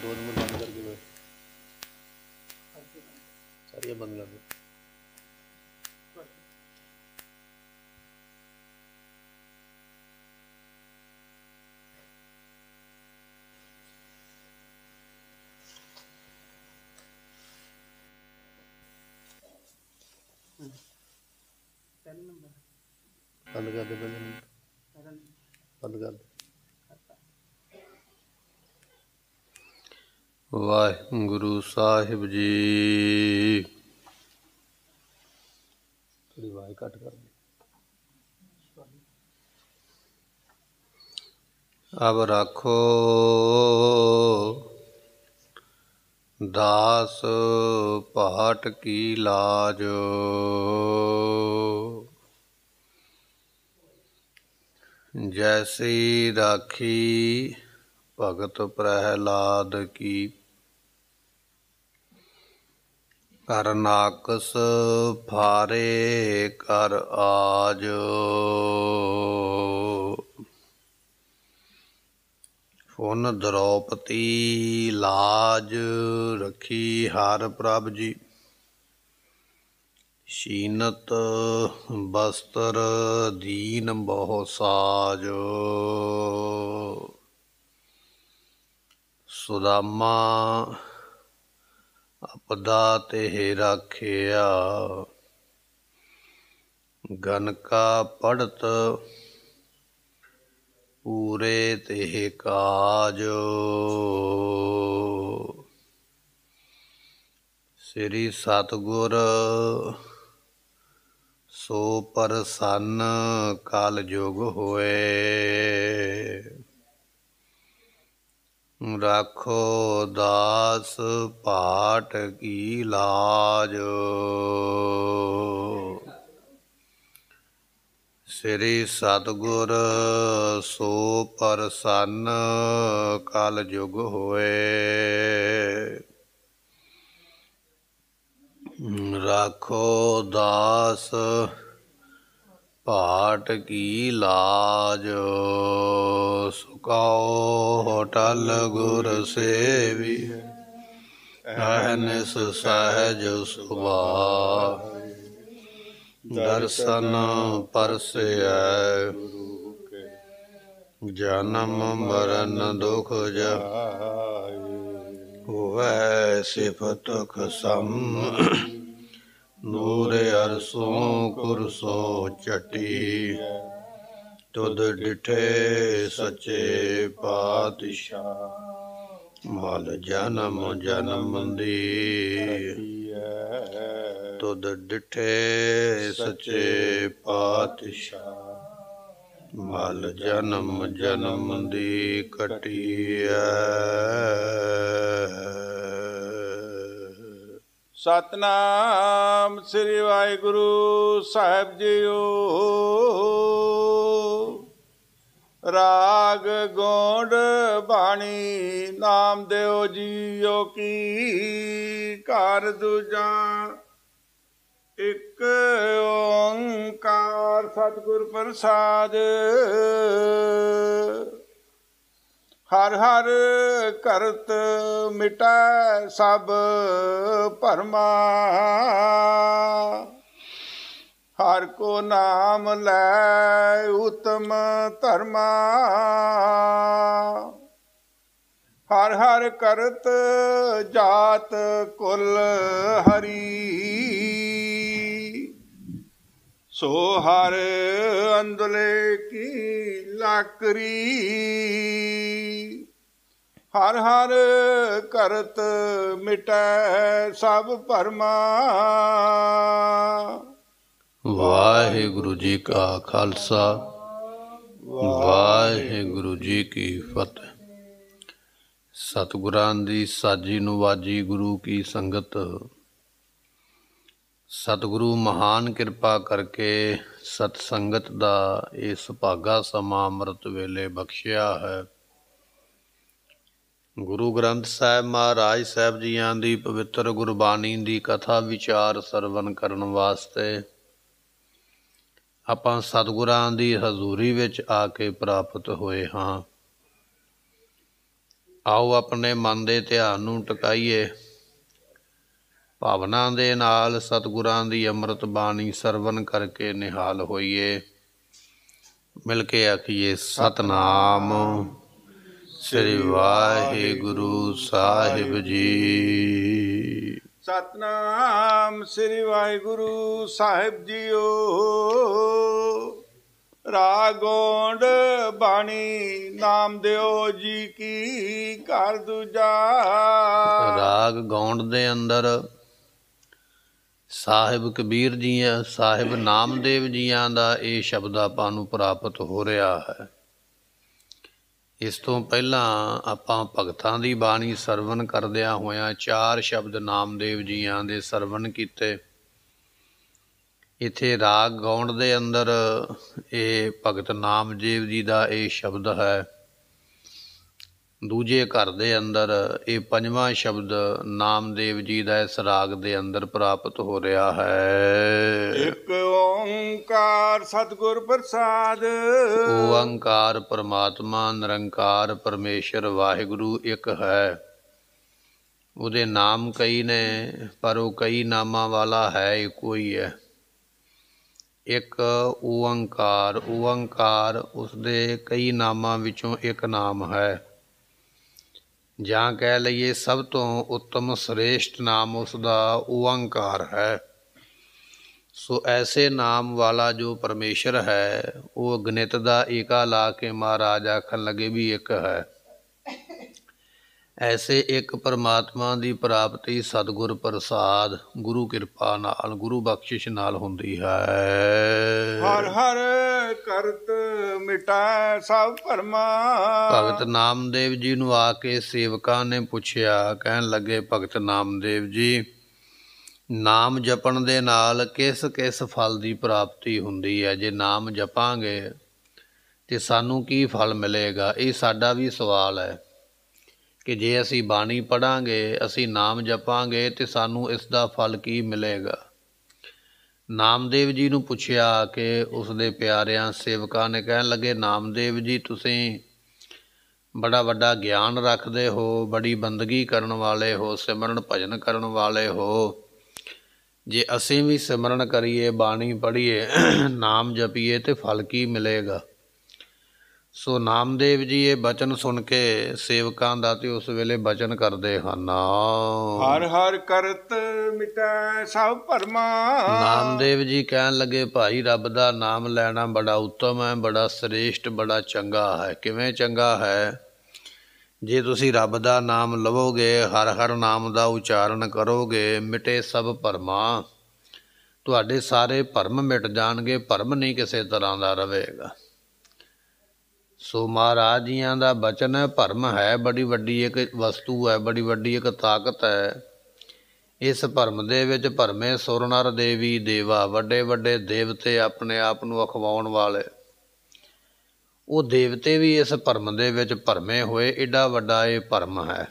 ਦੋ ਨੰਬਰ ਬੰਦ ਕਰਕੇ ਬੈਠ ਸਾਰੀਆਂ ਬੰਦ ਕਰ ਦੇ ਬੰਦ ਕਰ ਦੇ ਪਹਿਲੇ ਬੰਦ ਕਰ ਦੇ ਵਾਹਿਗੁਰੂ ਸਾਹਿਬ ਜੀ ਥੋੜੀ ਵਾਇ ਕੱਟ ਕਰ ਆਬ ਰੱਖੋ ਦਾਸ ਪਾਟ ਕੀ ਲਾਜ ਜੈਸੀ ਰਾਖੀ ਭਗਤ ਪ੍ਰਹਿਲਾਦ ਕੀ ਕਰ ਨਾਕਸ ਫਾਰੇ ਕਰ ਆਜ ਫੁਨ ਦਰੋਪਤੀ ਲਾਜ ਰਖੀ ਹਰ ਪ੍ਰਭ ਜੀ ਸ਼ੀਨਤ ਬਸਤਰ ਦੀਨ ਬਹੁ ਸਾਜ ਸੁਦਾਮਾ ਅਪਦਾ ਤੇ ਰਾਖਿਆ ਕਾ ਪੜਤ ਪੂਰੇ ਤੇ ਕਾਜ ਸ੍ਰੀ ਸਤਗੁਰ ਸੋ ਪਰਸੰਨ ਕਾਲ ਜੁਗ ਹੋਏ ਰਾਖੋ ਦਾਸ ਪਾਟ ਕੀ ਲਾਜ ਸ੍ਰੀ ਸਤਗੁਰ ਸੋ ਪਰਸਨ ਕਲ ਜੁਗ ਹੋਏ ਰਾਖੋ ਦਾਸ ਭਾਟ ਕੀ ਲਾਜ ਸੁਕਾਉ ਹੋਟਲ ਗੁਰ ਸੇਵੀ ਅਹਨਿਸ ਸਹਜ ਸੁਭਾਅ ਦਰਸ਼ਨ ਪਰਸਿਐ ਜਨਮ ਮਰਨ ਦੁਖ ਜਾਏ ਹੋਵੇ ਸਿਫਤ ਖਸਮ ਨੂਰੇ ਅਰਸੋਂ ਕੁਰਸੋਂ ਚਟੀ ਤੁਧ ਡਿਠੇ ਸੱਚੇ ਪਾਤਸ਼ਾਹ ਮਲ ਜਨਮ ਜਨਮ ਦੀ ਤੁਧ ਡਿਠੇ ਸੱਚੇ ਪਾਤਸ਼ਾਹ ਮਲ ਜਨਮ ਜਨਮ ਦੀ ਕਟੀਐ ਸਤਨਾਮ ਸ੍ਰੀ ਵਾਹਿਗੁਰੂ ਸਾਹਿਬ ਜੀਓ ਰਾਗ ਗੋਂਡ ਬਾਣੀ ਨਾਮ ਦਿਓ ਜੀਓ ਕੀ ਘਰ ਦੁਜਾ ਇਕ ਓੰਕਾਰ ਸਤਿਗੁਰ ਪ੍ਰਸਾਦ ਹਰ ਹਰ ਕਰਤ ਮਿਟੈ ਸਭ ਪਰਮਾ ਹਰ ਕੋ ਨਾਮ ਲੈ ਉਤਮ ਧਰਮਾ ਹਰ ਹਰ ਕਰਤ ਜਾਤ ਕੁਲ ਹਰੀ ਸੋ ਹਰ ਅੰਦਲੇ ਕੀ ਲਕਰੀ ਹਰ ਹਰ ਕਰਤ ਮਿਟੈ ਸਭ ਭਰਮਾ ਵਾਹਿਗੁਰੂ ਜੀ ਕਾ ਖਾਲਸਾ ਵਾਹਿਗੁਰੂ ਜੀ ਕੀ ਫਤਿਹ ਸਤਿਗੁਰਾਂ ਦੀ ਸਾਜੀ ਨੂੰ ਨਵਾਜੀ ਗੁਰੂ ਕੀ ਸੰਗਤ ਸਤਿਗੁਰੂ ਮਹਾਨ ਕਿਰਪਾ ਕਰਕੇ ਸਤ ਸੰਗਤ ਦਾ ਇਹ ਸੁਭਾਗਾ ਸਮਾਂ ਅੰਮ੍ਰਿਤ ਵੇਲੇ ਬਖਸ਼ਿਆ ਹੈ ਗੁਰੂ ਗ੍ਰੰਥ ਸਾਹਿਬ ਮਹਾਰਾਜ ਸਾਹਿਬ ਜੀਆਂ ਦੀ ਪਵਿੱਤਰ ਗੁਰਬਾਣੀ ਦੀ ਕਥਾ ਵਿਚਾਰ ਸਰਵਨ ਕਰਨ ਵਾਸਤੇ ਆਪਾਂ ਸਤਿਗੁਰਾਂ ਦੀ ਹਜ਼ੂਰੀ ਵਿੱਚ ਆ ਕੇ ਪ੍ਰਾਪਤ ਹੋਏ ਹਾਂ ਆਓ ਆਪਣੇ ਮਨ ਦੇ ਧਿਆਨ ਨੂੰ ਟਿਕਾਈਏ ਭਾਵਨਾ ਦੇ ਨਾਲ ਸਤਿਗੁਰਾਂ ਦੀ ਅੰਮ੍ਰਿਤ ਬਾਣੀ ਸਰਵਨ ਕਰਕੇ ਨਿਹਾਲ ਹੋਈਏ ਮਿਲ ਕੇ ਆਖੀਏ ਸਤਨਾਮ ਸ੍ਰੀ ਵਾਹਿਗੁਰੂ ਸਾਹਿਬ ਜੀ ਸਤਨਾਮ ਸ੍ਰੀ ਵਾਹਿਗੁਰੂ ਸਾਹਿਬ ਜੀਓ ਰਾਗੋਂਡ ਬਾਣੀ ਨਾਮ ਦਿਓ ਜੀ ਕੀ ਘਰ ਦੂਜਾ ਰਾਗ ਗੌਂਡ ਦੇ ਅੰਦਰ ਸਾਹਿਬ ਕਬੀਰ ਜੀ ਆ ਸਾਹਿਬ ਨਾਮਦੇਵ ਜੀਆਂ ਦਾ ਇਹ ਸ਼ਬਦ ਆਪਾਂ ਨੂੰ ਪ੍ਰਾਪਤ ਹੋ ਰਿਹਾ ਹੈ ਇਸ ਤੋਂ ਪਹਿਲਾਂ ਆਪਾਂ ਭਗਤਾਂ ਦੀ ਬਾਣੀ ਸਰਵਨ ਕਰਦਿਆਂ ਹੋਇਆਂ ਚਾਰ ਸ਼ਬਦ ਨਾਮਦੇਵ ਜੀਆਂ ਦੇ ਸਰਵਨ ਕੀਤੇ ਇੱਥੇ ਰਾਗ ਗਾਉਣ ਦੇ ਅੰਦਰ ਇਹ ਭਗਤ ਨਾਮਦੇਵ ਜੀ ਦਾ ਇਹ ਸ਼ਬਦ ਹੈ ਦੂਜੇ ਘਰ ਦੇ ਅੰਦਰ ਇਹ ਪੰਜਵਾਂ ਸ਼ਬਦ ਨਾਮਦੇਵ ਜੀ ਦਾ ਇਸ ਰਾਗ ਦੇ ਅੰਦਰ ਪ੍ਰਾਪਤ ਹੋ ਰਿਹਾ ਹੈ ਇੱਕ ਓੰਕਾਰ ਸਤਗੁਰ ਪ੍ਰਸਾਦ ਓੰਕਾਰ ਪਰਮਾਤਮਾ ਨਿਰੰਕਾਰ ਪਰਮੇਸ਼ਰ ਵਾਹਿਗੁਰੂ ਇੱਕ ਹੈ ਉਹਦੇ ਨਾਮ ਕਈ ਨੇ ਪਰ ਉਹ ਕਈ ਨਾਮਾਂ ਵਾਲਾ ਹੈ ਇੱਕੋ ਹੀ ਹੈ ਇੱਕ ਓੰਕਾਰ ਓੰਕਾਰ ਉਸਦੇ ਕਈ ਨਾਮਾਂ ਵਿੱਚੋਂ ਇੱਕ ਨਾਮ ਹੈ ਜਾਂ ਕਹਿ ਲਈਏ ਸਭ ਤੋਂ ਉੱਤਮ ਸ੍ਰੇਸ਼ਟ ਨਾਮ ਉਸ ਦਾ ਓੰਕਾਰ ਹੈ ਸੋ ਐਸੇ ਨਾਮ ਵਾਲਾ ਜੋ ਪਰਮੇਸ਼ਰ ਹੈ ਉਹ ਅਗਨਿਤ ਦਾ ਏਕਾ ਲਾ ਕੇ ਮਹਾਰਾਜ ਆਖਣ ਲੱਗੇ ਵੀ ਇੱਕ ਹੈ ਐਸੇ ਇੱਕ ਪਰਮਾਤਮਾ ਦੀ ਪ੍ਰਾਪਤੀ ਸਤਿਗੁਰ ਪ੍ਰਸਾਦ ਗੁਰੂ ਕਿਰਪਾ ਨਾਲ ਗੁਰੂ ਬਖਸ਼ਿਸ਼ ਨਾਲ ਹੁੰਦੀ ਹੈ ਹਰ ਹਰ ਕਰਤ ਮਿਟਾ ਸਭ ਪਰਮਾ ਭਗਤ ਨਾਮਦੇਵ ਜੀ ਨੂੰ ਆ ਕੇ ਸੇਵਕਾਂ ਨੇ ਪੁੱਛਿਆ ਕਹਿਣ ਲੱਗੇ ਭਗਤ ਨਾਮਦੇਵ ਜੀ ਨਾਮ ਜਪਣ ਦੇ ਨਾਲ ਕਿਸ ਕਿਸ ਫਲ ਦੀ ਪ੍ਰਾਪਤੀ ਹੁੰਦੀ ਹੈ ਜੇ ਨਾਮ ਜਪਾਂਗੇ ਤੇ ਸਾਨੂੰ ਕੀ ਫਲ ਮਿਲੇਗਾ ਇਹ ਸਾਡਾ ਵੀ ਸਵਾਲ ਹੈ ਕਿ ਜੇ ਅਸੀਂ ਬਾਣੀ ਪੜਾਂਗੇ ਅਸੀਂ ਨਾਮ ਜਪਾਂਗੇ ਤੇ ਸਾਨੂੰ ਇਸ ਦਾ ਫਲ ਕੀ ਮਿਲੇਗਾ ਨਾਮਦੇਵ ਜੀ ਨੂੰ ਪੁੱਛਿਆ ਕਿ ਉਸ ਦੇ ਪਿਆਰਿਆਂ ਸੇਵਕਾਂ ਨੇ ਕਹਿਣ ਲੱਗੇ ਨਾਮਦੇਵ ਜੀ ਤੁਸੀਂ ਬੜਾ ਵੱਡਾ ਗਿਆਨ ਰੱਖਦੇ ਹੋ ਬੜੀ ਬੰਦਗੀ ਕਰਨ ਵਾਲੇ ਹੋ ਸਿਮਰਨ ਭਜਨ ਕਰਨ ਵਾਲੇ ਹੋ ਜੇ ਅਸੀਂ ਵੀ ਸਿਮਰਨ ਕਰੀਏ ਬਾਣੀ ਪੜ੍ਹੀਏ ਨਾਮ ਜਪੀਏ ਤੇ ਫਲ ਕੀ ਮਿਲੇਗਾ ਸੋ ਨਾਮਦੇਵ ਜੀ ਇਹ ਬਚਨ ਸੁਣ ਕੇ ਸੇਵਕਾਂ ਦਾ ਤੇ ਉਸ ਵੇਲੇ ਬਚਨ ਕਰਦੇ ਹਨ ਹਰ ਹਰ ਕਰਤ ਮਿਟੈ ਸਭ ਪਰਮਾ ਨਾਮਦੇਵ ਜੀ ਕਹਿਣ ਲੱਗੇ ਭਾਈ ਰੱਬ ਦਾ ਨਾਮ ਲੈਣਾ ਬੜਾ ਉੱਤਮ ਹੈ ਬੜਾ ਸ੍ਰੇਸ਼ਟ ਬੜਾ ਚੰਗਾ ਹੈ ਕਿਵੇਂ ਚੰਗਾ ਹੈ ਜੇ ਤੁਸੀਂ ਰੱਬ ਦਾ ਨਾਮ ਲਵੋਗੇ ਹਰ ਹਰ ਨਾਮ ਦਾ ਉਚਾਰਨ ਕਰੋਗੇ ਮਿਟੇ ਸਭ ਪਰਮਾ ਤੁਹਾਡੇ ਸਾਰੇ ਭਰਮ ਮਿਟ ਜਾਣਗੇ ਭਰਮ ਨਹੀਂ ਕਿਸੇ ਤਰ੍ਹਾਂ ਦਾ ਰਹੇਗਾ ਸੋ ਮਹਾਰਾਜ ਜੀਆਂ ਦਾ ਬਚਨ ਹੈ ਭਰਮ ਹੈ ਬੜੀ ਵੱਡੀ ਇੱਕ ਵਸਤੂ ਹੈ ਬੜੀ ਵੱਡੀ ਇੱਕ ਤਾਕਤ ਹੈ ਇਸ ਭਰਮ ਦੇ ਵਿੱਚ ਭਰਮੇ ਸੁਰਨਰ ਦੇਵੀ ਦੇਵਾ ਵੱਡੇ ਵੱਡੇ ਦੇਵਤੇ ਆਪਣੇ ਆਪ ਨੂੰ ਅਖਵਾਉਣ ਵਾਲੇ ਉਹ ਦੇਵਤੇ ਵੀ ਇਸ ਭਰਮ ਦੇ ਵਿੱਚ ਭਰਮੇ ਹੋਏ ਏਡਾ ਵੱਡਾ ਇਹ ਭਰਮ ਹੈ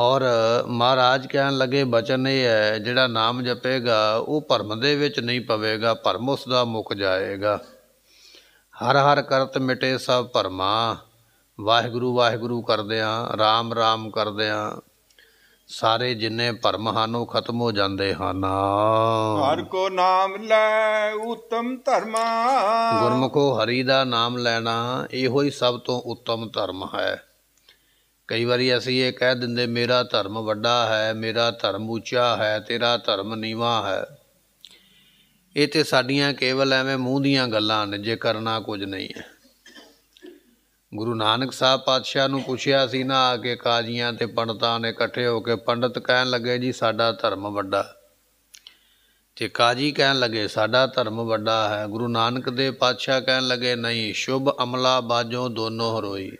ਔਰ ਮਹਾਰਾਜ ਕਹਿਣ ਲੱਗੇ ਬਚਨ ਇਹ ਹੈ ਜਿਹੜਾ ਨਾਮ ਜਪੇਗਾ ਉਹ ਭਰਮ ਦੇ ਵਿੱਚ ਨਹੀਂ ਪਵੇਗਾ ਭਰਮ ਉਸ ਦਾ ਮੁੱਕ ਜਾਏਗਾ ਹਰ ਹਰ ਕਰਤ ਮਿਟੇ ਸਭ ਭਰਮਾ ਵਾਹਿਗੁਰੂ ਵਾਹਿਗੁਰੂ ਕਰਦੇ ਆ RAM RAM ਕਰਦੇ ਆ ਸਾਰੇ ਜਿੰਨੇ ਭਰਮ ਹਨ ਉਹ ਖਤਮ ਹੋ ਜਾਂਦੇ ਹਨ ਹਰ ਕੋ ਨਾਮ ਲੈ ਉਤਮ ਧਰਮਾ ਗੁਰਮੁਖੋ ਹਰੀ ਦਾ ਨਾਮ ਲੈਣਾ ਇਹੋ ਹੀ ਸਭ ਤੋਂ ਉਤਮ ਧਰਮ ਹੈ ਕਈ ਵਾਰੀ ਅਸੀਂ ਇਹ ਕਹਿ ਦਿੰਦੇ ਮੇਰਾ ਧਰਮ ਵੱਡਾ ਹੈ ਮੇਰਾ ਧਰਮ ਉੱਚਾ ਹੈ ਤੇਰਾ ਧਰਮ ਨੀਵਾ ਹੈ ਇਹ ਤੇ ਸਾਡੀਆਂ ਕੇਵਲ ਐਵੇਂ ਮੂੰਹ ਦੀਆਂ ਗੱਲਾਂ ਨੇ ਜੇ ਕਰਨਾ ਕੁਝ ਨਹੀਂ ਹੈ ਗੁਰੂ ਨਾਨਕ ਸਾਹਿਬ ਪਾਤਸ਼ਾਹ ਨੂੰ ਪੁੱਛਿਆ ਸੀ ਨਾ ਆ ਕੇ ਕਾਜੀਆਂ ਤੇ ਪੰਡਤਾਂ ਨੇ ਇਕੱਠੇ ਹੋ ਕੇ ਪੰਡਤ ਕਹਿਣ ਲੱਗੇ ਜੀ ਸਾਡਾ ਧਰਮ ਵੱਡਾ ਤੇ ਕਾਜੀ ਕਹਿਣ ਲੱਗੇ ਸਾਡਾ ਧਰਮ ਵੱਡਾ ਹੈ ਗੁਰੂ ਨਾਨਕ ਦੇ ਪਾਤਸ਼ਾਹ ਕਹਿਣ ਲੱਗੇ ਨਹੀਂ ਸ਼ੁਭ ਅਮਲਾ ਬਾਜੋਂ ਦੋਨੋਂ ਹਰੋਈ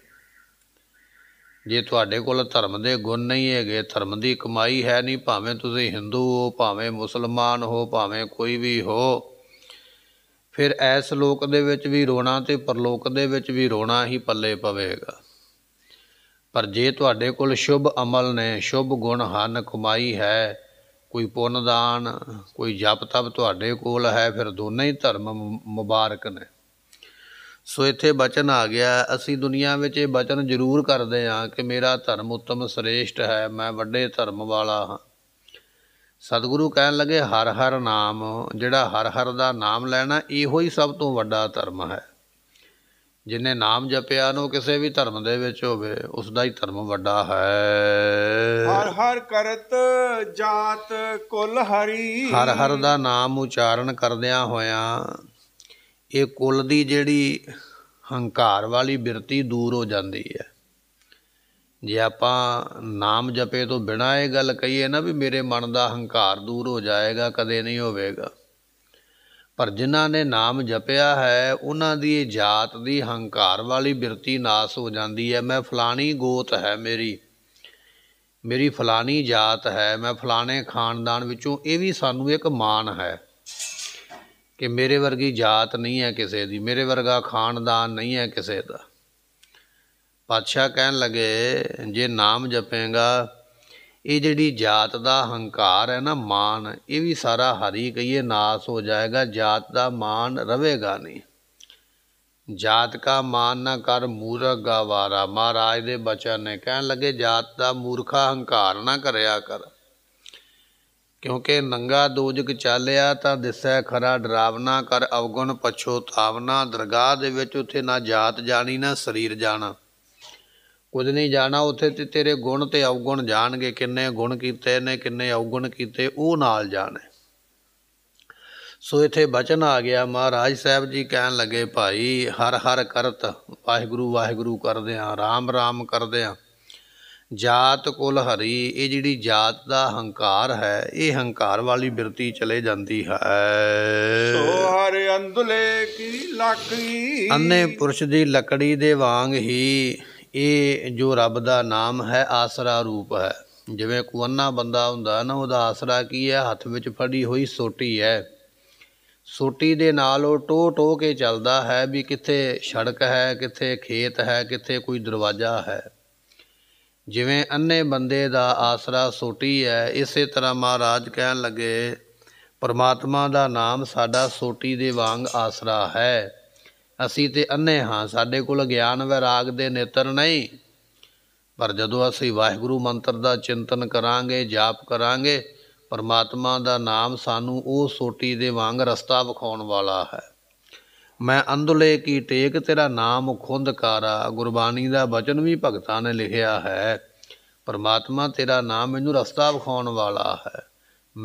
ਜੇ ਤੁਹਾਡੇ ਕੋਲ ਧਰਮ ਦੇ ਗੁਣ ਨਹੀਂ ਹੈਗੇ ਧਰਮ ਦੀ ਕਮਾਈ ਹੈ ਨਹੀਂ ਭਾਵੇਂ ਤੁਸੀਂ ਹਿੰਦੂ ਹੋ ਭਾਵੇਂ ਮੁਸਲਮਾਨ ਹੋ ਭਾਵੇਂ ਕੋਈ ਵੀ ਹੋ ਫਿਰ ਐਸ ਲੋਕ ਦੇ ਵਿੱਚ ਵੀ ਰੋਣਾ ਤੇ ਪਰਲੋਕ ਦੇ ਵਿੱਚ ਵੀ ਰੋਣਾ ਹੀ ਪੱਲੇ ਪਵੇਗਾ ਪਰ ਜੇ ਤੁਹਾਡੇ ਕੋਲ ਸ਼ੁਭ ਅਮਲ ਨੇ ਸ਼ੁਭ ਗੁਣ ਹਨ ਕਮਾਈ ਹੈ ਕੋਈ ਪੁੰਨ ਦਾਨ ਕੋਈ ਜਪ ਤਪ ਤੁਹਾਡੇ ਕੋਲ ਹੈ ਫਿਰ ਦੋਨੇ ਹੀ ਧਰਮ ਮੁਬਾਰਕ ਨੇ ਸੋ ਇੱਥੇ ਬਚਨ ਆ ਗਿਆ ਅਸੀਂ ਦੁਨੀਆ ਵਿੱਚ ਇਹ ਬਚਨ ਜ਼ਰੂਰ ਕਰਦੇ ਹਾਂ ਕਿ ਮੇਰਾ ਧਰਮ ਉੱਤਮ ਸ੍ਰੇਸ਼ਟ ਹੈ ਮੈਂ ਵੱਡੇ ਧਰਮ ਵਾਲਾ ਹਾਂ ਸਤਿਗੁਰੂ ਕਹਿਣ ਲੱਗੇ ਹਰ ਹਰ ਨਾਮ ਜਿਹੜਾ ਹਰ ਹਰ ਦਾ ਨਾਮ ਲੈਣਾ ਇਹੋ ਹੀ ਸਭ ਤੋਂ ਵੱਡਾ ਧਰਮ ਹੈ ਜਿਨੇ ਨਾਮ ਜਪਿਆ ਨੂੰ ਕਿਸੇ ਵੀ ਧਰਮ ਦੇ ਵਿੱਚ ਹੋਵੇ ਉਸ ਦਾ ਹੀ ਧਰਮ ਵੱਡਾ ਹੈ ਹਰ ਹਰ ਕਰਤ ਜਾਤ ਕੁਲ ਹਰੀ ਹਰ ਹਰ ਦਾ ਨਾਮ ਉਚਾਰਨ ਕਰਦਿਆਂ ਹੋਇਆਂ ਇਹ ਕੁੱਲ ਦੀ ਜਿਹੜੀ ਹੰਕਾਰ ਵਾਲੀ ਬਿਰਤੀ ਦੂਰ ਹੋ ਜਾਂਦੀ ਹੈ ਜੇ ਆਪਾਂ ਨਾਮ ਜਪੇ ਤੋਂ ਬਿਨਾ ਇਹ ਗੱਲ ਕਹੀਏ ਨਾ ਵੀ ਮੇਰੇ ਮਨ ਦਾ ਹੰਕਾਰ ਦੂਰ ਹੋ ਜਾਏਗਾ ਕਦੇ ਨਹੀਂ ਹੋਵੇਗਾ ਪਰ ਜਿਨ੍ਹਾਂ ਨੇ ਨਾਮ ਜਪਿਆ ਹੈ ਉਹਨਾਂ ਦੀ ਇਹ ਜਾਤ ਦੀ ਹੰਕਾਰ ਵਾਲੀ ਬਿਰਤੀ ਨਾਸ ਹੋ ਜਾਂਦੀ ਹੈ ਮੈਂ ਫਲਾਣੀ ਗੋਤ ਹੈ ਮੇਰੀ ਮੇਰੀ ਫਲਾਣੀ ਜਾਤ ਹੈ ਮੈਂ ਫਲਾਣੇ ਖਾਨਦਾਨ ਵਿੱਚੋਂ ਇਹ ਵੀ ਸਾਨੂੰ ਇੱਕ ਮਾਣ ਹੈ ਕਿ ਮੇਰੇ ਵਰਗੀ ਜਾਤ ਨਹੀਂ ਹੈ ਕਿਸੇ ਦੀ ਮੇਰੇ ਵਰਗਾ ਖਾਨਦਾਨ ਨਹੀਂ ਹੈ ਕਿਸੇ ਦਾ ਪਾਤਸ਼ਾਹ ਕਹਿਣ ਲੱਗੇ ਜੇ ਨਾਮ ਜਪੇਗਾ ਇਹ ਜਿਹੜੀ ਜਾਤ ਦਾ ਹੰਕਾਰ ਹੈ ਨਾ ਮਾਨ ਇਹ ਵੀ ਸਾਰਾ ਹਰੀ ਕਹੀਏ ਨਾਸ ਹੋ ਜਾਏਗਾ ਜਾਤ ਦਾ ਮਾਨ ਰਵੇਗਾ ਨਹੀਂ ਜਾਤ ਦਾ ਮਾਨ ਨਾ ਕਰ ਮੂਰਖ ਗਾਵਾਰਾ ਮਹਾਰਾਜ ਦੇ ਬਚਨ ਨੇ ਕਹਿਣ ਲੱਗੇ ਜਾਤ ਦਾ ਮੂਰਖਾ ਹੰਕਾਰ ਨਾ ਕਰਿਆ ਕਰ ਕਿਉਂਕਿ ਨੰਗਾ ਦੋਜਕ ਚਾਲਿਆ ਤਾਂ ਦਿਸੈ ਖਰਾ ਡਰਾਵਨਾ ਕਰ ਅਵਗੁਣ ਤਾਵਨਾ ਦਰਗਾਹ ਦੇ ਵਿੱਚ ਉੱਥੇ ਨਾ ਜਾਤ ਜਾਣੀ ਨਾ ਸਰੀਰ ਜਾਣਾ ਕੁਝ ਨਹੀਂ ਜਾਣਾ ਉੱਥੇ ਤੇ ਤੇਰੇ ਗੁਣ ਤੇ ਅਵਗੁਣ ਜਾਣਗੇ ਕਿੰਨੇ ਗੁਣ ਕੀਤੇ ਨੇ ਕਿੰਨੇ ਅਵਗੁਣ ਕੀਤੇ ਉਹ ਨਾਲ ਜਾਣੇ ਸੋ ਇਥੇ ਬਚਨ ਆ ਗਿਆ ਮਹਾਰਾਜ ਸਾਹਿਬ ਜੀ ਕਹਿਣ ਲੱਗੇ ਭਾਈ ਹਰ ਹਰ ਕਰਤ ਵਾਹਿਗੁਰੂ ਵਾਹਿਗੁਰੂ ਕਰਦੇ ਆ ਰਾਮ ਰਾਮ ਕਰਦੇ ਆ ਜਾਤ ਕੁਲ ਹਰੀ ਇਹ ਜਿਹੜੀ ਜਾਤ ਦਾ ਹੰਕਾਰ ਹੈ ਇਹ ਹੰਕਾਰ ਵਾਲੀ ਬਿਰਤੀ ਚਲੇ ਜਾਂਦੀ ਹੈ ਸੋ ਹਰ ਅੰਦਲੇ ਕੀ ਲੱਕੀ ਅੰਨੇ ਪੁਰਸ਼ ਦੀ ਲੱਕੜੀ ਦੇ ਵਾਂਗ ਹੀ ਇਹ ਜੋ ਰੱਬ ਦਾ ਨਾਮ ਹੈ ਆਸਰਾ ਰੂਪ ਹੈ ਜਿਵੇਂ ਕੁੰਨਾ ਬੰਦਾ ਹੁੰਦਾ ਨਾ ਉਹਦਾ ਆਸਰਾ ਕੀ ਹੈ ਹੱਥ ਵਿੱਚ ਫੜੀ ਹੋਈ ਸੋਟੀ ਹੈ ਸੋਟੀ ਦੇ ਨਾਲ ਉਹ ਟੋ ਟੋ ਕੇ ਚੱਲਦਾ ਹੈ ਵੀ ਕਿੱਥੇ ਸੜਕ ਹੈ ਕਿੱਥੇ ਖੇਤ ਹੈ ਕਿੱਥੇ ਕੋਈ ਦਰਵਾਜ਼ਾ ਹੈ ਜਿਵੇਂ ਅੰਨੇ ਬੰਦੇ ਦਾ ਆਸਰਾ ਸੋਟੀ ਹੈ ਇਸੇ ਤਰ੍ਹਾਂ ਮਹਾਰਾਜ ਕਹਿਣ ਲੱਗੇ ਪਰਮਾਤਮਾ ਦਾ ਨਾਮ ਸਾਡਾ ਸੋਟੀ ਦੇ ਵਾਂਗ ਆਸਰਾ ਹੈ ਅਸੀਂ ਤੇ ਅੰਨੇ ਹਾਂ ਸਾਡੇ ਕੋਲ ਗਿਆਨ ਵਿਰਾਗ ਦੇ ਨੇਤਰ ਨਹੀਂ ਪਰ ਜਦੋਂ ਅਸੀਂ ਵਾਹਿਗੁਰੂ ਮੰਤਰ ਦਾ ਚਿੰਤਨ ਕਰਾਂਗੇ ਜਾਪ ਕਰਾਂਗੇ ਪਰਮਾਤਮਾ ਦਾ ਨਾਮ ਸਾਨੂੰ ਉਹ ਸੋਟੀ ਦੇ ਵਾਂਗ ਰਸਤਾ ਵਿਖਾਉਣ ਵਾਲਾ ਹੈ ਮੈਂ ਅੰਦਲੇ ਕੀ ਟੇਕ ਤੇਰਾ ਨਾਮ ਖੁੰਦਕਾਰਾ ਗੁਰਬਾਣੀ ਦਾ ਬਚਨ ਵੀ ਭਗਤਾਂ ਨੇ ਲਿਖਿਆ ਹੈ ਪਰਮਾਤਮਾ ਤੇਰਾ ਨਾਮ ਮੈਨੂੰ ਰਸਤਾ ਵਿਖਾਉਣ ਵਾਲਾ ਹੈ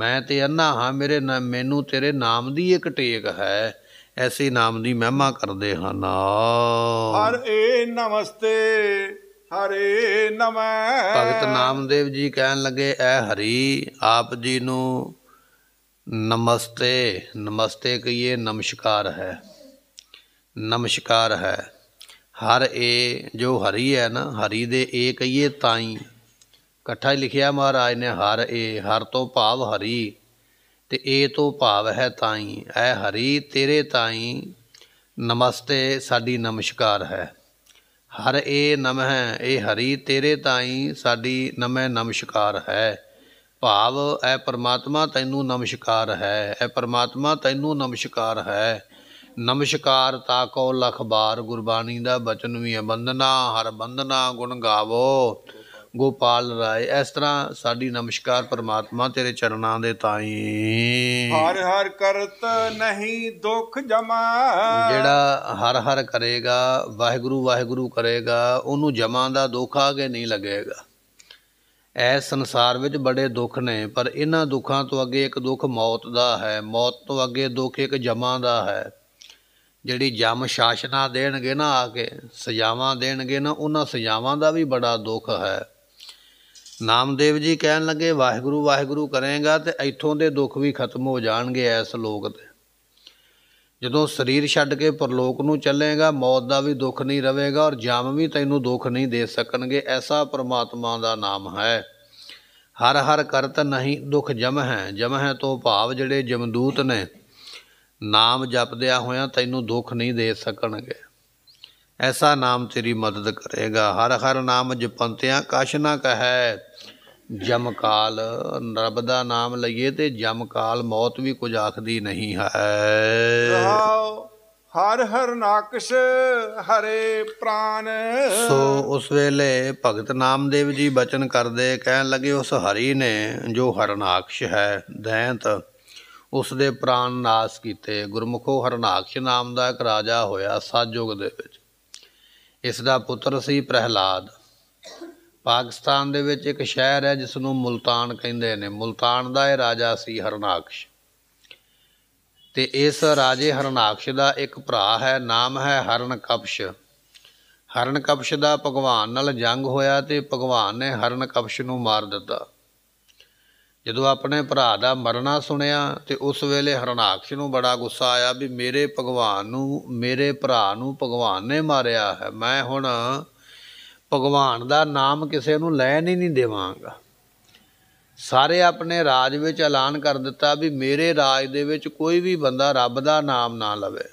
ਮੈਂ ਤੇ ਅੰਨਾ ਹਾਂ ਮੇਰੇ ਮੈਨੂੰ ਤੇਰੇ ਨਾਮ ਦੀ ਇੱਕ ਟੇਕ ਹੈ ਐਸੀ ਨਾਮ ਦੀ ਮਹਿਮਾ ਕਰਦੇ ਹਨ ਏ ਨਮਸਤੇ ਹਰੇ ਨਮੈ ਭਗਤ ਨਾਮਦੇਵ ਜੀ ਕਹਿਣ ਲੱਗੇ ਐ ਹਰੀ ਆਪ ਜੀ ਨੂੰ ਨਮਸਤੇ ਨਮਸਤੇ ਕਹੀਏ ਨਮਸਕਾਰ ਹੈ ਨਮਸਕਾਰ ਹੈ ਹਰ ਏ ਜੋ ਹਰੀ ਹੈ ਨਾ ਹਰੀ ਦੇ ਏ ਕਹੀਏ ਤਾਈ ਇਕੱਠਾ ਲਿਖਿਆ ਮਹਾਰਾਜ ਨੇ ਹਰ ਏ ਹਰ ਤੋਂ ਭਾਵ ਹਰੀ ਤੇ ਏ ਤੋਂ ਭਾਵ ਹੈ ਤਾਈ ਐ ਹਰੀ ਤੇਰੇ ਤਾਈ ਨਮਸਤੇ ਸਾਡੀ ਨਮਸਕਾਰ ਹੈ ਹਰ ਏ ਨਮਹ ਇਹ ਹਰੀ ਤੇਰੇ ਤਾਈ ਸਾਡੀ ਨਮਹ ਨਮਸਕਾਰ ਹੈ ਭਾਵ ਐ ਪਰਮਾਤਮਾ ਤੈਨੂੰ ਨਮਸਕਾਰ ਹੈ ਐ ਪਰਮਾਤਮਾ ਤੈਨੂੰ ਨਮਸਕਾਰ ਹੈ ਨਮਸਕਾਰ ਲਖ ਲਖਬਾਰ ਗੁਰਬਾਣੀ ਦਾ ਬਚਨ ਵੀ ਹੈ ਬੰਦਨਾ ਹਰ ਬੰਦਨਾ ਗੁਣ ਗਾਵੋ ਗੋਪਾਲ ਰਾਏ ਇਸ ਤਰ੍ਹਾਂ ਸਾਡੀ ਨਮਸਕਾਰ ਪ੍ਰਮਾਤਮਾ ਤੇਰੇ ਚਰਨਾਂ ਦੇ ਤਾਈ ਹਰ ਹਰ ਕਰਤ ਨਹੀਂ ਦੁੱਖ ਜਮਾ ਜਿਹੜਾ ਹਰ ਹਰ ਕਰੇਗਾ ਵਾਹਿਗੁਰੂ ਵਾਹਿਗੁਰੂ ਕਰੇਗਾ ਉਹਨੂੰ ਜਮਾ ਦਾ ਦੁੱਖ ਆਗੇ ਨਹੀਂ ਲੱਗੇਗਾ ਐਸ ਸੰਸਾਰ ਵਿੱਚ ਬੜੇ ਦੁੱਖ ਨੇ ਪਰ ਇਹਨਾਂ ਦੁੱਖਾਂ ਤੋਂ ਅੱਗੇ ਇੱਕ ਦੁੱਖ ਮੌਤ ਦਾ ਹੈ ਮੌਤ ਤੋਂ ਅੱਗੇ ਦੁੱਖ ਇੱਕ ਜਮਾ ਦਾ ਹੈ ਜਿਹੜੀ ਜਮ ਸ਼ਾਸਨਾ ਦੇਣਗੇ ਨਾ ਆ ਕੇ ਸਜ਼ਾਵਾਂ ਦੇਣਗੇ ਨਾ ਉਹਨਾਂ ਸਜ਼ਾਵਾਂ ਦਾ ਵੀ ਬੜਾ ਦੁੱਖ ਹੈ ਨਾਮਦੇਵ ਜੀ ਕਹਿਣ ਲੱਗੇ ਵਾਹਿਗੁਰੂ ਵਾਹਿਗੁਰੂ ਕਰੇਗਾ ਤੇ ਇੱਥੋਂ ਦੇ ਦੁੱਖ ਵੀ ਖਤਮ ਹੋ ਜਾਣਗੇ ਐਸ ਲੋਕ ਤੇ ਜਦੋਂ ਸਰੀਰ ਛੱਡ ਕੇ ਪਰਲੋਕ ਨੂੰ ਚੱਲੇਗਾ ਮੌਤ ਦਾ ਵੀ ਦੁੱਖ ਨਹੀਂ ਰਹੇਗਾ ਔਰ ਜਮ ਵੀ ਤੈਨੂੰ ਦੁੱਖ ਨਹੀਂ ਦੇ ਸਕਣਗੇ ਐਸਾ ਪ੍ਰਮਾਤਮਾ ਦਾ ਨਾਮ ਹੈ ਹਰ ਹਰ ਕਰਤ ਨਹੀਂ ਦੁੱਖ ਜਮ ਹੈ ਜਮ ਹੈ ਤੋਂ ਭਾਵ ਜਿਹੜੇ ਜਮਦੂਤ ਨੇ ਨਾਮ ਜਪਦਿਆ ਹੋਇਆ ਤੈਨੂੰ ਦੁੱਖ ਨਹੀਂ ਦੇ ਸਕਣਗੇ ਐਸਾ ਨਾਮ ਤੇਰੀ ਮਦਦ ਕਰੇਗਾ ਹਰ ਹਰ ਨਾਮ ਜਪੰਤਿਆਂ ਕਛ ਨਾ ਕਹੈ ਜਮਕਾਲ ਰੱਬ ਦਾ ਨਾਮ ਲਈਏ ਤੇ ਜਮਕਾਲ ਮੌਤ ਵੀ ਕੁਝ ਆਖਦੀ ਨਹੀਂ ਹੈ ਹਰ ਹਰ ਨਾਕਸ਼ ਹਰੇ ਪ੍ਰਾਨ ਸੋ ਉਸ ਵੇਲੇ ਭਗਤ ਨਾਮਦੇਵ ਜੀ ਬਚਨ ਕਰਦੇ ਕਹਿਣ ਲੱਗੇ ਉਸ ਹਰੀ ਨੇ ਜੋ ਨਾਕਸ਼ ਹੈ ਦੈਂਤ ਉਸ ਦੇ ਪ੍ਰਾਨ ਨਾਸ ਕੀਤੇ ਗੁਰਮੁਖੋ ਹਰਨਾਕਸ਼ ਨਾਮ ਦਾ ਇੱਕ ਰਾਜਾ ਹੋਇਆ ਸਾਜੁਗ ਦੇ ਵਿੱਚ ਇਸ ਦਾ ਪੁੱਤਰ ਸੀ ਪ੍ਰਹਿਲਾਦ ਪਾਕਿਸਤਾਨ ਦੇ ਵਿੱਚ ਇੱਕ ਸ਼ਹਿਰ ਹੈ ਜਿਸ ਨੂੰ ਮੁਲਤਾਨ ਕਹਿੰਦੇ ਨੇ ਮੁਲਤਾਨ ਦਾ ਇਹ ਰਾਜਾ ਸੀ ਹਰਨਾਕਸ਼ ਤੇ ਇਸ ਰਾਜੇ ਹਰਨਾਕਸ਼ ਦਾ ਇੱਕ ਭਰਾ ਹੈ ਨਾਮ ਹੈ ਹਰਨਕਪਸ਼ ਹਰਨਕਪਸ਼ ਦਾ ਭਗਵਾਨ ਨਾਲ ਜੰਗ ਹੋਇਆ ਤੇ ਭਗਵਾਨ ਨੇ ਹਰਨਕਪਸ਼ ਨੂੰ ਮਾਰ ਦਿੱਤਾ ਜਦੋਂ ਆਪਣੇ ਭਰਾ ਦਾ ਮਰਨਾ ਸੁਣਿਆ ਤੇ ਉਸ ਵੇਲੇ ਹਰਨਾਕਸ਼ ਨੂੰ ਬੜਾ ਗੁੱਸਾ ਆਇਆ ਵੀ ਮੇਰੇ ਭਗਵਾਨ ਨੂੰ ਮੇਰੇ ਭਰਾ ਨੂੰ ਭਗਵਾਨ ਨੇ ਮਾਰਿਆ ਹੈ ਮੈਂ ਹੁਣ ਭਗਵਾਨ ਦਾ ਨਾਮ ਕਿਸੇ ਨੂੰ ਲੈਣ ਹੀ ਨਹੀਂ ਦੇਵਾਂਗਾ ਸਾਰੇ ਆਪਣੇ ਰਾਜ ਵਿੱਚ ਐਲਾਨ ਕਰ ਦਿੱਤਾ ਵੀ ਮੇਰੇ ਰਾਜ ਦੇ ਵਿੱਚ ਕੋਈ ਵੀ ਬੰਦਾ ਰੱਬ ਦਾ ਨਾਮ ਨਾ ਲਵੇ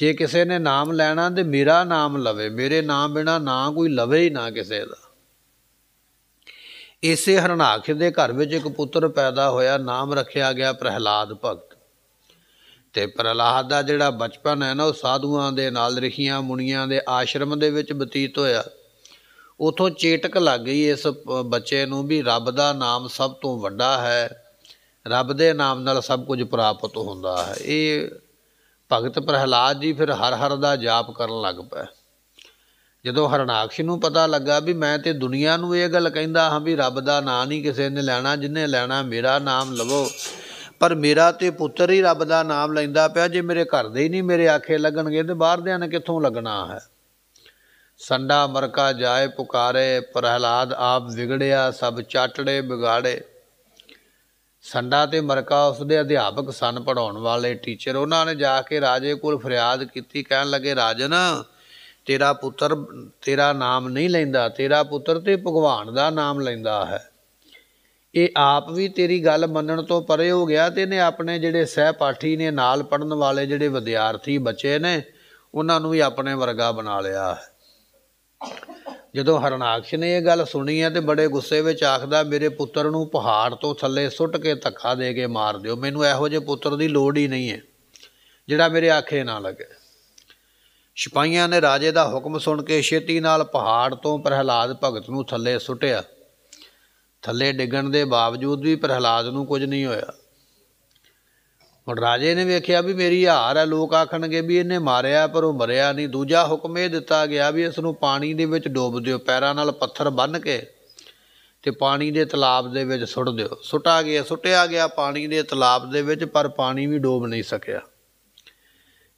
ਜੇ ਕਿਸੇ ਨੇ ਨਾਮ ਲੈਣਾ ਤੇ ਮੇਰਾ ਨਾਮ ਲਵੇ ਮੇਰੇ ਨਾਮ ਬਿਨਾ ਨਾ ਕੋਈ ਲਵੇ ਹੀ ਨਾ ਕਿਸੇ ਦਾ ਇਸੇ ਹਰਨਾਖੇ ਦੇ ਘਰ ਵਿੱਚ ਇੱਕ ਪੁੱਤਰ ਪੈਦਾ ਹੋਇਆ ਨਾਮ ਰੱਖਿਆ ਗਿਆ ਪ੍ਰਹਿਲਾਦ ਭਗਤ ਤੇ ਪ੍ਰਹਿਲਾਦ ਦਾ ਜਿਹੜਾ ਬਚਪਨ ਹੈ ਨਾ ਉਹ ਸਾਧੂਆਂ ਦੇ ਨਾਲ ਰਖੀਆਂ ਮੁਨੀਆਂ ਦੇ ਆਸ਼ਰਮ ਦੇ ਵਿੱਚ ਬਤੀਤ ਹੋਇਆ ਉਥੋਂ ਚੇਟਕ ਲੱਗ ਗਈ ਇਸ ਬੱਚੇ ਨੂੰ ਵੀ ਰੱਬ ਦਾ ਨਾਮ ਸਭ ਤੋਂ ਵੱਡਾ ਹੈ ਰੱਬ ਦੇ ਨਾਮ ਨਾਲ ਸਭ ਕੁਝ ਪ੍ਰਾਪਤ ਹੁੰਦਾ ਹੈ ਇਹ ਭਗਤ ਪ੍ਰਹਿਲਾਦ ਜੀ ਫਿਰ ਹਰ ਹਰ ਦਾ ਜਾਪ ਕਰਨ ਲੱਗ ਪਏ ਜਦੋਂ ਹਰਨਾਕਸ਼ ਨੂੰ ਪਤਾ ਲੱਗਾ ਵੀ ਮੈਂ ਤੇ ਦੁਨੀਆ ਨੂੰ ਇਹ ਗੱਲ ਕਹਿੰਦਾ ਹਾਂ ਵੀ ਰੱਬ ਦਾ ਨਾਂ ਨਹੀਂ ਕਿਸੇ ਨੇ ਲੈਣਾ ਜਿੰਨੇ ਲੈਣਾ ਮੇਰਾ ਨਾਮ ਲਵੋ ਪਰ ਮੇਰਾ ਤੇ ਪੁੱਤਰ ਹੀ ਰੱਬ ਦਾ ਨਾਮ ਲੈਂਦਾ ਪਿਆ ਜੇ ਮੇਰੇ ਘਰ ਦੇ ਹੀ ਨਹੀਂ ਮੇਰੇ ਆਖੇ ਲੱਗਣਗੇ ਤੇ ਬਾਹਰ ਦੇ ਨੇ ਕਿੱਥੋਂ ਲੱਗਣਾ ਹੈ ਸੰਡਾ ਮਰਕਾ ਜਾਏ ਪੁਕਾਰੇ ਪ੍ਰਹਿਲਾਦ ਆਪ ਵਿਗੜਿਆ ਸਭ ਚਾਟੜੇ ਵਿਗਾੜੇ ਸੰਡਾ ਤੇ ਮਰਕਾ ਉਸ ਦੇ ਅਧਿਆਪਕ ਸਨ ਪੜਾਉਣ ਵਾਲੇ ਟੀਚਰ ਉਹਨਾਂ ਨੇ ਜਾ ਕੇ ਰਾਜੇ ਕੋਲ ਫਰਿਆਦ ਕੀਤੀ ਕਹਿਣ ਲੱਗੇ ਰਾਜਨ ਤੇਰਾ ਪੁੱਤਰ ਤੇਰਾ ਨਾਮ ਨਹੀਂ ਲੈਂਦਾ ਤੇਰਾ ਪੁੱਤਰ ਤੇ ਭਗਵਾਨ ਦਾ ਨਾਮ ਲੈਂਦਾ ਹੈ ਇਹ ਆਪ ਵੀ ਤੇਰੀ ਗੱਲ ਮੰਨਣ ਤੋਂ ਪਰੇ ਹੋ ਗਿਆ ਤੇ ਇਹਨੇ ਆਪਣੇ ਜਿਹੜੇ ਸਹਿਪਾਠੀ ਨੇ ਨਾਲ ਪੜਨ ਵਾਲੇ ਜਿਹੜੇ ਵਿਦਿਆਰਥੀ ਬੱਚੇ ਨੇ ਉਹਨਾਂ ਨੂੰ ਵੀ ਆਪਣੇ ਵਰਗਾ ਬਣਾ ਲਿਆ ਜਦੋਂ ਹਰਨਾਕਸ਼ ਨੇ ਇਹ ਗੱਲ ਸੁਣੀ ਹੈ ਤੇ ਬੜੇ ਗੁੱਸੇ ਵਿੱਚ ਆਖਦਾ ਮੇਰੇ ਪੁੱਤਰ ਨੂੰ ਪਹਾੜ ਤੋਂ ਥੱਲੇ ਸੁੱਟ ਕੇ ਧੱਕਾ ਦੇ ਕੇ ਮਾਰ ਦਿਓ ਮੈਨੂੰ ਇਹੋ ਜਿਹੇ ਪੁੱਤਰ ਦੀ ਲੋੜ ਹੀ ਨਹੀਂ ਹੈ ਜਿਹੜਾ ਮੇਰੇ ਆਖੇ ਨਾ ਲੱਗੇ ਸਿਪਾਹੀਆਂ ਨੇ ਰਾਜੇ ਦਾ ਹੁਕਮ ਸੁਣ ਕੇ ਛੇਤੀ ਨਾਲ ਪਹਾੜ ਤੋਂ ਪ੍ਰਹਿਲਾਦ ਭਗਤ ਨੂੰ ਥੱਲੇ ਸੁੱਟਿਆ ਥੱਲੇ ਡਿੱਗਣ ਦੇ ਬਾਵਜੂਦ ਵੀ ਪ੍ਰਹਿਲਾਦ ਨੂੰ ਕੁਝ ਨਹੀਂ ਹੋਇਆ ਹੁਣ ਰਾਜੇ ਨੇ ਵੇਖਿਆ ਵੀ ਮੇਰੀ ਹਾਰ ਹੈ ਲੋਕ ਆਖਣਗੇ ਵੀ ਇਹਨੇ ਮਾਰਿਆ ਪਰ ਉਹ ਮਰਿਆ ਨਹੀਂ ਦੂਜਾ ਹੁਕਮ ਇਹ ਦਿੱਤਾ ਗਿਆ ਵੀ ਇਸ ਨੂੰ ਪਾਣੀ ਦੇ ਵਿੱਚ ਡੋਬ ਦਿਓ ਪੈਰਾਂ ਨਾਲ ਪੱਥਰ ਬੰਨ ਕੇ ਤੇ ਪਾਣੀ ਦੇ ਤਲਾਬ ਦੇ ਵਿੱਚ ਸੁੱਟ ਦਿਓ ਸੁੱਟਾ ਗਿਆ ਸੁੱਟਿਆ ਗਿਆ ਪਾਣੀ ਦੇ ਤਲਾਬ ਦੇ ਵਿੱਚ ਪਰ ਪਾਣੀ ਵੀ ਡੋਬ ਨਹੀਂ ਸਕਿਆ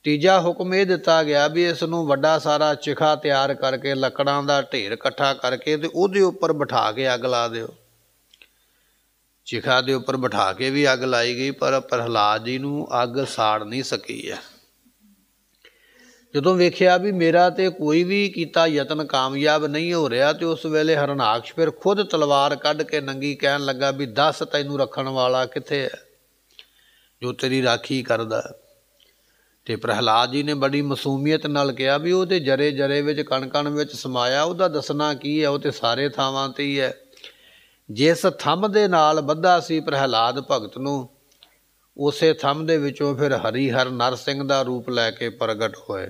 ਤੀਜਾ ਹੁਕਮ ਇਹ ਦਿੱਤਾ ਗਿਆ ਵੀ ਇਸ ਨੂੰ ਵੱਡਾ ਸਾਰਾ ਚਿਖਾ ਤਿਆਰ ਕਰਕੇ ਲੱਕੜਾਂ ਦਾ ਢੇਰ ਇਕੱਠਾ ਕਰਕੇ ਤੇ ਉਹਦੇ ਉੱਪਰ ਬਿਠਾ ਕੇ ਅੱਗ ਲਾ ਦਿਓ ਚਿਖਾ ਦੇ ਉੱਪਰ ਬਿਠਾ ਕੇ ਵੀ ਅੱਗ ਲਾਈ ਗਈ ਪਰ ਪ੍ਰਹਲਾਦ ਜੀ ਨੂੰ ਅੱਗ ਸਾੜ ਨਹੀਂ ਸਕੀ ਹੈ ਜਦੋਂ ਵੇਖਿਆ ਵੀ ਮੇਰਾ ਤੇ ਕੋਈ ਵੀ ਕੀਤਾ ਯਤਨ ਕਾਮਯਾਬ ਨਹੀਂ ਹੋ ਰਿਹਾ ਤੇ ਉਸ ਵੇਲੇ ਹਰਨਾਕਸ਼ ਫਿਰ ਖੁਦ ਤਲਵਾਰ ਕੱਢ ਕੇ ਨੰਗੀ ਕਹਿਣ ਲੱਗਾ ਵੀ ਦੱਸ ਤੈਨੂੰ ਰੱਖਣ ਵਾਲਾ ਕਿੱਥੇ ਹੈ ਜੋ ਤੇਰੀ ਰਾਖੀ ਕਰਦਾ ਤੇ ਪ੍ਰਹਿਲਾਦ ਜੀ ਨੇ ਬੜੀ ਮਾਸੂਮੀਅਤ ਨਾਲ ਕਿਹਾ ਵੀ ਉਹਦੇ ਜਰੇ ਜਰੇ ਵਿੱਚ ਕਣ-ਕਣ ਵਿੱਚ ਸਮਾਇਆ ਉਹਦਾ ਦੱਸਣਾ ਕੀ ਹੈ ਉਹ ਤੇ ਸਾਰੇ ਥਾਵਾਂ ਤੇ ਹੀ ਹੈ ਜਿਸ ਥੰਮ ਦੇ ਨਾਲ ਬੱਧਾ ਸੀ ਪ੍ਰਹਿਲਾਦ ਭਗਤ ਨੂੰ ਉਸੇ ਥੰਮ ਦੇ ਵਿੱਚੋਂ ਫਿਰ ਹਰੀ ਹਰ ਨਰ ਸਿੰਘ ਦਾ ਰੂਪ ਲੈ ਕੇ ਪ੍ਰਗਟ ਹੋਏ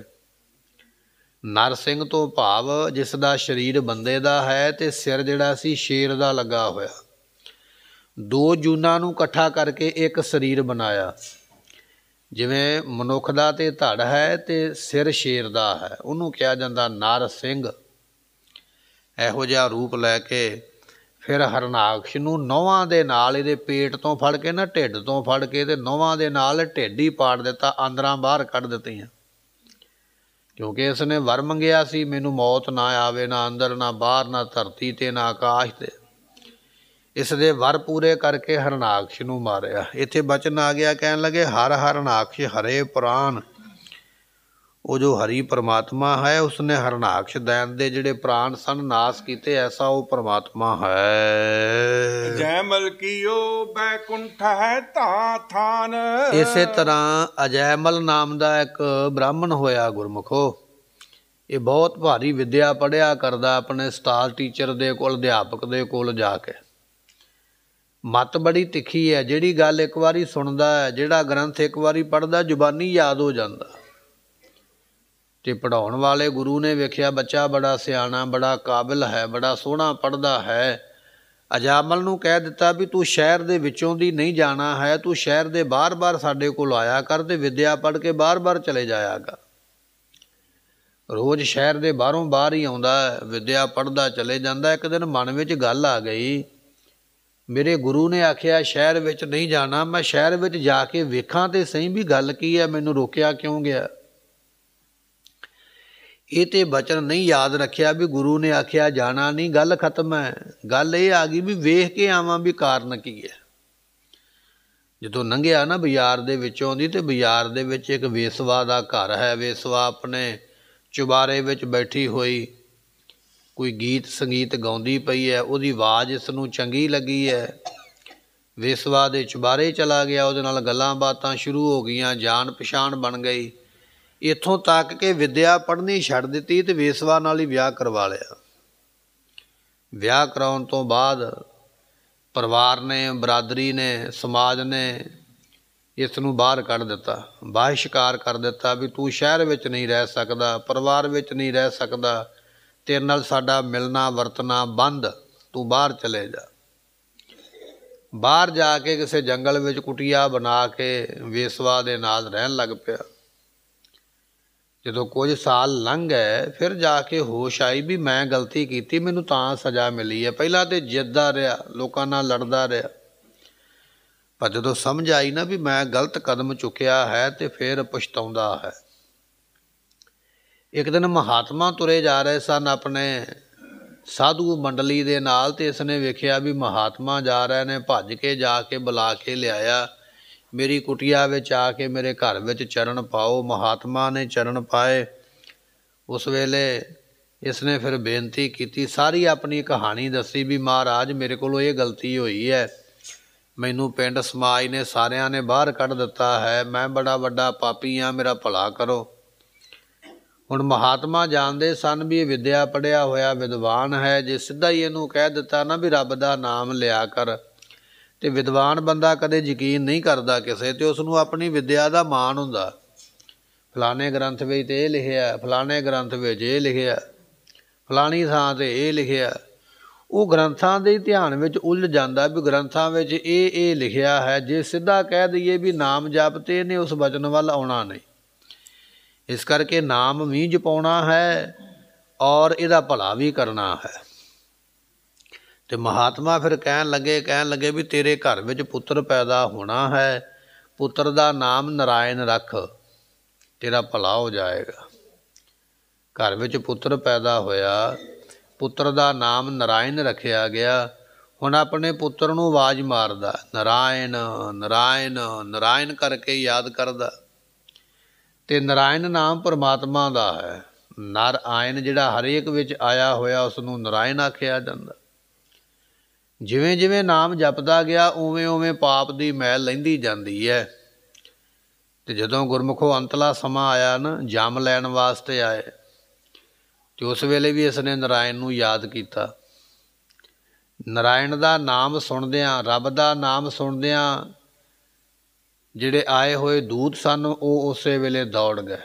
ਨਰ ਸਿੰਘ ਤੋਂ ਭਾਵ ਜਿਸ ਦਾ ਸਰੀਰ ਬੰਦੇ ਦਾ ਹੈ ਤੇ ਸਿਰ ਜਿਹੜਾ ਸੀ ਸ਼ੇਰ ਦਾ ਲੱਗਾ ਹੋਇਆ ਦੋ ਜੂਨਾਂ ਨੂੰ ਇਕੱਠਾ ਕਰਕੇ ਇੱਕ ਸਰੀਰ ਬਣਾਇਆ ਜਿਵੇਂ ਮਨੁੱਖ ਦਾ ਤੇ ਧੜ ਹੈ ਤੇ ਸਿਰ ਸ਼ੇਰ ਦਾ ਹੈ ਉਹਨੂੰ ਕਿਹਾ ਜਾਂਦਾ ਨਰ ਸਿੰਘ ਇਹੋ ਜਿਹਾ ਰੂਪ ਲੈ ਕੇ ਫਿਰ ਹਰਨਾਕਸ਼ ਨੂੰ ਨੌਵਾਂ ਦੇ ਨਾਲ ਇਹਦੇ ਪੇਟ ਤੋਂ ਫੜ ਕੇ ਨਾ ਢਿੱਡ ਤੋਂ ਫੜ ਕੇ ਤੇ ਨੌਵਾਂ ਦੇ ਨਾਲ ਢਿੱਡੀ ਪਾੜ ਦਿੱਤਾ ਅੰਦਰਾਂ ਬਾਹਰ ਕੱਢ ਦਿੱਤੀਆਂ ਕਿਉਂਕਿ ਇਸ ਨੇ ਵਰ ਮੰਗਿਆ ਸੀ ਮੈਨੂੰ ਮੌਤ ਨਾ ਆਵੇ ਨਾ ਅੰਦਰ ਨਾ ਬਾਹਰ ਨਾ ਧਰਤੀ ਤੇ ਨਾ ਆਕਾਸ਼ ਤੇ ਇਸ ਦੇ ਵਰ ਪੂਰੇ ਕਰਕੇ ਹਰਨਾਕਸ਼ ਨੂੰ ਮਾਰਿਆ ਇੱਥੇ ਬਚਨ ਆ ਗਿਆ ਕਹਿਣ ਲੱਗੇ ਹਰ ਹਰਨਾਕਸ਼ ਹਰੇ ਪ੍ਰਾਨ ਉਹ ਜੋ ਹਰੀ ਪਰਮਾਤਮਾ ਹੈ ਉਸਨੇ ਹਰਨਾਕਸ਼ ਦੈਨ ਦੇ ਜਿਹੜੇ ਪ੍ਰਾਨ ਸਨ ਨਾਸ ਕੀਤੇ ਐਸਾ ਉਹ ਪਰਮਾਤਮਾ ਹੈ ਜੈ ਮਲਕੀਓ ਬੈਕੁੰਠ ਹੈ ਤਾ ਥਾਨ ਇਸੇ ਤਰ੍ਹਾਂ ਅਜੈਮਲ ਨਾਮ ਦਾ ਇੱਕ ਬ੍ਰਾਹਮਣ ਹੋਇਆ ਗੁਰਮੁਖੋ ਇਹ ਬਹੁਤ ਭਾਰੀ ਵਿਦਿਆ ਪੜਿਆ ਕਰਦਾ ਆਪਣੇ ਸਟਾਲ ਟੀਚਰ ਦੇ ਕੋਲ ਅਧਿਆਪਕ ਦੇ ਕੋਲ ਜਾ ਕੇ ਮਤ ਬੜੀ ਤਿੱਖੀ ਹੈ ਜਿਹੜੀ ਗੱਲ ਇੱਕ ਵਾਰੀ ਸੁਣਦਾ ਹੈ ਜਿਹੜਾ ਗ੍ਰੰਥ ਇੱਕ ਵਾਰੀ ਪੜਦਾ ਜ਼ੁਬਾਨੀ ਯਾਦ ਹੋ ਜਾਂਦਾ ਤੇ ਪੜਾਉਣ ਵਾਲੇ ਗੁਰੂ ਨੇ ਵੇਖਿਆ ਬੱਚਾ ਬੜਾ ਸਿਆਣਾ ਬੜਾ ਕਾਬਿਲ ਹੈ ਬੜਾ ਸੋਹਣਾ ਪੜਦਾ ਹੈ ਅਜਾਮਲ ਨੂੰ ਕਹਿ ਦਿੱਤਾ ਵੀ ਤੂੰ ਸ਼ਹਿਰ ਦੇ ਵਿੱਚੋਂ ਦੀ ਨਹੀਂ ਜਾਣਾ ਹੈ ਤੂੰ ਸ਼ਹਿਰ ਦੇ ਬਾਹਰ-ਬਾਹਰ ਸਾਡੇ ਕੋਲ ਆਇਆ ਕਰ ਤੇ ਵਿਦਿਆ ਪੜ ਕੇ ਬਾਹਰ-ਬਾਹਰ ਚਲੇ ਜਾਇਆ ਕਰ ਰੋਜ਼ ਸ਼ਹਿਰ ਦੇ ਬਾਹਰੋਂ ਬਾਹਰ ਹੀ ਆਉਂਦਾ ਵਿਦਿਆ ਪੜਦਾ ਚਲੇ ਜਾਂਦਾ ਇੱਕ ਦਿਨ ਮਨ ਵਿੱਚ ਗੱਲ ਆ ਗਈ ਮੇਰੇ ਗੁਰੂ ਨੇ ਆਖਿਆ ਸ਼ਹਿਰ ਵਿੱਚ ਨਹੀਂ ਜਾਣਾ ਮੈਂ ਸ਼ਹਿਰ ਵਿੱਚ ਜਾ ਕੇ ਵੇਖਾਂ ਤੇ ਸਹੀ ਵੀ ਗੱਲ ਕੀ ਹੈ ਮੈਨੂੰ ਰੋਕਿਆ ਕਿਉਂ ਗਿਆ ਇਹ ਤੇ ਬਚਨ ਨਹੀਂ ਯਾਦ ਰੱਖਿਆ ਵੀ ਗੁਰੂ ਨੇ ਆਖਿਆ ਜਾਣਾ ਨਹੀਂ ਗੱਲ ਖਤਮ ਹੈ ਗੱਲ ਇਹ ਆ ਗਈ ਵੀ ਵੇਖ ਕੇ ਆਵਾਂ ਵੀ ਕਾਰਨ ਕੀ ਹੈ ਜਦੋਂ ਲੰਘਿਆ ਨਾ ਬਾਜ਼ਾਰ ਦੇ ਵਿੱਚੋਂ ਦੀ ਤੇ ਬਾਜ਼ਾਰ ਦੇ ਵਿੱਚ ਇੱਕ ਵੇਸਵਾ ਦਾ ਘਰ ਹੈ ਵੇਸਵਾ ਆਪਣੇ ਚੁਬਾਰੇ ਵਿੱਚ ਬੈਠੀ ਹੋਈ ਕੋਈ ਗੀਤ ਸੰਗੀਤ ਗਾਉਂਦੀ ਪਈ ਹੈ ਉਹਦੀ ਆਵਾਜ਼ ਇਸ ਨੂੰ ਚੰਗੀ ਲੱਗੀ ਹੈ ਵਿਸਵਾ ਦੇ ਚਬਾਰੇ ਚਲਾ ਗਿਆ ਉਹਦੇ ਨਾਲ ਗੱਲਾਂ ਬਾਤਾਂ ਸ਼ੁਰੂ ਹੋ ਗਈਆਂ ਜਾਣ ਪਛਾਣ ਬਣ ਗਈ ਇੱਥੋਂ ਤੱਕ ਕਿ ਵਿਦਿਆ ਪੜ੍ਹਨੀ ਛੱਡ ਦਿੱਤੀ ਤੇ ਵੇਸਵਾ ਨਾਲ ਹੀ ਵਿਆਹ ਕਰਵਾ ਲਿਆ ਵਿਆਹ ਕਰਾਉਣ ਤੋਂ ਬਾਅਦ ਪਰਿਵਾਰ ਨੇ ਬਰਾਦਰੀ ਨੇ ਸਮਾਜ ਨੇ ਇਸ ਨੂੰ ਬਾਹਰ ਕੱਢ ਦਿੱਤਾ ਬਾਹਿਸ਼ਕਾਰ ਕਰ ਦਿੱਤਾ ਵੀ ਤੂੰ ਸ਼ਹਿਰ ਵਿੱਚ ਨਹੀਂ ਰਹਿ ਸਕਦਾ ਪਰਿਵਾਰ ਵਿੱਚ ਨਹੀਂ ਰਹਿ ਸਕਦਾ ਤੇਰੇ ਨਾਲ ਸਾਡਾ ਮਿਲਣਾ ਵਰਤਣਾ ਬੰਦ ਤੂੰ ਬਾਹਰ ਚਲੇ ਜਾ ਬਾਹਰ ਜਾ ਕੇ ਕਿਸੇ ਜੰਗਲ ਵਿੱਚ ਕੁਟਿਆ ਬਣਾ ਕੇ ਵੇਸਵਾ ਦੇ ਨਾਲ ਰਹਿਣ ਲੱਗ ਪਿਆ ਜਦੋਂ ਕੁਝ ਸਾਲ ਲੰਘ ਗਏ ਫਿਰ ਜਾ ਕੇ ਹੋਸ਼ ਆਈ ਵੀ ਮੈਂ ਗਲਤੀ ਕੀਤੀ ਮੈਨੂੰ ਤਾਂ ਸਜ਼ਾ ਮਿਲੀ ਹੈ ਪਹਿਲਾਂ ਤੇ ਜਿੱਦਦਾ ਰਿਹਾ ਲੋਕਾਂ ਨਾਲ ਲੜਦਾ ਰਿਹਾ ਪਰ ਜਦੋਂ ਸਮਝ ਆਈ ਨਾ ਵੀ ਮੈਂ ਗਲਤ ਕਦਮ ਚੁੱਕਿਆ ਹੈ ਤੇ ਫਿਰ ਪਛਤਾਉਂਦਾ ਹੈ ਇੱਕ ਦਿਨ ਮਹਾਤਮਾ ਤੁਰੇ ਜਾ ਰਹੇ ਸਨ ਆਪਣੇ ਸਾਧੂ ਮੰਡਲੀ ਦੇ ਨਾਲ ਤੇ ਇਸ ਨੇ ਵੇਖਿਆ ਵੀ ਮਹਾਤਮਾ ਜਾ ਰਹੇ ਨੇ ਭੱਜ ਕੇ ਜਾ ਕੇ ਬੁਲਾ ਕੇ ਲਿਆਇਆ ਮੇਰੀ ਕੁਟਿਆ ਵਿੱਚ ਆ ਕੇ ਮੇਰੇ ਘਰ ਵਿੱਚ ਚਰਨ ਪਾਓ ਮਹਾਤਮਾ ਨੇ ਚਰਨ ਪਾਏ ਉਸ ਵੇਲੇ ਇਸ ਨੇ ਫਿਰ ਬੇਨਤੀ ਕੀਤੀ ਸਾਰੀ ਆਪਣੀ ਕਹਾਣੀ ਦੱਸੀ ਵੀ ਮਹਾਰਾਜ ਮੇਰੇ ਕੋਲੋਂ ਇਹ ਗਲਤੀ ਹੋਈ ਹੈ ਮੈਨੂੰ ਪਿੰਡ ਸਮਾਜ ਨੇ ਸਾਰਿਆਂ ਨੇ ਬਾਹਰ ਕੱਢ ਦਿੱਤਾ ਹੈ ਮੈਂ ਬੜਾ ਵੱਡਾ ਪਾਪੀ ਆ ਮੇਰਾ ਭਲਾ ਕਰੋ ਹੁਣ ਮਹਾਤਮਾ ਜਾਣਦੇ ਸਨ ਵੀ ਇਹ ਵਿਦਿਆ ਪੜਿਆ ਹੋਇਆ ਵਿਦਵਾਨ ਹੈ ਜੇ ਸਿੱਧਾ ਹੀ ਇਹਨੂੰ ਕਹਿ ਦਿੱਤਾ ਨਾ ਵੀ ਰੱਬ ਦਾ ਨਾਮ ਲਿਆ ਕਰ ਤੇ ਵਿਦਵਾਨ ਬੰਦਾ ਕਦੇ ਯਕੀਨ ਨਹੀਂ ਕਰਦਾ ਕਿਸੇ ਤੇ ਉਸ ਨੂੰ ਆਪਣੀ ਵਿਦਿਆ ਦਾ ਮਾਣ ਹੁੰਦਾ ਫਲਾਣੇ ਗ੍ਰੰਥ ਵਿੱਚ ਤੇ ਇਹ ਲਿਖਿਆ ਫਲਾਣੇ ਗ੍ਰੰਥ ਵਿੱਚ ਇਹ ਲਿਖਿਆ ਫਲਾਣੀ ਥਾਂ ਤੇ ਇਹ ਲਿਖਿਆ ਉਹ ਗ੍ਰੰਥਾਂ ਦੇ ਧਿਆਨ ਵਿੱਚ ਉਲਝ ਜਾਂਦਾ ਵੀ ਗ੍ਰੰਥਾਂ ਵਿੱਚ ਇਹ ਇਹ ਲਿਖਿਆ ਹੈ ਜੇ ਸਿੱਧਾ ਕਹਿ ਦਈਏ ਵੀ ਨਾਮ ਜਪਤੇ ਨੇ ਉਸ ਬਚਨ ਵੱਲ ਆਉਣਾ ਨਹੀਂ ਇਸ ਕਰਕੇ ਨਾਮ ਵੀ ਜਪਉਣਾ ਹੈ ਔਰ ਇਹਦਾ ਭਲਾ ਵੀ ਕਰਨਾ ਹੈ ਤੇ ਮਹਾਤਮਾ ਫਿਰ ਕਹਿਣ ਲੱਗੇ ਕਹਿਣ ਲੱਗੇ ਵੀ ਤੇਰੇ ਘਰ ਵਿੱਚ ਪੁੱਤਰ ਪੈਦਾ ਹੋਣਾ ਹੈ ਪੁੱਤਰ ਦਾ ਨਾਮ ਨਰਾਇਣ ਰੱਖ ਤੇਰਾ ਭਲਾ ਹੋ ਜਾਏਗਾ ਘਰ ਵਿੱਚ ਪੁੱਤਰ ਪੈਦਾ ਹੋਇਆ ਪੁੱਤਰ ਦਾ ਨਾਮ ਨਰਾਇਣ ਰੱਖਿਆ ਗਿਆ ਹੁਣ ਆਪਣੇ ਪੁੱਤਰ ਨੂੰ ਆਵਾਜ਼ ਮਾਰਦਾ ਨਰਾਇਣ ਨਰਾਇਣ ਨਰਾਇਣ ਕਰਕੇ ਯਾਦ ਕਰਦਾ ਤੇ ਨਰਾਇਣ ਨਾਮ ਪਰਮਾਤਮਾ ਦਾ ਹੈ ਨਰ ਆਇਨ ਜਿਹੜਾ ਹਰੇਕ ਵਿੱਚ ਆਇਆ ਹੋਇਆ ਉਸ ਨੂੰ ਨਰਾਇਣ ਆਖਿਆ ਜਾਂਦਾ ਜਿਵੇਂ ਜਿਵੇਂ ਨਾਮ ਜਪਦਾ ਗਿਆ ਉਵੇਂ ਉਵੇਂ ਪਾਪ ਦੀ ਮੈਲ ਲੈਂਦੀ ਜਾਂਦੀ ਹੈ ਤੇ ਜਦੋਂ ਗੁਰਮੁਖੋ ਅੰਤਲਾ ਸਮਾਂ ਆਇਆ ਨਾ ਜਮ ਲੈਣ ਵਾਸਤੇ ਆਏ ਤੇ ਉਸ ਵੇਲੇ ਵੀ ਇਸ ਨੇ ਨਰਾਇਣ ਨੂੰ ਯਾਦ ਕੀਤਾ ਨਰਾਇਣ ਦਾ ਨਾਮ ਸੁਣਦਿਆਂ ਰੱਬ ਦਾ ਨਾਮ ਸੁਣਦਿਆਂ ਜਿਹੜੇ ਆਏ ਹੋਏ ਦੂਤ ਸਨ ਉਹ ਉਸੇ ਵੇਲੇ ਦੌੜ ਗਏ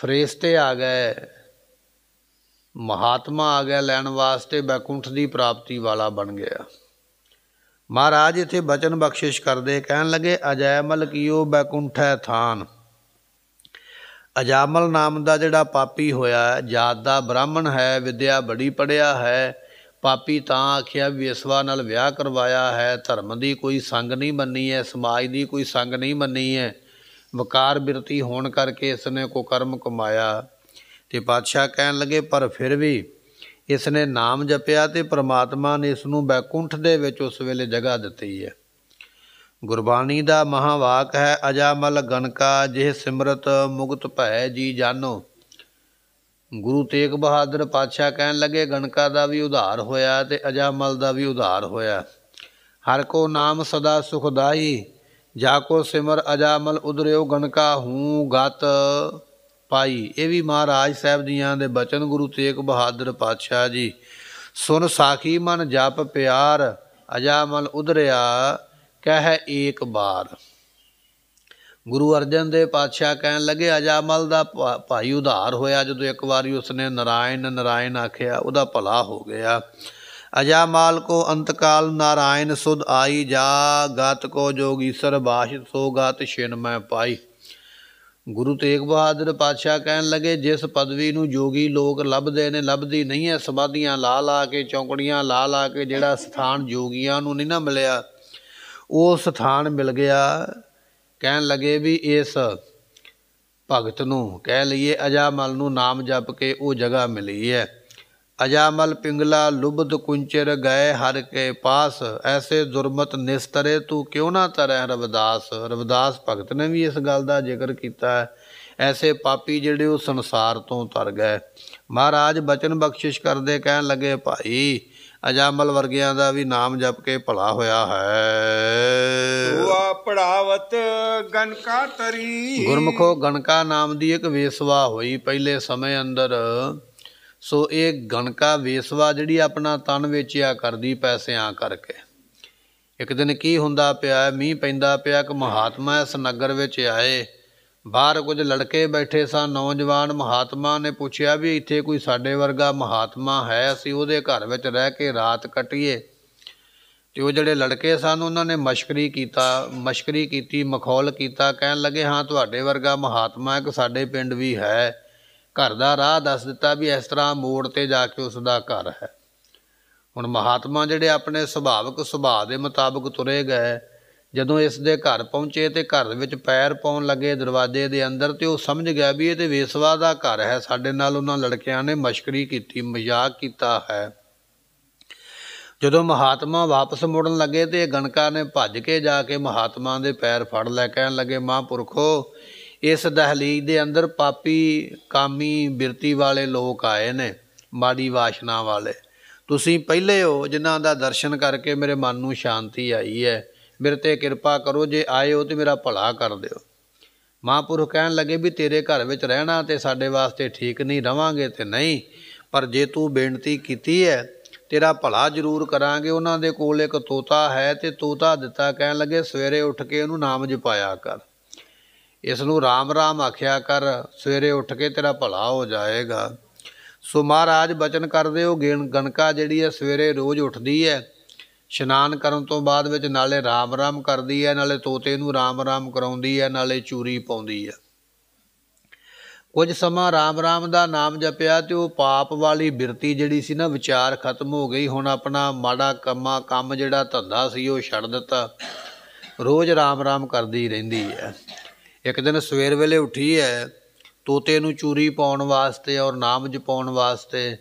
ਫਰਿਸ਼ਤੇ ਆ ਗਏ ਮਹਾਤਮਾ ਆ ਗਿਆ ਲੈਣ ਵਾਸਤੇ ਬੈਕੁੰਠ ਦੀ ਪ੍ਰਾਪਤੀ ਵਾਲਾ ਬਣ ਗਿਆ ਮਹਾਰਾਜ ਇਥੇ ਬਚਨ ਬਖਸ਼ਿਸ਼ ਕਰਦੇ ਕਹਿਣ ਲੱਗੇ ਅਜੈਮਲ ਕੀਓ ਬੈਕੁੰਠ ਹੈ ਥਾਨ ਅਜਾਮਲ ਨਾਮ ਦਾ ਜਿਹੜਾ ਪਾਪੀ ਹੋਇਆ ਜਾਤ ਦਾ ਬ੍ਰਾਹਮਣ ਹੈ ਵਿਦਿਆ ਬੜੀ ਪੜਿਆ ਹੈ ਪਾਪੀ ਤਾਂ ਆਖਿਆ ਵਿਸਵਾ ਨਾਲ ਵਿਆਹ ਕਰਵਾਇਆ ਹੈ ਧਰਮ ਦੀ ਕੋਈ ਸੰਗ ਨਹੀਂ ਮੰਨੀ ਹੈ ਸਮਾਜ ਦੀ ਕੋਈ ਸੰਗ ਨਹੀਂ ਮੰਨੀ ਹੈ ਵਕਾਰ ਬਿਰਤੀ ਹੋਣ ਕਰਕੇ ਇਸ ਨੇ ਕੋ ਕਰਮ ਕਮਾਇਆ ਤੇ ਪਾਤਸ਼ਾਹ ਕਹਿਣ ਲੱਗੇ ਪਰ ਫਿਰ ਵੀ ਇਸ ਨੇ ਨਾਮ ਜਪਿਆ ਤੇ ਪ੍ਰਮਾਤਮਾ ਨੇ ਇਸ ਨੂੰ ਬੈਕੁੰਠ ਦੇ ਵਿੱਚ ਉਸ ਵੇਲੇ ਜਗ੍ਹਾ ਦਿੱਤੀ ਹੈ ਗੁਰਬਾਣੀ ਦਾ ਮਹਾਵਾਕ ਹੈ ਅਜਾਮਲ ਗਨਕਾ ਜਿਹ ਸਿਮਰਤ ਮੁਕਤ ਭੈ ਜੀ ਜਾਨੋ ਗੁਰੂ ਤੇਗ ਬਹਾਦਰ ਪਾਤਸ਼ਾਹ ਕਹਿਣ ਲੱਗੇ ਗਣਕਾ ਦਾ ਵੀ ਉਧਾਰ ਹੋਇਆ ਤੇ ਅਜਾਮਲ ਦਾ ਵੀ ਉਧਾਰ ਹੋਇਆ ਹਰ ਕੋ ਨਾਮ ਸਦਾ ਸੁਖਦਾਈ ਜਾ ਕੋ ਸਿਮਰ ਅਜਾਮਲ ਉਧਰਿਓ ਗਣਕਾ ਹੂੰ ਗਤ ਪਾਈ ਇਹ ਵੀ ਮਹਾਰਾਜ ਸਾਹਿਬ ਜੀਆਂ ਦੇ ਬਚਨ ਗੁਰੂ ਤੇਗ ਬਹਾਦਰ ਪਾਤਸ਼ਾਹ ਜੀ ਸੁਨ ਸਾਖੀ ਮਨ ਜਪ ਪਿਆਰ ਅਜਾਮਲ ਉਧਰਿਆ ਕਹਿ ਏਕ ਬਾਰ ਗੁਰੂ ਅਰਜਨ ਦੇ ਪਾਤਸ਼ਾਹ ਕਹਿਣ ਲੱਗੇ ਅਜਾਮਲ ਦਾ ਭਾਈ ਉਧਾਰ ਹੋਇਆ ਜਦੋਂ ਇੱਕ ਵਾਰੀ ਉਸਨੇ ਨਰਾਇਣ ਨਰਾਇਣ ਆਖਿਆ ਉਹਦਾ ਭਲਾ ਹੋ ਗਿਆ ਅਜਾਮਲ ਕੋ ਅੰਤਕਾਲ ਨਾਰਾਇਣ ਸੁਧ ਆਈ ਜਾ ਗਤ ਕੋ ਜੋਗੀਸਰ ਬਾਸ਼ਿਤ ਸੋ ਗਤ ਛਿਨ ਮੈਂ ਪਾਈ ਗੁਰੂ ਤੇਗ ਬਹਾਦਰ ਪਾਤਸ਼ਾਹ ਕਹਿਣ ਲੱਗੇ ਜਿਸ ਪਦਵੀ ਨੂੰ ਜੋਗੀ ਲੋਕ ਲੱਭਦੇ ਨੇ ਲੱਭਦੀ ਨਹੀਂ ਹੈ ਸਮਾਧੀਆਂ ਲਾ ਲਾ ਕੇ ਚੌਂਕੜੀਆਂ ਲਾ ਲਾ ਕੇ ਜਿਹੜਾ ਸਥਾਨ ਜੋਗੀਆਂ ਨੂੰ ਨਹੀਂ ਨਾ ਮਿਲਿਆ ਉਹ ਸਥਾਨ ਮਿਲ ਗਿਆ ਕਹਿਣ ਲੱਗੇ ਵੀ ਇਸ ਭਗਤ ਨੂੰ ਕਹਿ ਲਈਏ ਅਜਾਮਲ ਨੂੰ ਨਾਮ ਜਪ ਕੇ ਉਹ ਜਗ੍ਹਾ ਮਿਲੀ ਹੈ ਅਜਾਮਲ ਪਿੰਗਲਾ ਲੁਬਦ ਕੁੰਚਰ ਗਏ ਹਰ ਕੇ ਪਾਸ ਐਸੇ ਦੁਰਮਤ ਨਿਸਤਰੇ ਤੂੰ ਕਿਉਂ ਨਾ ਤਰੈ ਰਵਿਦਾਸ ਰਵਿਦਾਸ ਭਗਤ ਨੇ ਵੀ ਇਸ ਗੱਲ ਦਾ ਜ਼ਿਕਰ ਕੀਤਾ ਹੈ ਐਸੇ ਪਾਪੀ ਜਿਹੜੇ ਉਹ ਸੰਸਾਰ ਤੋਂ ਤਰ ਗਏ ਮਹਾਰਾਜ ਬਚਨ ਬਖਸ਼ਿਸ਼ ਕਰਦੇ ਕਹਿਣ ਲੱਗੇ ਭਾਈ ਅਜਾਮਲ ਵਰਗਿਆਂ ਦਾ ਵੀ ਨਾਮ ਜਪ ਕੇ ਭਲਾ ਹੋਇਆ ਹੈ ਹੁਆ ਪੜਾਵਤ ਗਨਕਾ ਤਰੀ ਗੁਰਮਖੋ ਗਨਕਾ ਨਾਮ ਦੀ ਇੱਕ ਵੇਸਵਾ ਹੋਈ ਪਹਿਲੇ ਸਮੇਂ ਅੰਦਰ ਸੋ ਇਹ ਗਨਕਾ ਵੇਸਵਾ ਜਿਹੜੀ ਆਪਣਾ ਤਨ ਵੇਚਿਆ ਕਰਦੀ ਪੈਸਿਆਂ ਕਰਕੇ ਇੱਕ ਦਿਨ ਕੀ ਹੁੰਦਾ ਪਿਆ ਮੀਂਹ ਪੈਂਦਾ ਪਿਆ ਕਿ ਮਹਾਤਮਾ ਇਸ ਨਗਰ ਵਿੱਚ ਆਏ ਬਾਹਰ ਕੁਝ ਲੜਕੇ ਬੈਠੇ ਸਨ ਨੌਜਵਾਨ ਮਹਾਤਮਾ ਨੇ ਪੁੱਛਿਆ ਵੀ ਇੱਥੇ ਕੋਈ ਸਾਡੇ ਵਰਗਾ ਮਹਾਤਮਾ ਹੈ ਅਸੀਂ ਉਹਦੇ ਘਰ ਵਿੱਚ ਰਹਿ ਕੇ ਰਾਤ ਕੱਟੀਏ ਤੇ ਉਹ ਜਿਹੜੇ ਲੜਕੇ ਸਨ ਉਹਨਾਂ ਨੇ ਮਸ਼ਕਰੀ ਕੀਤਾ ਮਸ਼ਕਰੀ ਕੀਤੀ ਮਖੌਲ ਕੀਤਾ ਕਹਿਣ ਲੱਗੇ ਹਾਂ ਤੁਹਾਡੇ ਵਰਗਾ ਮਹਾਤਮਾ ਇੱਕ ਸਾਡੇ ਪਿੰਡ ਵੀ ਹੈ ਘਰ ਦਾ ਰਾਹ ਦੱਸ ਦਿੱਤਾ ਵੀ ਇਸ ਤਰ੍ਹਾਂ ਮੋੜ ਤੇ ਜਾ ਕੇ ਉਸ ਦਾ ਘਰ ਹੈ ਹੁਣ ਮਹਾਤਮਾ ਜਿਹੜੇ ਆਪਣੇ ਸੁਭਾਵਿਕ ਸੁਭਾਅ ਦੇ ਮੁਤਾਬਕ ਤੁਰੇ ਗਏ ਜਦੋਂ ਇਸ ਦੇ ਘਰ ਪਹੁੰਚੇ ਤੇ ਘਰ ਵਿੱਚ ਪੈਰ ਪਾਉਣ ਲੱਗੇ ਦਰਵਾਜ਼ੇ ਦੇ ਅੰਦਰ ਤੇ ਉਹ ਸਮਝ ਗਿਆ ਵੀ ਇਹ ਤੇ ਵੇਸਵਾ ਦਾ ਘਰ ਹੈ ਸਾਡੇ ਨਾਲ ਉਹਨਾਂ ਲੜਕਿਆਂ ਨੇ ਮਸ਼ਕਰੀ ਕੀਤੀ ਮਜ਼ਾਕ ਕੀਤਾ ਹੈ ਜਦੋਂ ਮਹਾਤਮਾ ਵਾਪਸ ਮੁੜਨ ਲੱਗੇ ਤੇ ਇਹ ਗਣਕਾਰ ਨੇ ਭੱਜ ਕੇ ਜਾ ਕੇ ਮਹਾਤਮਾ ਦੇ ਪੈਰ ਫੜ ਲੈ ਕਹਿਣ ਲੱਗੇ ਮਹਾਂਪੁਰਖੋ ਇਸ ਦਹਲੀਜ ਦੇ ਅੰਦਰ ਪਾਪੀ ਕਾਮੀ ਬਿਰਤੀ ਵਾਲੇ ਲੋਕ ਆਏ ਨੇ ਮਾੜੀ ਵਾਸ਼ਨਾ ਵਾਲੇ ਤੁਸੀਂ ਪਹਿਲੇ ਹੋ ਜਿਨ੍ਹਾਂ ਦਾ ਦਰਸ਼ਨ ਕਰਕੇ ਮੇਰੇ ਮਨ ਨੂੰ ਸ਼ਾਂਤੀ ਆਈ ਹੈ ਮੇਰੇ ਤੇ ਕਿਰਪਾ ਕਰੋ ਜੇ ਆਏ ਹੋ ਤੇ ਮੇਰਾ ਭਲਾ ਕਰ ਦਿਓ ਮਹਾਂਪੁਰਖ ਕਹਿਣ ਲੱਗੇ ਵੀ ਤੇਰੇ ਘਰ ਵਿੱਚ ਰਹਿਣਾ ਤੇ ਸਾਡੇ ਵਾਸਤੇ ਠੀਕ ਨਹੀਂ ਰਵਾਂਗੇ ਤੇ ਨਹੀਂ ਪਰ ਜੇ ਤੂੰ ਬੇਨਤੀ ਕੀਤੀ ਹੈ ਤੇਰਾ ਭਲਾ ਜ਼ਰੂਰ ਕਰਾਂਗੇ ਉਹਨਾਂ ਦੇ ਕੋਲ ਇੱਕ ਤੋਤਾ ਹੈ ਤੇ ਤੋਤਾ ਦਿੱਤਾ ਕਹਿਣ ਲੱਗੇ ਸਵੇਰੇ ਉੱਠ ਕੇ ਉਹਨੂੰ ਨਾਮ ਜਪਾਇਆ ਕਰ ਇਸ ਨੂੰ ਰਾਮ ਰਾਮ ਆਖਿਆ ਕਰ ਸਵੇਰੇ ਉੱਠ ਕੇ ਤੇਰਾ ਭਲਾ ਹੋ ਜਾਏਗਾ ਸੋ ਮਹਾਰਾਜ ਬਚਨ ਕਰਦੇ ਹੋ ਗਣਕਾ ਜਿਹੜੀ ਹੈ ਸਵੇਰੇ ਰੋਜ਼ ਉੱਠਦੀ ਹੈ ਇਸ਼ਨਾਨ ਕਰਨ ਤੋਂ ਬਾਅਦ ਵਿੱਚ ਨਾਲੇ ਰਾਮ ਰਾਮ ਕਰਦੀ ਹੈ ਨਾਲੇ ਤੋਤੇ ਨੂੰ ਰਾਮ ਰਾਮ ਕਰਾਉਂਦੀ ਹੈ ਨਾਲੇ ਚੂਰੀ ਪਾਉਂਦੀ ਹੈ ਕੁਝ ਸਮਾਂ ਰਾਮ ਰਾਮ ਦਾ ਨਾਮ ਜਪਿਆ ਤੇ ਉਹ ਪਾਪ ਵਾਲੀ ਬਿਰਤੀ ਜਿਹੜੀ ਸੀ ਨਾ ਵਿਚਾਰ ਖਤਮ ਹੋ ਗਈ ਹੁਣ ਆਪਣਾ ਮਾੜਾ ਕੰਮਾ ਕੰਮ ਜਿਹੜਾ ਧੰਦਾ ਸੀ ਉਹ ਛੱਡ ਦਿੱਤਾ ਰੋਜ਼ ਰਾਮ ਰਾਮ ਕਰਦੀ ਰਹਿੰਦੀ ਹੈ ਇੱਕ ਦਿਨ ਸਵੇਰ ਵੇਲੇ ਉੱਠੀ ਹੈ ਤੋਤੇ ਨੂੰ ਚੂਰੀ ਪਾਉਣ ਵਾਸਤੇ ਔਰ ਨਾਮ ਜਪਾਉਣ ਵਾਸਤੇ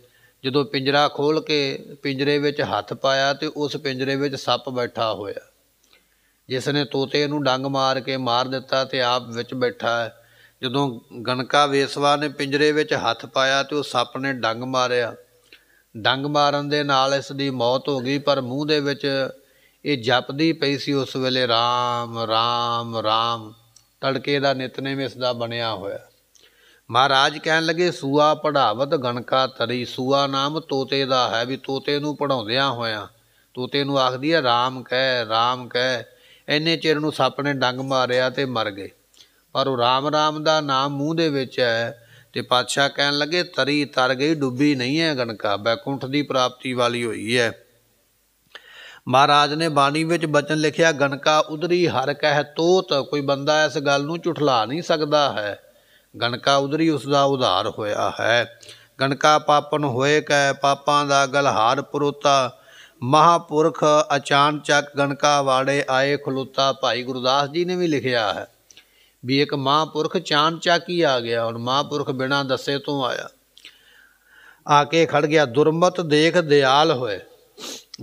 ਜਦੋਂ ਪਿੰਜਰਾ ਖੋਲ ਕੇ ਪਿੰਜਰੇ ਵਿੱਚ ਹੱਥ ਪਾਇਆ ਤੇ ਉਸ ਪਿੰਜਰੇ ਵਿੱਚ ਸੱਪ ਬੈਠਾ ਹੋਇਆ ਜਿਸ ਨੇ ਤੋਤੇ ਨੂੰ ਡੰਗ ਮਾਰ ਕੇ ਮਾਰ ਦਿੱਤਾ ਤੇ ਆਪ ਵਿੱਚ ਬੈਠਾ ਹੈ ਜਦੋਂ ਗਣਕਾ ਵੇਸਵਾ ਨੇ ਪਿੰਜਰੇ ਵਿੱਚ ਹੱਥ ਪਾਇਆ ਤੇ ਉਹ ਸੱਪ ਨੇ ਡੰਗ ਮਾਰਿਆ ਡੰਗ ਮਾਰਨ ਦੇ ਨਾਲ ਇਸ ਦੀ ਮੌਤ ਹੋ ਗਈ ਪਰ ਮੂੰਹ ਦੇ ਵਿੱਚ ਇਹ ਜਪਦੀ ਪਈ ਸੀ ਉਸ ਵੇਲੇ RAM RAM RAM ਤੜਕੇ ਦਾ ਨਿਤਨੇਮ ਇਸ ਦਾ ਬਣਿਆ ਹੋਇਆ ਮਹਾਰਾਜ ਕਹਿਣ ਲੱਗੇ ਸੂਆ ਪੜਾਵਤ ਗਣਕਾ ਤਰੀ ਸੂਆ ਨਾਮ ਤੋਤੇ ਦਾ ਹੈ ਵੀ ਤੋਤੇ ਨੂੰ ਪੜਾਉਂਦਿਆਂ ਹੋਇਆਂ ਤੋਤੇ ਨੂੰ ਆਖਦੀ ਹੈ ਰਾਮ ਕਹਿ ਰਾਮ ਕਹਿ ਐਨੇ ਚਿਰ ਨੂੰ ਸੱਪ ਨੇ ਡੰਗ ਮਾਰਿਆ ਤੇ ਮਰ ਗਏ ਪਰ ਉਹ ਰਾਮ ਰਾਮ ਦਾ ਨਾਮ ਮੂੰਹ ਦੇ ਵਿੱਚ ਹੈ ਤੇ ਪਾਤਸ਼ਾਹ ਕਹਿਣ ਲੱਗੇ ਤਰੀ ਤਰ ਗਈ ਡੁੱਬੀ ਨਹੀਂ ਹੈ ਗਣਕਾ ਬੈਕੁੰਠ ਦੀ ਪ੍ਰਾਪਤੀ ਵਾਲੀ ਹੋਈ ਹੈ ਮਹਾਰਾਜ ਨੇ ਬਾਣੀ ਵਿੱਚ ਬਚਨ ਲਿਖਿਆ ਗਣਕਾ ਉਦਰੀ ਹਰ ਕਹਿ ਤੋਤ ਕੋਈ ਬੰਦਾ ਇਸ ਗੱਲ ਨੂੰ ਝੁਠਲਾ ਨਹੀਂ ਸਕਦਾ ਹੈ ਗਣਕਾ ਉਦਰੀ ਉਸ ਦਾ ਉਧਾਰ ਹੋਇਆ ਹੈ ਗਣਕਾ ਪਾਪਨ ਹੋਏ ਕੈ ਪਾਪਾਂ ਦਾ ਗਲਹਾਰ ਪੁਰੋਤਾ ਮਹਾਪੁਰਖ ਚੱਕ ਗਣਕਾ ਵਾੜੇ ਆਏ ਖਲੋਤਾ ਭਾਈ ਗੁਰਦਾਸ ਜੀ ਨੇ ਵੀ ਲਿਖਿਆ ਹੈ ਵੀ ਇੱਕ ਮਹਾਪੁਰਖ ਚੱਕ ਹੀ ਆ ਗਿਆ ਹੁਣ ਮਹਾਪੁਰਖ ਬਿਨਾ ਦੱਸੇ ਤੋਂ ਆਇਆ ਆ ਕੇ ਖੜ ਗਿਆ ਦੁਰਮਤ ਦੇਖ ਦਿਆਲ ਹੋਏ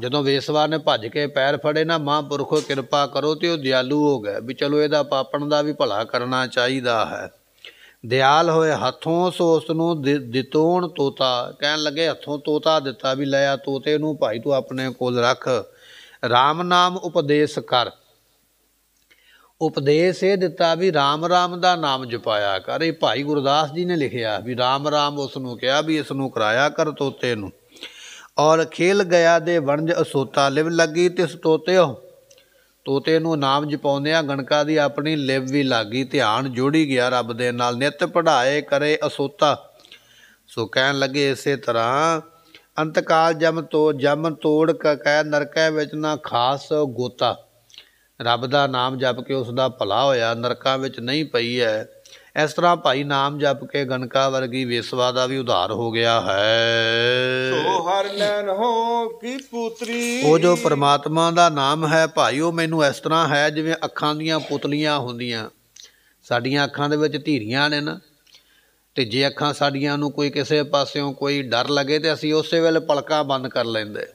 ਜਦੋਂ ਵੇਸਵਾ ਨੇ ਭੱਜ ਕੇ ਪੈਰ ਫੜੇ ਨਾ ਮਹਾਪੁਰਖੋ ਕਿਰਪਾ ਕਰੋ ਤੇ ਉਹ ਦਿਆਲੂ ਹੋ ਗਿਆ ਵੀ ਚਲੋ ਇਹਦਾ ਪਾਪਣ ਦਾ ਵੀ ਭਲਾ ਕਰਨਾ ਚਾਹੀਦਾ ਹੈ ਦਿਆਲ ਹੋਏ ਹੱਥੋਂ ਸੋ ਉਸ ਨੂੰ ਦਿੱਤੋਂ ਤੋਤਾ ਕਹਿਣ ਲੱਗੇ ਹੱਥੋਂ ਤੋਤਾ ਦਿੱਤਾ ਵੀ ਲਿਆ ਤੋਤੇ ਨੂੰ ਭਾਈ ਤੂੰ ਆਪਣੇ ਕੋਲ ਰੱਖ RAM ਨਾਮ ਉਪਦੇਸ਼ ਕਰ ਉਪਦੇਸ਼ ਇਹ ਦਿੱਤਾ ਵੀ RAM RAM ਦਾ ਨਾਮ ਜਪਾਇਆ ਕਰ ਇਹ ਭਾਈ ਗੁਰਦਾਸ ਜੀ ਨੇ ਲਿਖਿਆ ਵੀ RAM RAM ਉਸ ਨੂੰ ਕਿਹਾ ਵੀ ਇਸ ਨੂੰ ਕਰਾਇਆ ਕਰ ਤੋਤੇ ਨੂੰ ਔਰ ਖੇਲ ਗਿਆ ਦੇ ਵਣਜ ਅਸੋਤਾ ਲਿਵ ਲੱਗੀ ਤਿਸ ਹੋ ਤੋਤੇ ਨੂੰ ਨਾਮ ਆ ਗਣਕਾ ਦੀ ਆਪਣੀ ਲਿਵ ਵੀ ਲਾਗੀ ਧਿਆਨ ਜੋੜੀ ਗਿਆ ਰੱਬ ਦੇ ਨਾਲ ਨਿਤ ਪੜਾਏ ਕਰੇ ਅਸੋਤਾ ਸੋ ਕਹਿਣ ਲੱਗੇ ਇਸੇ ਤਰ੍ਹਾਂ ਅੰਤਕਾਲ ਜਮ ਤੋ ਜਮ ਤੋੜ ਕਹਿ ਨਰਕੈ ਵਿੱਚ ਨਾ ਖਾਸ ਗੋਤਾ ਰੱਬ ਦਾ ਨਾਮ ਜਪ ਕੇ ਉਸ ਦਾ ਭਲਾ ਹੋਇਆ ਨਰਕਾਂ ਵਿੱਚ ਨਹੀਂ ਪਈ ਹੈ ਇਸ ਤਰ੍ਹਾਂ ਭਾਈ ਨਾਮ ਜਪ ਕੇ ਗਣਕਾ ਵਰਗੀ ਵਿਸਵਾ ਦਾ ਵੀ ਉਧਾਰ ਹੋ ਗਿਆ ਹੈ ਸੋ ਹਰ ਨੈਣ ਹੋ ਕੀ ਪੁੱਤਰੀ ਉਹ ਜੋ ਪ੍ਰਮਾਤਮਾ ਦਾ ਨਾਮ ਹੈ ਭਾਈ ਉਹ ਮੈਨੂੰ ਇਸ ਤਰ੍ਹਾਂ ਹੈ ਜਿਵੇਂ ਅੱਖਾਂ ਦੀਆਂ ਪੁਤਲੀਆਂ ਹੁੰਦੀਆਂ ਸਾਡੀਆਂ ਅੱਖਾਂ ਦੇ ਵਿੱਚ ਧੀਰੀਆਂ ਨੇ ਨਾ ਤੇ ਜੇ ਅੱਖਾਂ ਸਾਡੀਆਂ ਨੂੰ ਕੋਈ ਕਿਸੇ ਪਾਸਿਓਂ ਕੋਈ ਡਰ ਲੱਗੇ ਤੇ ਅਸੀਂ ਉਸੇ ਵੇਲੇ ਪਲਕਾਂ ਬੰਦ ਕਰ ਲੈਂਦੇ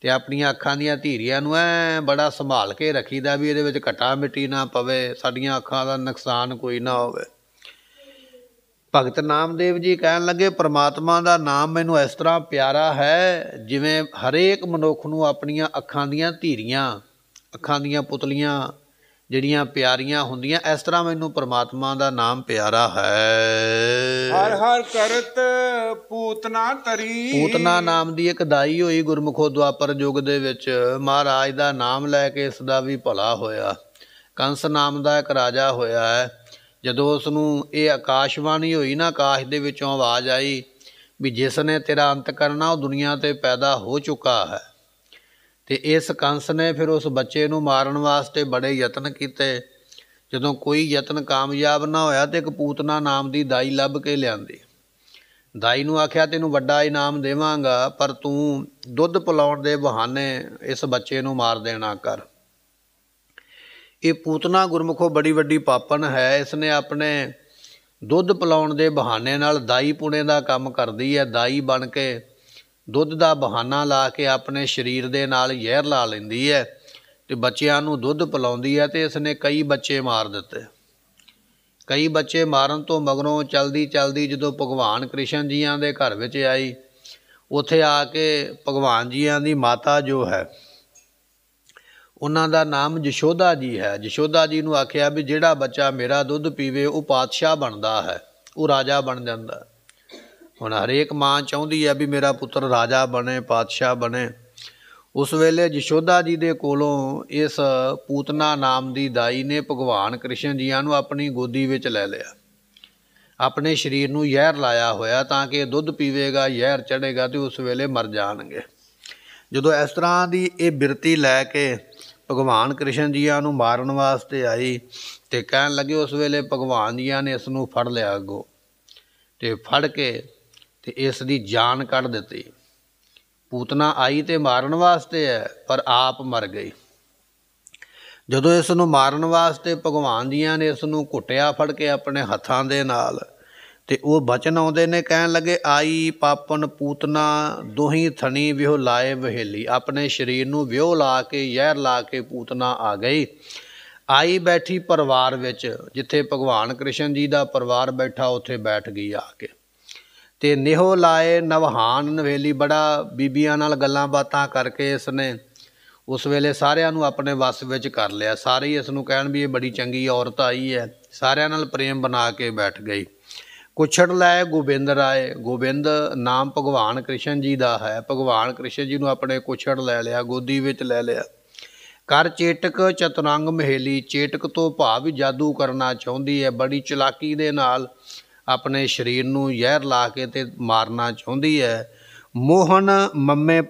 ਤੇ ਆਪਣੀਆਂ ਅੱਖਾਂ ਦੀਆਂ ਧੀਰੀਆਂ ਨੂੰ ਐ ਬੜਾ ਸੰਭਾਲ ਕੇ ਰੱਖੀਦਾ ਵੀ ਇਹਦੇ ਵਿੱਚ ਘਟਾ ਮਿੱਟੀ ਨਾ ਪਵੇ ਸਾਡੀਆਂ ਅੱਖਾਂ ਦਾ ਨੁਕਸਾਨ ਕੋਈ ਨਾ ਹੋਵੇ ਭਗਤ ਨਾਮਦੇਵ ਜੀ ਕਹਿਣ ਲੱਗੇ ਪ੍ਰਮਾਤਮਾ ਦਾ ਨਾਮ ਮੈਨੂੰ ਇਸ ਤਰ੍ਹਾਂ ਪਿਆਰਾ ਹੈ ਜਿਵੇਂ ਹਰੇਕ ਮਨੁੱਖ ਨੂੰ ਆਪਣੀਆਂ ਅੱਖਾਂ ਦੀਆਂ ਧੀਰੀਆਂ ਅੱਖਾਂ ਦੀਆਂ ਪੁਤਲੀਆਂ ਜਿਹੜੀਆਂ ਪਿਆਰੀਆਂ ਹੁੰਦੀਆਂ ਇਸ ਤਰ੍ਹਾਂ ਮੈਨੂੰ ਪ੍ਰਮਾਤਮਾ ਦਾ ਨਾਮ ਪਿਆਰਾ ਹੈ ਹਰ ਹਰ ਕਰਤ ਪੂਤਨਾ ਤਰੀ ਪੂਤਨਾ ਨਾਮ ਦੀ ਇੱਕ ਦਾਈ ਹੋਈ ਗੁਰਮੁਖੋ ਦੁਆਪਰ ਯੁਗ ਦੇ ਵਿੱਚ ਮਹਾਰਾਜ ਦਾ ਨਾਮ ਲੈ ਕੇ ਇਸ ਦਾ ਵੀ ਭਲਾ ਹੋਇਆ ਕੰਸ ਨਾਮ ਦਾ ਇੱਕ ਰਾਜਾ ਹੋਇਆ ਹੈ ਜਦੋਂ ਉਸ ਨੂੰ ਇਹ ਆਕਾਸ਼ਵਾਣੀ ਹੋਈ ਨਾ ਆਕਾਸ਼ ਦੇ ਵਿੱਚੋਂ ਆਵਾਜ਼ ਆਈ ਵੀ ਜਿਸ ਨੇ ਤੇਰਾ ਅੰਤ ਕਰਨਾ ਉਹ ਦੁਨੀਆ ਤੇ ਪੈਦਾ ਹੋ ਚੁੱਕਾ ਹੈ ਤੇ ਇਸ ਕੰਸ ਨੇ ਫਿਰ ਉਸ ਬੱਚੇ ਨੂੰ ਮਾਰਨ ਵਾਸਤੇ ਬੜੇ ਯਤਨ ਕੀਤੇ ਜਦੋਂ ਕੋਈ ਯਤਨ ਕਾਮਯਾਬ ਨਾ ਹੋਇਆ ਤੇ ਇੱਕ ਪੂਤਨਾ ਨਾਮ ਦੀ ਦਾਈ ਲੱਭ ਕੇ ਲਿਆਂਦੀ ਦਾਈ ਨੂੰ ਆਖਿਆ ਤੈਨੂੰ ਵੱਡਾ ਇਨਾਮ ਦੇਵਾਂਗਾ ਪਰ ਤੂੰ ਦੁੱਧ ਪਿਲਾਉਣ ਦੇ ਬਹਾਨੇ ਇਸ ਬੱਚੇ ਨੂੰ ਮਾਰ ਦੇਣਾ ਕਰ ਇਹ ਪੂਤਨਾ ਗੁਰਮੁਖੋ ਬੜੀ ਵੱਡੀ ਪਾਪਨ ਹੈ ਇਸ ਨੇ ਆਪਣੇ ਦੁੱਧ ਪਿਲਾਉਣ ਦੇ ਬਹਾਨੇ ਨਾਲ ਦਾਈ ਪੁਣੇ ਦਾ ਕੰਮ ਕਰਦੀ ਹੈ ਦਾਈ ਬਣ ਕੇ ਦੁੱਧ ਦਾ ਬਹਾਨਾ ਲਾ ਕੇ ਆਪਣੇ ਸਰੀਰ ਦੇ ਨਾਲ ਜ਼ਹਿਰ ਲਾ ਲੈਂਦੀ ਹੈ ਤੇ ਬੱਚਿਆਂ ਨੂੰ ਦੁੱਧ ਪਿਲਾਉਂਦੀ ਹੈ ਤੇ ਇਸ ਨੇ ਕਈ ਬੱਚੇ ਮਾਰ ਦਿੱਤੇ ਕਈ ਬੱਚੇ ਮਾਰਨ ਤੋਂ ਮਗਰੋਂ ਚਲਦੀ ਚਲਦੀ ਜਦੋਂ ਭਗਵਾਨ ਕ੍ਰਿਸ਼ਨ ਜੀਆਂ ਦੇ ਘਰ ਵਿੱਚ ਆਈ ਉੱਥੇ ਆ ਕੇ ਭਗਵਾਨ ਜੀਆਂ ਦੀ ਮਾਤਾ ਜੋ ਹੈ ਉਹਨਾਂ ਦਾ ਨਾਮ ਜਸ਼ੋਦਾ ਜੀ ਹੈ ਜਸ਼ੋਦਾ ਜੀ ਨੂੰ ਆਖਿਆ ਵੀ ਜਿਹੜਾ ਬੱਚਾ ਮੇਰਾ ਦੁੱਧ ਪੀਵੇ ਉਹ ਪਾਤਸ਼ਾਹ ਬਣਦਾ ਹੈ ਉਹ ਰਾਜਾ ਬਣ ਜਾਂਦਾ ਹੁਣ ਹਰੇਕ ਮਾਂ ਚਾਹੁੰਦੀ ਹੈ ਵੀ ਮੇਰਾ ਪੁੱਤਰ ਰਾਜਾ ਬਣੇ ਪਾਤਸ਼ਾਹ ਬਣੇ ਉਸ ਵੇਲੇ ਜਸ਼ੋਦਾ ਜੀ ਦੇ ਕੋਲੋਂ ਇਸ ਪੂਤਨਾ ਨਾਮ ਦੀ ਦਾਈ ਨੇ ਭਗਵਾਨ ਕ੍ਰਿਸ਼ਨ ਜੀਆਂ ਨੂੰ ਆਪਣੀ ਗੋਦੀ ਵਿੱਚ ਲੈ ਲਿਆ ਆਪਣੇ ਸਰੀਰ ਨੂੰ ਜ਼ਹਿਰ ਲਾਇਆ ਹੋਇਆ ਤਾਂ ਕਿ ਦੁੱਧ ਪੀਵੇਗਾ ਜ਼ਹਿਰ ਚੜੇਗਾ ਤੇ ਉਸ ਵੇਲੇ ਮਰ ਜਾਣਗੇ ਜਦੋਂ ਇਸ ਤਰ੍ਹਾਂ ਦੀ ਇਹ ਬਿਰਤੀ ਲੈ ਕੇ ਭਗਵਾਨ ਕ੍ਰਿਸ਼ਨ ਜੀਆਂ ਨੂੰ ਮਾਰਨ ਵਾਸਤੇ ਆਈ ਤੇ ਕਹਿਣ ਲੱਗੇ ਉਸ ਵੇਲੇ ਭਗਵਾਨ ਜੀਆਂ ਨੇ ਇਸ ਨੂੰ ਫੜ ਲਿਆ ਅਗੋ ਤੇ ਫੜ ਕੇ ਤੇ ਇਸ ਦੀ ਜਾਨ ਕੱਢ ਦਿੱਤੀ ਪੂਤਨਾ ਆਈ ਤੇ ਮਾਰਨ ਵਾਸਤੇ ਹੈ ਪਰ ਆਪ ਮਰ ਗਈ ਜਦੋਂ ਇਸ ਨੂੰ ਮਾਰਨ ਵਾਸਤੇ ਭਗਵਾਨ ਦੀਆਂ ਨੇ ਇਸ ਨੂੰ ਘੁੱਟਿਆ ਫੜ ਕੇ ਆਪਣੇ ਹੱਥਾਂ ਦੇ ਨਾਲ ਤੇ ਉਹ ਬਚਨ ਆਉਂਦੇ ਨੇ ਕਹਿਣ ਲੱਗੇ ਆਈ ਪਾਪਨ ਪੂਤਨਾ ਦੋਹੀ ਥਣੀ ਵਿਹੋ ਲਾਏ ਵਹੇਲੀ ਆਪਣੇ ਸਰੀਰ ਨੂੰ ਵਿਹੋ ਲਾ ਕੇ ਜ਼ਹਿਰ ਲਾ ਕੇ ਪੂਤਨਾ ਆ ਗਈ ਆਈ ਬੈਠੀ ਪਰਿਵਾਰ ਵਿੱਚ ਜਿੱਥੇ ਭਗਵਾਨ ਕ੍ਰਿਸ਼ਨ ਜੀ ਦਾ ਪਰਿਵਾਰ ਬੈਠਾ ਉੱਥੇ ਬੈਠ ਗਈ ਆ ਕੇ ਤੇ ਨਿਹੋ ਲਾਏ ਨਵਹਾਨ ਨਵੇਲੀ ਬੜਾ ਬੀਬੀਆਂ ਨਾਲ ਗੱਲਾਂ ਬਾਤਾਂ ਕਰਕੇ ਇਸ ਨੇ ਉਸ ਵੇਲੇ ਸਾਰਿਆਂ ਨੂੰ ਆਪਣੇ ਵਸ ਵਿੱਚ ਕਰ ਲਿਆ ਸਾਰੇ ਹੀ ਇਸ ਨੂੰ ਕਹਿਣ ਵੀ ਇਹ ਬੜੀ ਚੰਗੀ ਔਰਤ ਆਈ ਹੈ ਸਾਰਿਆਂ ਨਾਲ ਪ੍ਰੇਮ ਬਣਾ ਕੇ ਬੈਠ ਗਈ ਕੁਛੜ ਲਾਏ ਗੋਬਿੰਦ ਰਾਏ ਗੋਬਿੰਦ ਨਾਮ ਭਗਵਾਨ ਕ੍ਰਿਸ਼ਨ ਜੀ ਦਾ ਹੈ ਭਗਵਾਨ ਕ੍ਰਿਸ਼ਨ ਜੀ ਨੂੰ ਆਪਣੇ ਕੁਛੜ ਲੈ ਲਿਆ ਗੋਦੀ ਵਿੱਚ ਲੈ ਲਿਆ ਕਰ ਚੇਟਕ ਚਤਰੰਗ ਮਹੇਲੀ ਚੇਟਕ ਤੋਂ ਭਾਵ ਜਾਦੂ ਕਰਨਾ ਚਾਹੁੰਦੀ ਹੈ ਬੜੀ ਚਲਾਕੀ ਦੇ ਨਾਲ ਆਪਣੇ ਸਰੀਰ ਨੂੰ ਜ਼ਹਿਰ ਲਾ ਕੇ ਤੇ ਮਾਰਨਾ ਚਾਹੁੰਦੀ ਹੈ ਮੋਹਨ ਮੰਮੇ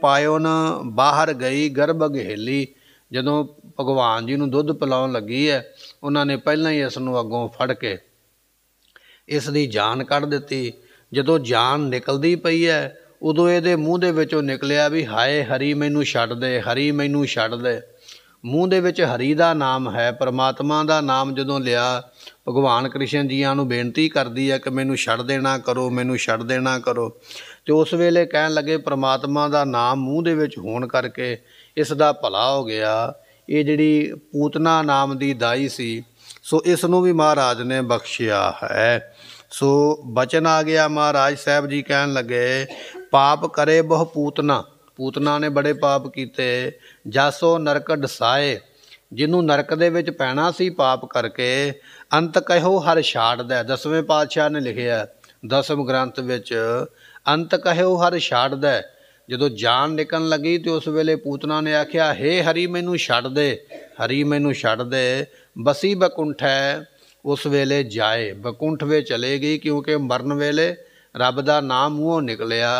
ਨ ਬਾਹਰ ਗਈ ਗਰਭ ਘੇਲੀ ਜਦੋਂ ਭਗਵਾਨ ਜੀ ਨੂੰ ਦੁੱਧ ਪਿਲਾਉਣ ਲੱਗੀ ਹੈ ਉਹਨਾਂ ਨੇ ਪਹਿਲਾਂ ਹੀ ਇਸ ਨੂੰ ਅੱਗੋਂ ਫੜ ਕੇ ਇਸ ਦੀ ਜਾਨ ਕੱਢ ਦਿੱਤੀ ਜਦੋਂ ਜਾਨ ਨਿਕਲਦੀ ਪਈ ਹੈ ਉਦੋਂ ਇਹਦੇ ਮੂੰਹ ਦੇ ਵਿੱਚੋਂ ਨਿਕਲਿਆ ਵੀ ਹਾਏ ਹਰੀ ਮੈਨੂੰ ਛੱਡ ਦੇ ਹਰੀ ਮੈਨੂੰ ਛੱਡ ਦੇ ਮੂੰਹ ਦੇ ਵਿੱਚ ਹਰੀ ਦਾ ਨਾਮ ਹੈ ਪਰਮਾਤਮਾ ਦਾ ਨਾਮ ਜਦੋਂ ਲਿਆ ਭਗਵਾਨ ਕ੍ਰਿਸ਼ਨ ਜੀਆਂ ਨੂੰ ਬੇਨਤੀ ਕਰਦੀ ਹੈ ਕਿ ਮੈਨੂੰ ਛੱਡ ਦੇਣਾ ਕਰੋ ਮੈਨੂੰ ਛੱਡ ਦੇਣਾ ਕਰੋ ਤੇ ਉਸ ਵੇਲੇ ਕਹਿਣ ਲੱਗੇ ਪਰਮਾਤਮਾ ਦਾ ਨਾਮ ਮੂੰਹ ਦੇ ਵਿੱਚ ਹੋਣ ਕਰਕੇ ਇਸ ਦਾ ਭਲਾ ਹੋ ਗਿਆ ਇਹ ਜਿਹੜੀ ਪੂਤਨਾ ਨਾਮ ਦੀ ਦਾਈ ਸੀ ਸੋ ਇਸ ਨੂੰ ਵੀ ਮਹਾਰਾਜ ਨੇ ਬਖਸ਼ਿਆ ਹੈ ਸੋ ਬਚਨ ਆ ਗਿਆ ਮਹਾਰਾਜ ਸਾਹਿਬ ਜੀ ਕਹਿਣ ਲੱਗੇ ਪਾਪ ਕਰੇ ਬਹੁ ਪੂਤਨਾ ਪੂਤਨਾ ਨੇ ਬੜੇ ਪਾਪ ਕੀਤੇ ਜਾਸੋ ਨਰਕ ਡਸਾਏ ਜਿਹਨੂੰ ਨਰਕ ਦੇ ਵਿੱਚ ਪੈਣਾ ਸੀ ਪਾਪ ਕਰਕੇ ਅੰਤ ਕਹਿਓ ਹਰ ਛਾੜਦਾ ਦਸਵੇਂ ਪਾਤਸ਼ਾਹ ਨੇ ਲਿਖਿਆ ਦਸਮ ਗ੍ਰੰਥ ਵਿੱਚ ਅੰਤ ਕਹਿਓ ਹਰ ਛਾੜਦਾ ਜਦੋਂ ਜਾਨ ਨਿਕਲਣ ਲੱਗੀ ਤੇ ਉਸ ਵੇਲੇ ਪੂਤਨਾ ਨੇ ਆਖਿਆ ਹੇ ਹਰੀ ਮੈਨੂੰ ਛੱਡ ਦੇ ਹਰੀ ਮੈਨੂੰ ਛੱਡ ਦੇ ਬਸੀ ਬਕੁੰਠ ਹੈ ਉਸ ਵੇਲੇ ਜਾਏ ਬਕੁੰਠ ਵੇ ਚਲੇ ਗਈ ਕਿਉਂਕਿ ਮਰਨ ਵੇਲੇ ਰੱਬ ਦਾ ਨਾਮ ਉਹ ਨਿਕਲਿਆ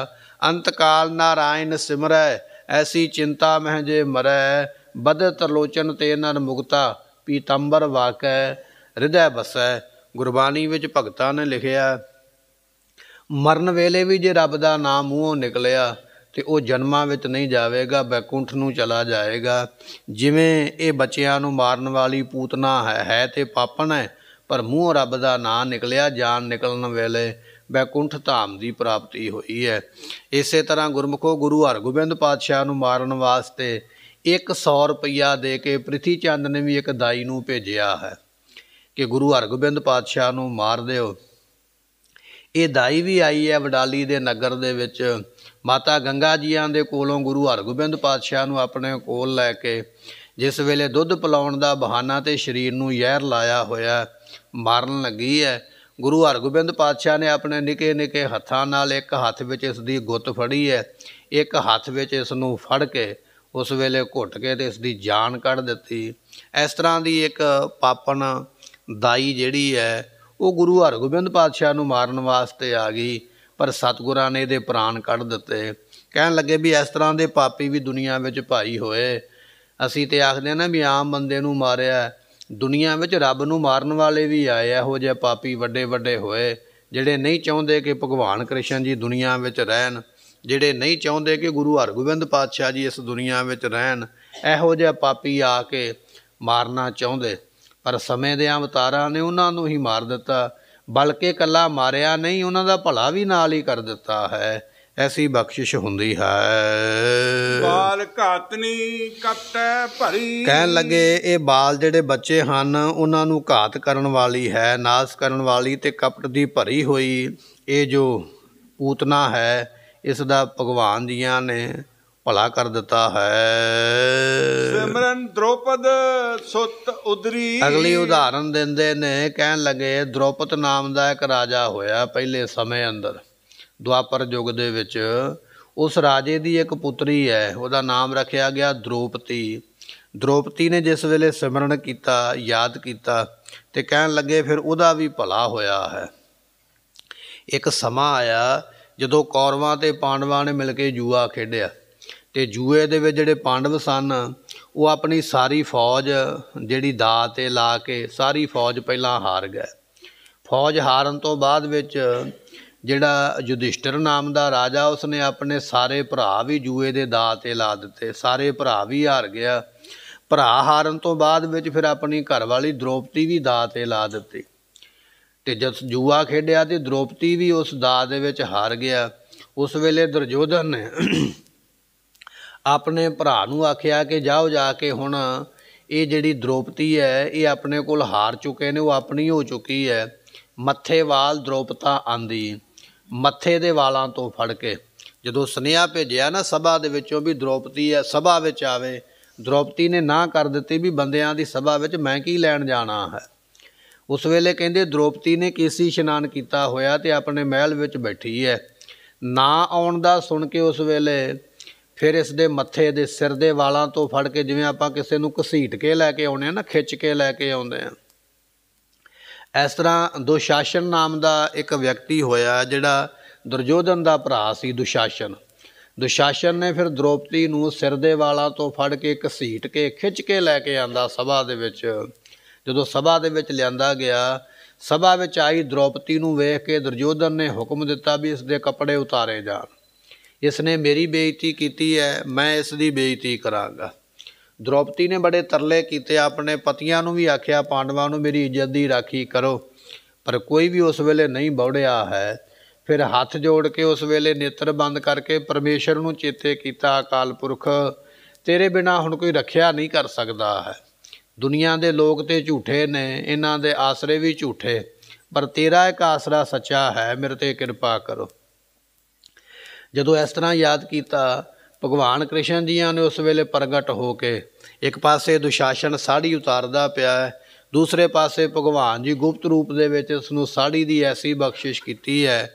ਅੰਤਕਾਲ ਨਾਰਾਇਣ ਸਿਮਰੈ ਐਸੀ ਚਿੰਤਾ ਮਹਿ ਜੇ ਮਰੈ ਬਦਤ ਲੋਚਨ ਤੇ ਨਰ ਮੁਕਤਾ ਪੀਤੰਬਰ ਵਾਕੈ ਹਿਰਦੈ ਬਸੈ ਗੁਰਬਾਣੀ ਵਿੱਚ ਭਗਤਾਂ ਨੇ ਲਿਖਿਆ ਮਰਨ ਵੇਲੇ ਵੀ ਜੇ ਰੱਬ ਦਾ ਨਾਮ ਮੂੰਹੋਂ ਨਿਕਲਿਆ ਤੇ ਉਹ ਜਨਮਾਂ ਵਿੱਚ ਨਹੀਂ ਜਾਵੇਗਾ ਬੈਕੁੰਠ ਨੂੰ ਚਲਾ ਜਾਏਗਾ ਜਿਵੇਂ ਇਹ ਬੱਚਿਆਂ ਨੂੰ ਮਾਰਨ ਵਾਲੀ ਪੂਤਨਾ ਹੈ ਹੈ ਤੇ ਪਾਪਣ ਹੈ ਪਰ ਮੂੰਹੋਂ ਰੱਬ ਦਾ ਨਾਮ ਨਿਕਲਿਆ ਜਾਨ ਨਿਕਲਣ ਵੇਲੇ ਬੈਕੁੰਠ ਧਾਮ ਦੀ ਪ੍ਰਾਪਤੀ ਹੋਈ ਹੈ ਇਸੇ ਤਰ੍ਹਾਂ ਗੁਰਮਖੋ ਗੁਰੂ ਹਰਗੋਬਿੰਦ ਪਾਤਸ਼ਾਹ ਨੂੰ ਮਾਰਨ ਵਾਸਤੇ 100 ਰੁਪਇਆ ਦੇ ਕੇ ਪ੍ਰਿਥੀ ਚੰਦ ਨੇ ਵੀ ਇੱਕ ਦਾਈ ਨੂੰ ਭੇਜਿਆ ਹੈ ਕਿ ਗੁਰੂ ਹਰਗੋਬਿੰਦ ਪਾਤਸ਼ਾਹ ਨੂੰ ਮਾਰ ਦਿਓ ਇਹ ਦਾਈ ਵੀ ਆਈ ਹੈ ਵਡਾਲੀ ਦੇ ਨਗਰ ਦੇ ਵਿੱਚ ਮਾਤਾ ਗੰਗਾ ਜੀਆਂ ਦੇ ਕੋਲੋਂ ਗੁਰੂ ਹਰਗੋਬਿੰਦ ਪਾਤਸ਼ਾਹ ਨੂੰ ਆਪਣੇ ਕੋਲ ਲੈ ਕੇ ਜਿਸ ਵੇਲੇ ਦੁੱਧ ਪਿਲਾਉਣ ਦਾ ਬਹਾਨਾ ਤੇ ਸਰੀਰ ਨੂੰ ਯਹਿਰ ਲਾਇਆ ਹੋਇਆ ਮਾਰਨ ਲੱਗੀ ਹੈ ਗੁਰੂ ਹਰਗੋਬਿੰਦ ਪਾਤਸ਼ਾਹ ਨੇ ਆਪਣੇ ਨਿੱਕੇ ਨਿੱਕੇ ਹੱਥਾਂ ਨਾਲ ਇੱਕ ਹੱਥ ਵਿੱਚ ਇਸ ਦੀ ਗੁੱਤ ਫੜੀ ਹੈ ਇੱਕ ਹੱਥ ਵਿੱਚ ਇਸ ਨੂੰ ਫੜ ਕੇ ਉਸ ਵੇਲੇ ਘੁੱਟ ਕੇ ਤੇ ਇਸ ਦੀ ਜਾਨ ਕੱਢ ਦਿੱਤੀ ਇਸ ਤਰ੍ਹਾਂ ਦੀ ਇੱਕ ਪਾਪਨ ਦਾਈ ਜਿਹੜੀ ਹੈ ਉਹ ਗੁਰੂ ਹਰਗੋਬਿੰਦ ਪਾਤਸ਼ਾਹ ਨੂੰ ਮਾਰਨ ਵਾਸਤੇ ਆ ਗਈ ਪਰ ਸਤਗੁਰਾਂ ਨੇ ਇਹਦੇ ਪ੍ਰਾਣ ਕੱਢ ਦਿੱਤੇ ਕਹਿਣ ਲੱਗੇ ਵੀ ਇਸ ਤਰ੍ਹਾਂ ਦੇ ਪਾਪੀ ਵੀ ਦੁਨੀਆ ਵਿੱਚ ਭਾਈ ਹੋਏ ਅਸੀਂ ਤੇ ਆਖਦੇ ਨਾ ਵੀ ਆਮ ਬੰਦੇ ਨੂੰ ਮਾਰਿਆ ਦੁਨੀਆ ਵਿੱਚ ਰੱਬ ਨੂੰ ਮਾਰਨ ਵਾਲੇ ਵੀ ਆਏ ਇਹੋ ਜਿਹੇ ਪਾਪੀ ਵੱਡੇ ਵੱਡੇ ਹੋਏ ਜਿਹੜੇ ਨਹੀਂ ਚਾਹੁੰਦੇ ਕਿ ਭਗਵਾਨ ਕ੍ਰਿਸ਼ਨ ਜੀ ਦੁਨੀਆ ਵਿੱਚ ਰਹਿਣ ਜਿਹੜੇ ਨਹੀਂ ਚਾਹੁੰਦੇ ਕਿ ਗੁਰੂ ਹਰਗੋਬਿੰਦ ਪਾਤਸ਼ਾਹ ਜੀ ਇਸ ਦੁਨੀਆ ਵਿੱਚ ਰਹਿਣ ਇਹੋ ਜਿਹੇ ਪਾਪੀ ਆ ਕੇ ਮਾਰਨਾ ਚਾਹੁੰਦੇ ਪਰ ਸਮੇਂ ਦੇ ਅਵਤਾਰਾਂ ਨੇ ਉਹਨਾਂ ਨੂੰ ਹੀ ਮਾਰ ਦਿੱਤਾ ਬਲਕਿ ਕੱਲਾ ਮਾਰਿਆ ਨਹੀਂ ਉਹਨਾਂ ਦਾ ਭਲਾ ਵੀ ਨਾਲ ਹੀ ਕਰ ਦਿੱਤਾ ਹੈ ਐਸੀ ਬਖਸ਼ਿਸ਼ ਹੁੰਦੀ ਹੈ ਬਾਲ ਘਾਤਨੀ ਕਟੈ ਭਰੀ ਕਹਿਣ ਲੱਗੇ ਇਹ ਬਾਲ ਜਿਹੜੇ ਬੱਚੇ ਹਨ ਉਹਨਾਂ ਨੂੰ ਘਾਤ ਕਰਨ ਵਾਲੀ ਹੈ ਨਾਸ ਕਰਨ ਵਾਲੀ ਤੇ ਕਪਟ ਦੀ ਭਰੀ ਹੋਈ ਇਹ ਜੋ ਪੂਤਨਾ ਹੈ ਇਸ ਦਾ ਭਗਵਾਨ ਜੀਆਂ ਨੇ ਭਲਾ ਕਰ ਦਿੱਤਾ ਹੈ ਸਿਮਰਨ ਦ੍ਰੋਪਦ ਸੁਤ ਉਦਰੀ ਅਗਲੀ ਉਦਾਹਰਨ ਦਿੰਦੇ ਨੇ ਕਹਿਣ ਲੱਗੇ ਦ੍ਰੋਪਤ ਨਾਮ ਦਾ ਇੱਕ ਰਾਜਾ ਹੋਇਆ ਪਹਿਲੇ ਸਮੇਂ ਅੰਦਰ ਦੁਆਪਰ ਯੁੱਗ ਦੇ ਵਿੱਚ ਉਸ ਰਾਜੇ ਦੀ ਇੱਕ ਪੁੱਤਰੀ ਹੈ ਉਹਦਾ ਨਾਮ ਰੱਖਿਆ ਗਿਆ ਦ੍ਰੋਪਤੀ ਦ੍ਰੋਪਤੀ ਨੇ ਜਿਸ ਵੇਲੇ ਸਿਮਰਨ ਕੀਤਾ ਯਾਦ ਕੀਤਾ ਤੇ ਕਹਿਣ ਲੱਗੇ ਫਿਰ ਉਹਦਾ ਵੀ ਭਲਾ ਹੋਇਆ ਹੈ ਇੱਕ ਸਮਾਂ ਆਇਆ ਜਦੋਂ ਕੌਰਵਾਂ ਤੇ ਪਾਂਡਵਾਂ ਨੇ ਮਿਲ ਕੇ ਜੂਆ ਖੇਡਿਆ ਤੇ ਜੂਏ ਦੇ ਵਿੱਚ ਜਿਹੜੇ ਪਾਂਡਵ ਸਨ ਉਹ ਆਪਣੀ ਸਾਰੀ ਫੌਜ ਜਿਹੜੀ ਦਾ ਤੇ ਲਾ ਕੇ ਸਾਰੀ ਫੌਜ ਪਹਿਲਾਂ ਹਾਰ ਗਏ ਫੌਜ ਹਾਰਨ ਤੋਂ ਬਾਅਦ ਵਿੱਚ ਜਿਹੜਾ ਯੁਧਿਸ਼ਟਰ ਨਾਮ ਦਾ ਰਾਜਾ ਉਸਨੇ ਆਪਣੇ ਸਾਰੇ ਭਰਾ ਵੀ ਜੂਏ ਦੇ ਦਾਅ ਤੇ ਲਾ ਦਿੱਤੇ ਸਾਰੇ ਭਰਾ ਵੀ ਹਾਰ ਗਿਆ ਭਰਾ ਹਾਰਨ ਤੋਂ ਬਾਅਦ ਵਿੱਚ ਫਿਰ ਆਪਣੀ ਘਰਵਾਲੀ ਦ੍ਰੋਪਤੀ ਵੀ ਦਾਅ ਤੇ ਲਾ ਦਿੱਤੀ ਤੇ ਜਦ ਜੂਆ ਖੇਡਿਆ ਤੇ ਦ੍ਰੋਪਤੀ ਵੀ ਉਸ ਦਾਅ ਦੇ ਵਿੱਚ ਹਾਰ ਗਿਆ ਉਸ ਵੇਲੇ ਦਰਯੋਧਨ ਨੇ ਆਪਣੇ ਭਰਾ ਨੂੰ ਆਖਿਆ ਕਿ ਜਾਓ ਜਾ ਕੇ ਹੁਣ ਇਹ ਜਿਹੜੀ ਦ੍ਰੋਪਤੀ ਹੈ ਇਹ ਆਪਣੇ ਕੋਲ ਹਾਰ ਚੁੱਕੇ ਨੇ ਉਹ ਆਪਣੀ ਹੋ ਚੁੱਕੀ ਹੈ ਮੱਥੇਵਾਲ ਦ੍ਰੋਪਤਾ ਆਂਦੀ ਮੱਥੇ ਦੇ ਵਾਲਾਂ ਤੋਂ ਫੜ ਕੇ ਜਦੋਂ ਸੁਨੇਹਾ ਭੇਜਿਆ ਨਾ ਸਭਾ ਦੇ ਵਿੱਚੋਂ ਵੀ ਦ੍ਰੋਪਤੀ ਹੈ ਸਭਾ ਵਿੱਚ ਆਵੇ ਦ੍ਰੋਪਤੀ ਨੇ ਨਾ ਕਰ ਦਿੱਤੀ ਵੀ ਬੰਦਿਆਂ ਦੀ ਸਭਾ ਵਿੱਚ ਮੈਂ ਕੀ ਲੈਣ ਜਾਣਾ ਹੈ ਉਸ ਵੇਲੇ ਕਹਿੰਦੇ ਦ੍ਰੋਪਤੀ ਨੇ ਕੇਸੀ ਇਸ਼ਨਾਨ ਕੀਤਾ ਹੋਇਆ ਤੇ ਆਪਣੇ ਮਹਿਲ ਵਿੱਚ ਬੈਠੀ ਹੈ ਨਾ ਆਉਣ ਦਾ ਸੁਣ ਕੇ ਉਸ ਵੇਲੇ ਫਿਰ ਇਸ ਦੇ ਮੱਥੇ ਦੇ ਸਿਰ ਦੇ ਵਾਲਾਂ ਤੋਂ ਫੜ ਕੇ ਜਿਵੇਂ ਆਪਾਂ ਕਿਸੇ ਨੂੰ ਘਸੀਟ ਕੇ ਲੈ ਕੇ ਆਉਨੇ ਆ ਨਾ ਖਿੱਚ ਕੇ ਲੈ ਕੇ ਆਉਂਦੇ ਆ ਇਸ ਤਰ੍ਹਾਂ ਦੁਸ਼ਾਸਨ ਨਾਮ ਦਾ ਇੱਕ ਵਿਅਕਤੀ ਹੋਇਆ ਜਿਹੜਾ ਦੁਰਯੋਧਨ ਦਾ ਭਰਾ ਸੀ ਦੁਸ਼ਾਸਨ ਦੁਸ਼ਾਸਨ ਨੇ ਫਿਰ ਦ੍ਰੋਪਦੀ ਨੂੰ ਸਿਰ ਦੇ ਵਾਲਾਂ ਤੋਂ ਫੜ ਕੇ ਘਸੀਟ ਕੇ ਖਿੱਚ ਕੇ ਲੈ ਕੇ ਆਂਦਾ ਸਭਾ ਦੇ ਵਿੱਚ ਜਦੋਂ ਸਭਾ ਦੇ ਵਿੱਚ ਲਿਆਂਦਾ ਗਿਆ ਸਭਾ ਵਿੱਚ ਆਈ ਦ੍ਰੋਪਦੀ ਨੂੰ ਵੇਖ ਕੇ ਦੁਰਯੋਧਨ ਨੇ ਹੁਕਮ ਦਿੱਤਾ ਵੀ ਇਸ ਦੇ ਕੱਪੜੇ ਉਤਾਰੇ ਜਾਣ ਇਸ ਨੇ ਮੇਰੀ ਬੇਇੱਜ਼ਤੀ ਕੀਤੀ ਹੈ ਮੈਂ ਇਸ ਦੀ ਬੇਇੱਜ਼ਤੀ ਕਰਾਂਗਾ ਦ੍ਰੋਪਦੀ ਨੇ ਬੜੇ ਤਰਲੇ ਕੀਤੇ ਆਪਣੇ ਪਤੀਆਂ ਨੂੰ ਵੀ ਆਖਿਆ ਪਾਂਡਵਾਂ ਨੂੰ ਮੇਰੀ ਇੱਜ਼ਤ ਦੀ ਰਾਖੀ ਕਰੋ ਪਰ ਕੋਈ ਵੀ ਉਸ ਵੇਲੇ ਨਹੀਂ ਬੌੜਿਆ ਹੈ ਫਿਰ ਹੱਥ ਜੋੜ ਕੇ ਉਸ ਵੇਲੇ ਨੇਤਰ ਬੰਦ ਕਰਕੇ ਪਰਮੇਸ਼ਰ ਨੂੰ ਚੇਤੇ ਕੀਤਾ ਅਕਾਲ ਪੁਰਖ ਤੇਰੇ ਬਿਨਾ ਹੁਣ ਕੋਈ ਰੱਖਿਆ ਨਹੀਂ ਕਰ ਸਕਦਾ ਹੈ ਦੁਨੀਆ ਦੇ ਲੋਕ ਤੇ ਝੂਠੇ ਨੇ ਇਹਨਾਂ ਦੇ ਆਸਰੇ ਵੀ ਝੂਠੇ ਪਰ ਤੇਰਾ ਇੱਕ ਆਸਰਾ ਸੱਚਾ ਹੈ ਮੇਰੇ ਤੇ ਕਿਰਪਾ ਕਰੋ ਜਦੋਂ ਇਸ ਤਰ੍ਹਾਂ ਯਾਦ ਕੀਤਾ ਭਗਵਾਨ ਕ੍ਰਿਸ਼ਨ ਜੀ ਨੇ ਉਸ ਵੇਲੇ ਪ੍ਰਗਟ ਹੋ ਕੇ ਇੱਕ ਪਾਸੇ ਦੁਸ਼ਾਸਨ ਸਾੜੀ ਉਤਾਰਦਾ ਪਿਆ ਹੈ ਦੂਸਰੇ ਪਾਸੇ ਭਗਵਾਨ ਜੀ ਗੁਪਤ ਰੂਪ ਦੇ ਵਿੱਚ ਉਸ ਨੂੰ ਸਾੜੀ ਦੀ ਐਸੀ ਬਖਸ਼ਿਸ਼ ਕੀਤੀ ਹੈ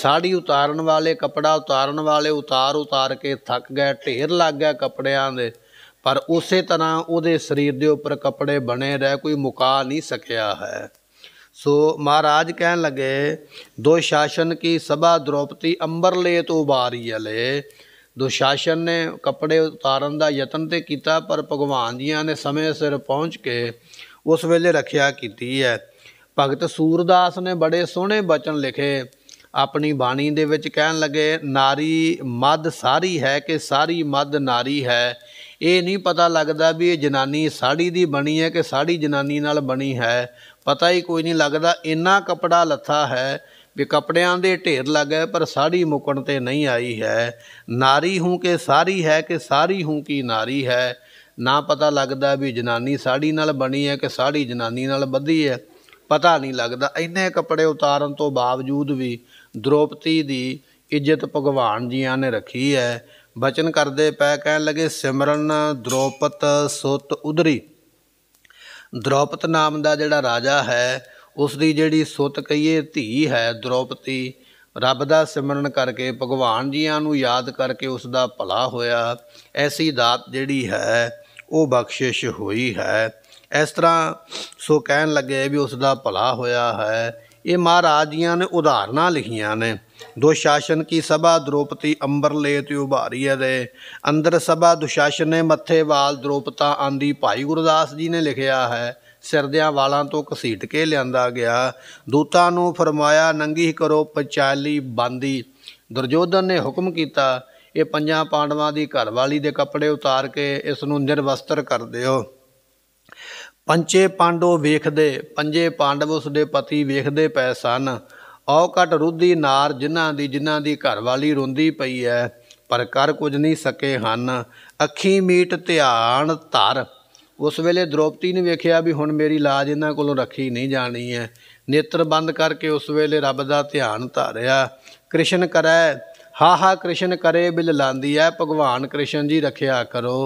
ਸਾੜੀ ਉਤਾਰਨ ਵਾਲੇ ਕਪੜਾ ਉਤਾਰਨ ਵਾਲੇ ਉਤਾਰ ਉਤਾਰ ਕੇ ਥੱਕ ਗਏ ਢੇਰ ਲੱਗ ਗਿਆ ਕਪੜਿਆਂ ਦੇ ਪਰ ਉਸੇ ਤਰ੍ਹਾਂ ਉਹਦੇ ਸਰੀਰ ਦੇ ਉੱਪਰ ਕਪੜੇ ਬਣੇ ਰਹਿ ਕੋਈ ਮੁਕਾ ਨਹੀਂ ਸਕਿਆ ਹੈ ਸੋ ਮਹਾਰਾਜ ਕਹਿਣ ਲੱਗੇ ਦੋ ਸ਼ਾਸਨ ਕੀ ਸਭਾ ਦ੍ਰੋਪਤੀ ਅੰਬਰਲੇ ਤੋਂ ਬਾਰੀ ਅਲੇ ਦੁਸ਼ਾਸਨ ਨੇ ਕੱਪੜੇ ਉਤਾਰਨ ਦਾ ਯਤਨ ਤੇ ਕੀਤਾ ਪਰ ਭਗਵਾਨ ਜੀਆਂ ਨੇ ਸਮੇਂ ਸਿਰ ਪਹੁੰਚ ਕੇ ਉਸ ਵੇਲੇ ਰੱਖਿਆ ਕੀਤੀ ਹੈ ਭਗਤ ਸੂਰਦਾਸ ਨੇ ਬੜੇ ਸੋਹਣੇ ਬਚਨ ਲਿਖੇ ਆਪਣੀ ਬਾਣੀ ਦੇ ਵਿੱਚ ਕਹਿਣ ਲੱਗੇ ਨਾਰੀ ਮਦ ਸਾਰੀ ਹੈ ਕਿ ਸਾਰੀ ਮਦ ਨਾਰੀ ਹੈ ਇਹ ਨਹੀਂ ਪਤਾ ਲੱਗਦਾ ਵੀ ਇਹ ਜਨਾਨੀ ਸਾੜੀ ਦੀ ਬਣੀ ਹੈ ਕਿ ਸਾੜੀ ਜਨਾਨੀ ਨਾਲ ਬਣੀ ਹੈ ਪਤਾ ਹੀ ਕੋਈ ਨਹੀਂ ਲੱਗਦਾ ਇੰਨਾ ਕਪੜਾ ਲੱਥਾ ਹੈ ਵੀ ਕਪੜਿਆਂ ਦੇ ਢੇਰ ਲੱਗੇ ਪਰ ਸਾੜੀ ਮੁਕਣ ਤੇ ਨਹੀਂ ਆਈ ਹੈ ਨਾਰੀ ਹੂੰ ਕਿ ਸਾਰੀ ਹੈ ਕਿ ਸਾਰੀ ਹੂੰ ਕੀ ਨਾਰੀ ਹੈ ਨਾ ਪਤਾ ਲੱਗਦਾ ਵੀ ਜਨਾਨੀ ਸਾੜੀ ਨਾਲ ਬਣੀ ਹੈ ਕਿ ਸਾੜੀ ਜਨਾਨੀ ਨਾਲ ਬੱਧੀ ਹੈ ਪਤਾ ਨਹੀਂ ਲੱਗਦਾ ਇੰਨੇ ਕੱਪੜੇ ਉਤਾਰਨ ਤੋਂ ਬਾਵਜੂਦ ਵੀ ਦ੍ਰੋਪਤੀ ਦੀ ਇੱਜ਼ਤ ਭਗਵਾਨ ਜੀਆਂ ਨੇ ਰੱਖੀ ਹੈ ਬਚਨ ਕਰਦੇ ਪੈ ਕਹਿਣ ਲਗੇ ਸਿਮਰਨ ਦ੍ਰੋਪਤ ਸੁਤ ਉਦਰੀ ਦ੍ਰੋਪਤ ਨਾਮ ਦਾ ਜਿਹੜਾ ਰਾਜਾ ਹੈ ਉਸ ਦੀ ਜਿਹੜੀ ਸੁੱਤ ਕਹੀਏ ਧੀ ਹੈ ਦ੍ਰੋਪਤੀ ਰੱਬ ਦਾ ਸਿਮਰਨ ਕਰਕੇ ਭਗਵਾਨ ਜੀਆਂ ਨੂੰ ਯਾਦ ਕਰਕੇ ਉਸ ਦਾ ਭਲਾ ਹੋਇਆ ਐਸੀ ਦਾਤ ਜਿਹੜੀ ਹੈ ਉਹ ਬਖਸ਼ਿਸ਼ ਹੋਈ ਹੈ ਇਸ ਤਰ੍ਹਾਂ ਸੋ ਕਹਿਣ ਲੱਗੇ ਵੀ ਉਸ ਦਾ ਭਲਾ ਹੋਇਆ ਹੈ ਇਹ ਮਹਾਰਾਜ ਜੀਆਂ ਨੇ ਉਦਾਹਰਨਾਂ ਲਿਖੀਆਂ ਨੇ ਦੁਸ਼ਾਸਨ ਕੀ ਸਭਾ ਦ੍ਰੋਪਤੀ ਅੰਬਰ ਲੈ ਤੇ ਉਭਾਰੀਏ ਦੇ ਅੰਦਰ ਸਭਾ ਦੁਸ਼ਾਸਨ ਨੇ ਮੱਥੇ ਵਾਲ ਦ੍ਰੋਪਤਾ ਆਂਦੀ ਭਾਈ ਗੁਰਦਾਸ ਜੀ ਨੇ ਲਿਖਿਆ ਹੈ ਸਿਰਦਿਆਂ ਵਾਲਾਂ ਤੋਂ ਕਸੀਟ ਕੇ ਲਿਆਂਦਾ ਗਿਆ ਦੂਤਾਂ ਨੂੰ ਫਰਮਾਇਆ ਨੰਗੀ ਕਰੋ ਪਚਾਲੀ ਬਾਂਦੀ ਦੁਰਯੋਧਨ ਨੇ ਹੁਕਮ ਕੀਤਾ ਇਹ ਪੰਜਾਂ ਪਾਂਡਵਾਂ ਦੀ ਘਰਵਾਲੀ ਦੇ ਕੱਪੜੇ ਉਤਾਰ ਕੇ ਇਸ ਨੂੰ ਨਿਰਵਸਤਰ ਕਰ ਦਿਓ ਪੰਚੇ ਪਾਂਡੋ ਵੇਖਦੇ ਪੰਜੇ ਪਾਂਡਵ ਉਸ ਦੇ ਪਤੀ ਵੇਖਦੇ ਪਏ ਸਨ ਔਕਟ ਰੁੱਧੀ ਨਾਰ ਜਿਨ੍ਹਾਂ ਦੀ ਜਿਨ੍ਹਾਂ ਦੀ ਘਰਵਾਲੀ ਰੋਂਦੀ ਪਈ ਹੈ ਪਰ ਕਰ ਕੁਝ ਨਹੀਂ ਸਕੇ ਹਨ ਅੱਖੀ ਮੀਟ ਧਿਆਨ ਧਰ ਉਸ ਵੇਲੇ ਦ੍ਰੋਪਦੀ ਨੇ ਵੇਖਿਆ ਵੀ ਹੁਣ ਮੇਰੀ ਲਾਜ ਇਹਨਾਂ ਕੋਲੋਂ ਰੱਖੀ ਨਹੀਂ ਜਾਣੀ ਹੈ ਨੇਤਰ ਬੰਦ ਕਰਕੇ ਉਸ ਵੇਲੇ ਰੱਬ ਦਾ ਧਿਆਨ ਧਾਰਿਆ ਕ੍ਰਿਸ਼ਨ ਕਰੈ ਹਾ ਹਾ ਕ੍ਰਿਸ਼ਨ ਕਰੇ ਬਿਲ ਲਾਂਦੀ ਐ ਭਗਵਾਨ ਕ੍ਰਿਸ਼ਨ ਜੀ ਰੱਖਿਆ ਕਰੋ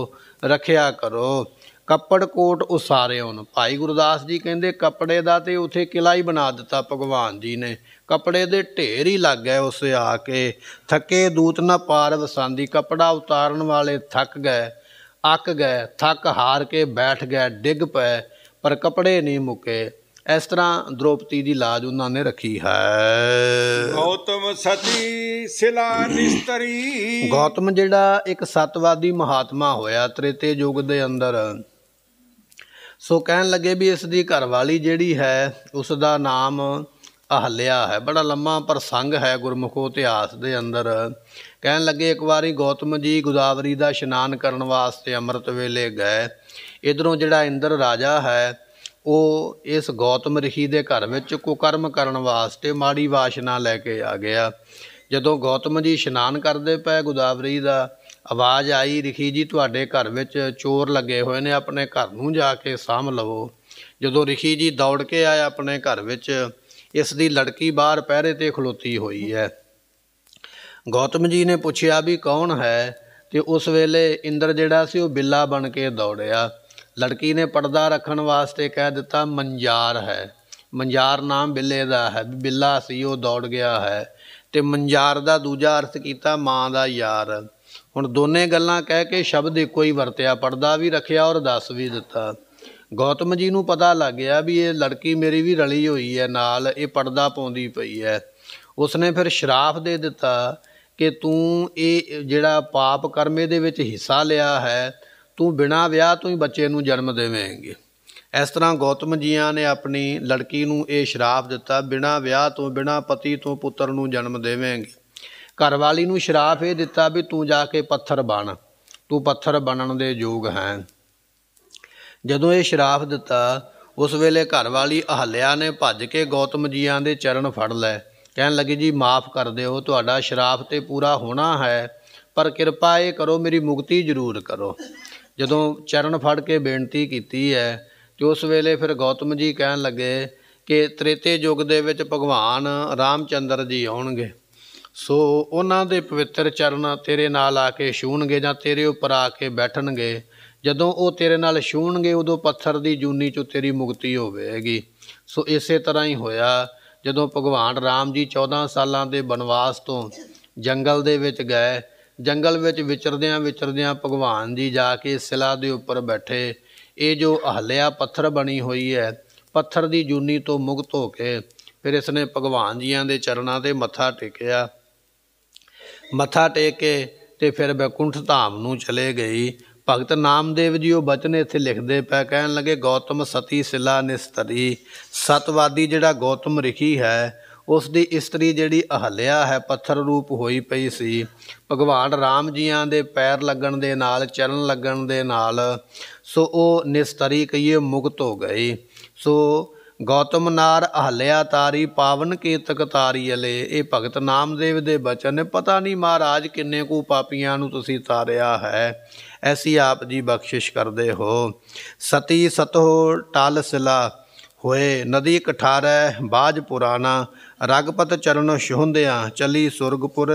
ਰੱਖਿਆ ਕਰੋ ਕੱਪੜ ਕੋਟ ਉਸਾਰੇ ਉਹਨ ਭਾਈ ਗੁਰਦਾਸ ਜੀ ਕਹਿੰਦੇ ਕੱਪੜੇ ਦਾ ਤੇ ਉਥੇ ਕਿਲਾ ਹੀ ਬਣਾ ਦਿੱਤਾ ਭਗਵਾਨ ਜੀ ਨੇ ਕੱਪੜੇ ਦੇ ਢੇਰ ਹੀ ਲੱਗ ਗਏ ਉਸ ਆ ਕੇ ਥੱਕੇ ਦੂਤ ਨਾ ਪਾਰ ਵਸਾਂਦੀ ਕੱਪੜਾ ਉਤਾਰਨ ਵਾਲੇ ਥੱਕ ਗਏ ਅੱਕ ਗਏ ਥੱਕ ਹਾਰ ਕੇ ਬੈਠ ਗਏ ਡਿੱਗ ਪਏ ਪਰ ਕਪੜੇ ਨਹੀਂ ਮੁਕੇ ਇਸ ਤਰ੍ਹਾਂ ਦ੍ਰੋਪਤੀ ਦੀ ਲਾਜ ਉਹਨਾਂ ਨੇ ਰੱਖੀ ਹੈ ਗੌਤਮ ਸਤੀ ਸਿਲਾ ਨਿਸਤਰੀ ਗੌਤਮ ਜਿਹੜਾ ਇੱਕ ਸਤਵਾਦੀ ਮਹਾਤਮਾ ਹੋਇਆ ਤ੍ਰੇਤੇ ਯੁਗ ਦੇ ਅੰਦਰ ਸੋ ਕਹਿਣ ਲੱਗੇ ਵੀ ਇਸ ਦੀ ਘਰਵਾਲੀ ਜਿਹੜੀ ਹੈ ਉਸ ਦਾ ਨਾਮ ਅਹਲਿਆ ਹੈ ਬੜਾ ਲੰਮਾ ਪ੍ਰਸੰਗ ਹੈ ਗੁਰਮੁਖੋ ਇਤਿਹਾਸ ਦੇ ਅੰਦਰ ਕਹਿਣ ਲੱਗੇ ਇੱਕ ਵਾਰੀ ਗੌਤਮ ਜੀ ਗੋਦਾਵਰੀ ਦਾ ਇਸ਼ਨਾਨ ਕਰਨ ਵਾਸਤੇ ਅੰਮ੍ਰਿਤ ਵੇਲੇ ਗਏ ਇਧਰੋਂ ਜਿਹੜਾ ਇੰਦਰ ਰਾਜਾ ਹੈ ਉਹ ਇਸ ਗੌਤਮ ਰਿਸ਼ੀ ਦੇ ਘਰ ਵਿੱਚ ਕੁਕਰਮ ਕਰਨ ਵਾਸਤੇ ਮਾੜੀ ਵਾਸ਼ਨਾ ਲੈ ਕੇ ਆ ਗਿਆ ਜਦੋਂ ਗੌਤਮ ਜੀ ਇਸ਼ਨਾਨ ਕਰਦੇ ਪਏ ਗੋਦਾਵਰੀ ਦਾ ਆਵਾਜ਼ ਆਈ ਰਿਸ਼ੀ ਜੀ ਤੁਹਾਡੇ ਘਰ ਵਿੱਚ ਚੋਰ ਲੱਗੇ ਹੋਏ ਨੇ ਆਪਣੇ ਘਰ ਨੂੰ ਜਾ ਕੇ ਸਾਂਭ ਲਵੋ ਜਦੋਂ ਰਿਸ਼ੀ ਜੀ ਦੌੜ ਕੇ ਆਏ ਆਪਣੇ ਘਰ ਵਿੱਚ ਇਸ ਦੀ ਲੜਕੀ ਬਾਹਰ ਪਹਿਰੇ ਤੇ ਖਲੋਤੀ ਹੋਈ ਹੈ ਗੌਤਮ ਜੀ ਨੇ ਪੁੱਛਿਆ ਵੀ ਕੌਣ ਹੈ ਤੇ ਉਸ ਵੇਲੇ ਇੰਦਰ ਜਿਹੜਾ ਸੀ ਉਹ ਬਿੱਲਾ ਬਣ ਕੇ ਦੌੜਿਆ ਲੜਕੀ ਨੇ ਪਰਦਾ ਰੱਖਣ ਵਾਸਤੇ ਕਹਿ ਦਿੱਤਾ ਮੰਜਾਰ ਹੈ ਮੰਜਾਰ ਨਾਮ ਬਿੱਲੇ ਦਾ ਹੈ ਬਿੱਲਾ ਸੀ ਉਹ ਦੌੜ ਗਿਆ ਹੈ ਤੇ ਮੰਜਾਰ ਦਾ ਦੂਜਾ ਅਰਥ ਕੀਤਾ ਮਾਂ ਦਾ ਯਾਰ ਹੁਣ ਦੋਨੇ ਗੱਲਾਂ ਕਹਿ ਕੇ ਸ਼ਬਦ ਇੱਕੋ ਹੀ ਵਰਤਿਆ ਪਰਦਾ ਵੀ ਰੱਖਿਆ ਔਰ ਦੱਸ ਵੀ ਦਿੱਤਾ ਗੌਤਮ ਜੀ ਨੂੰ ਪਤਾ ਲੱਗ ਗਿਆ ਵੀ ਇਹ ਲੜਕੀ ਮੇਰੀ ਵੀ ਰਲੀ ਹੋਈ ਹੈ ਨਾਲ ਇਹ ਪਰਦਾ ਪਾਉਂਦੀ ਪਈ ਹੈ ਉਸਨੇ ਫਿਰ ਸ਼ਰਾਫ ਦੇ ਦਿੱਤਾ ਕਿ ਤੂੰ ਇਹ ਜਿਹੜਾ ਪਾਪ ਕਰਮੇ ਦੇ ਵਿੱਚ ਹਿੱਸਾ ਲਿਆ ਹੈ ਤੂੰ ਬਿਨਾ ਵਿਆਹ ਤੋਂ ਹੀ ਬੱਚੇ ਨੂੰ ਜਨਮ ਦੇਵੇਂਗੇ ਇਸ ਤਰ੍ਹਾਂ ਗੌਤਮ ਜੀਆਂ ਨੇ ਆਪਣੀ ਲੜਕੀ ਨੂੰ ਇਹ ਸ਼ਰਾਫ ਦਿੱਤਾ ਬਿਨਾ ਵਿਆਹ ਤੋਂ ਬਿਨਾ ਪਤੀ ਤੋਂ ਪੁੱਤਰ ਨੂੰ ਜਨਮ ਦੇਵੇਂਗੇ ਵਾਲੀ ਨੂੰ ਸ਼ਰਾਫ ਇਹ ਦਿੱਤਾ ਵੀ ਤੂੰ ਜਾ ਕੇ ਪੱਥਰ ਬਣ ਤੂੰ ਪੱਥਰ ਬਣਨ ਦੇ ਯੋਗ ਹੈ ਜਦੋਂ ਇਹ ਸ਼ਰਾਫ ਦਿੱਤਾ ਉਸ ਵੇਲੇ ਘਰ ਵਾਲੀ ਅਹਲਿਆ ਨੇ ਭੱਜ ਕੇ ਗੌਤਮ ਜੀਆਂ ਦੇ ਚਰਨ ਫੜ ਲੈ ਕਹਿਣ ਲੱਗੀ ਜੀ ਮਾਫ ਕਰ ਦਿਓ ਤੁਹਾਡਾ ਸ਼ਰਾਫ ਤੇ ਪੂਰਾ ਹੋਣਾ ਹੈ ਪਰ ਕਿਰਪਾ ਇਹ ਕਰੋ ਮੇਰੀ ਮੁਕਤੀ ਜ਼ਰੂਰ ਕਰੋ ਜਦੋਂ ਚਰਨ ਫੜ ਕੇ ਬੇਨਤੀ ਕੀਤੀ ਹੈ ਤੇ ਉਸ ਵੇਲੇ ਫਿਰ ਗੌਤਮ ਜੀ ਕਹਿਣ ਲੱਗੇ ਕਿ ਤ੍ਰੇਤੇ ਯੁਗ ਦੇ ਵਿੱਚ ਭਗਵਾਨ ਰਾਮਚੰਦਰ ਜੀ ਆਉਣਗੇ ਸੋ ਉਹਨਾਂ ਦੇ ਪਵਿੱਤਰ ਚਰਨ ਤੇਰੇ ਨਾਲ ਆ ਕੇ ਛੂਣਗੇ ਜਾਂ ਤੇਰੇ ਉੱਪਰ ਆ ਕੇ ਬੈਠਣਗੇ ਜਦੋਂ ਉਹ ਤੇਰੇ ਨਾਲ ਛੂਣਗੇ ਉਦੋਂ ਪੱਥਰ ਦੀ ਜੂਨੀ ਚੋਂ ਤੇਰੀ ਮੁਕਤੀ ਹੋਵੇਗੀ ਸੋ ਇਸੇ ਤਰ੍ਹਾਂ ਹੀ ਹੋਇਆ ਜਦੋਂ ਭਗਵਾਨ ਰਾਮ ਜੀ 14 ਸਾਲਾਂ ਦੇ ਬਨਵਾਸ ਤੋਂ ਜੰਗਲ ਦੇ ਵਿੱਚ ਗਏ ਜੰਗਲ ਵਿੱਚ ਵਿਚਰਦਿਆਂ ਵਿਚਰਦਿਆਂ ਭਗਵਾਨ ਜੀ ਜਾ ਕੇ ਸਿਲਾ ਦੇ ਉੱਪਰ ਬੈਠੇ ਇਹ ਜੋ ਹਲਿਆ ਪੱਥਰ ਬਣੀ ਹੋਈ ਹੈ ਪੱਥਰ ਦੀ ਜੂਨੀ ਤੋਂ ਮੁਕਤ ਹੋ ਕੇ ਫਿਰ ਇਸ ਨੇ ਭਗਵਾਨ ਜੀਆਂ ਦੇ ਚਰਨਾਂ ਤੇ ਮੱਥਾ ਟੇਕਿਆ ਮੱਥਾ ਟੇਕ ਕੇ ਤੇ ਫਿਰ ਬੈਕੁੰਠ ਧਾਮ ਨੂੰ ਚਲੇ ਗਈ ਭਗਤ ਨਾਮਦੇਵ ਜੀ ਉਹ ਬਚਨ ਇੱਥੇ ਲਿਖਦੇ ਪੈ ਕਹਿਣ ਲੱਗੇ ਗੌਤਮ ਸਤੀ ਸਿਲਾ ਨਿਸਤਰੀ ਸਤਵਾਦੀ ਜਿਹੜਾ ਗੌਤਮ ਰਖੀ ਹੈ ਉਸ ਦੀ ਇਸਤਰੀ ਜਿਹੜੀ ਅਹਲਿਆ ਹੈ ਪੱਥਰ ਰੂਪ ਹੋਈ ਪਈ ਸੀ ਭਗਵਾਨ ਰਾਮ ਜੀਆਂ ਦੇ ਪੈਰ ਲੱਗਣ ਦੇ ਨਾਲ ਚਲਣ ਲੱਗਣ ਦੇ ਨਾਲ ਸੋ ਉਹ ਨਿਸਤਰੀ ਕਈਏ ਮੁਕਤ ਹੋ ਗਈ ਸੋ ਗੌਤਮ ਨਾਰ ਅਹਲਿਆ ਤਾਰੀ ਪਾਵਨ ਕੀਤਕ ਤਾਰੀ ਅਲੇ ਇਹ ਭਗਤ ਨਾਮਦੇਵ ਦੇ ਬਚਨ ਨੇ ਪਤਾ ਨਹੀਂ ਮਹਾਰਾਜ ਕਿੰਨੇ ਕੁ ਪਾਪੀਆਂ ਨੂੰ ਤੁਸੀਂ ਤਾਰਿਆ ਹੈ ਐਸੀ ਆਪ ਜੀ ਬਖਸ਼ਿਸ਼ ਕਰਦੇ ਹੋ ਸਤੀ ਸਤੋ ਟਾਲ ਸਿਲਾ ਹੋਏ ਨਦੀ ਕਠਾਰੈ ਬਾਜ ਪੁਰਾਣਾ ਰਗਪਤ ਚਰਨ ਸ਼ਹੁੰਦਿਆਂ ਚਲੀ ਸੁਰਗਪੁਰ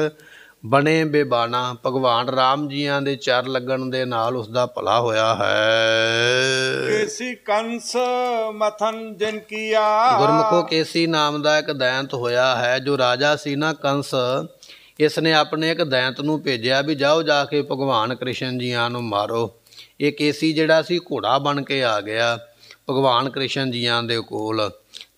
ਬਣੇ ਬੇਬਾਣਾ ਭਗਵਾਨ ਰਾਮ ਜੀਆਂ ਦੇ ਚਰ ਲੱਗਣ ਦੇ ਨਾਲ ਉਸ ਦਾ ਭਲਾ ਹੋਇਆ ਹੈ ਕੇਸੀ ਕੰਸ ਮਥਨ ਜਨ ਕੀਆ ਗੁਰਮਖੋ ਕੇਸੀ ਨਾਮ ਦਾ ਇੱਕ ਦੈਂਤ ਹੋਇਆ ਹੈ ਜੋ ਰਾਜਾ ਸੀ ਨਾ ਕੰਸ ਇਸ ਨੇ ਆਪਣੇ ਇੱਕ ਦੈਂਤ ਨੂੰ ਭੇਜਿਆ ਵੀ ਜਾਓ ਜਾ ਕੇ ਭਗਵਾਨ ਕ੍ਰਿਸ਼ਨ ਜੀਆਂ ਨੂੰ ਮਾਰੋ ਇਹ ਕੇਸੀ ਜਿਹੜਾ ਸੀ ਘੋੜਾ ਬਣ ਕੇ ਆ ਗਿਆ ਭਗਵਾਨ ਕ੍ਰਿਸ਼ਨ ਜੀਆਂ ਦੇ ਕੋਲ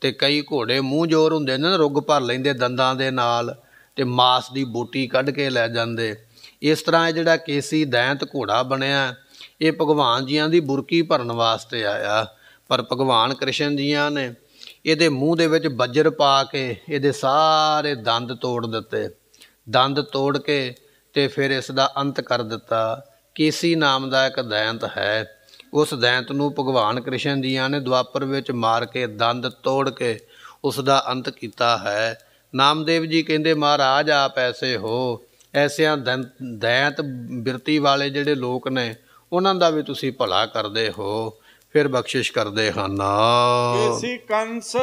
ਤੇ ਕਈ ਘੋੜੇ ਮੂੰਹ ਜੋਰ ਹੁੰਦੇ ਨੇ ਨਾ ਰੁੱਗ ਭਰ ਲੈਂਦੇ ਦੰਦਾਂ ਦੇ ਨਾਲ ਤੇ ਮਾਸ ਦੀ ਬੋਟੀ ਕੱਢ ਕੇ ਲੈ ਜਾਂਦੇ ਇਸ ਤਰ੍ਹਾਂ ਇਹ ਜਿਹੜਾ ਕੇਸੀ ਦੈਂਤ ਘੋੜਾ ਬਣਿਆ ਇਹ ਭਗਵਾਨ ਜੀਆਂ ਦੀ ਬੁਰਕੀ ਭਰਨ ਵਾਸਤੇ ਆਇਆ ਪਰ ਭਗਵਾਨ ਕ੍ਰਿਸ਼ਨ ਜੀਆਂ ਨੇ ਇਹਦੇ ਮੂੰਹ ਦੇ ਵਿੱਚ ਬੱਜਰ ਪਾ ਕੇ ਇਹਦੇ ਸਾਰੇ ਦੰਦ ਤੋੜ ਦਿੱਤੇ ਦੰਦ ਤੋੜ ਕੇ ਤੇ ਫਿਰ ਇਸ ਦਾ ਅੰਤ ਕਰ ਦਿੱਤਾ ਕੇਸੀ ਨਾਮ ਦਾ ਇੱਕ ਦੈਂਤ ਹੈ ਉਸ ਦੈਂਤ ਨੂੰ ਭਗਵਾਨ ਕ੍ਰਿਸ਼ਨ ਜੀਆਂ ਨੇ ਦੁਆਪਰ ਵਿੱਚ ਮਾਰ ਕੇ ਦੰਦ ਤੋੜ ਕੇ ਉਸ ਦਾ ਅੰਤ ਕੀਤਾ ਹੈ ਨਾਮਦੇਵ ਜੀ ਕਹਿੰਦੇ ਮਹਾਰਾਜ ਆਪ ਐਸੇ ਹੋ ਐਸਿਆਂ ਦੈਂਤ ਬਿਰਤੀ ਵਾਲੇ ਜਿਹੜੇ ਲੋਕ ਨੇ ਉਹਨਾਂ ਦਾ ਵੀ ਤੁਸੀਂ ਭਲਾ ਕਰਦੇ ਹੋ ਫਿਰ ਬਖਸ਼ਿਸ਼ ਕਰਦੇ ਹਨ ਕੇਸੀ ਕੰਸ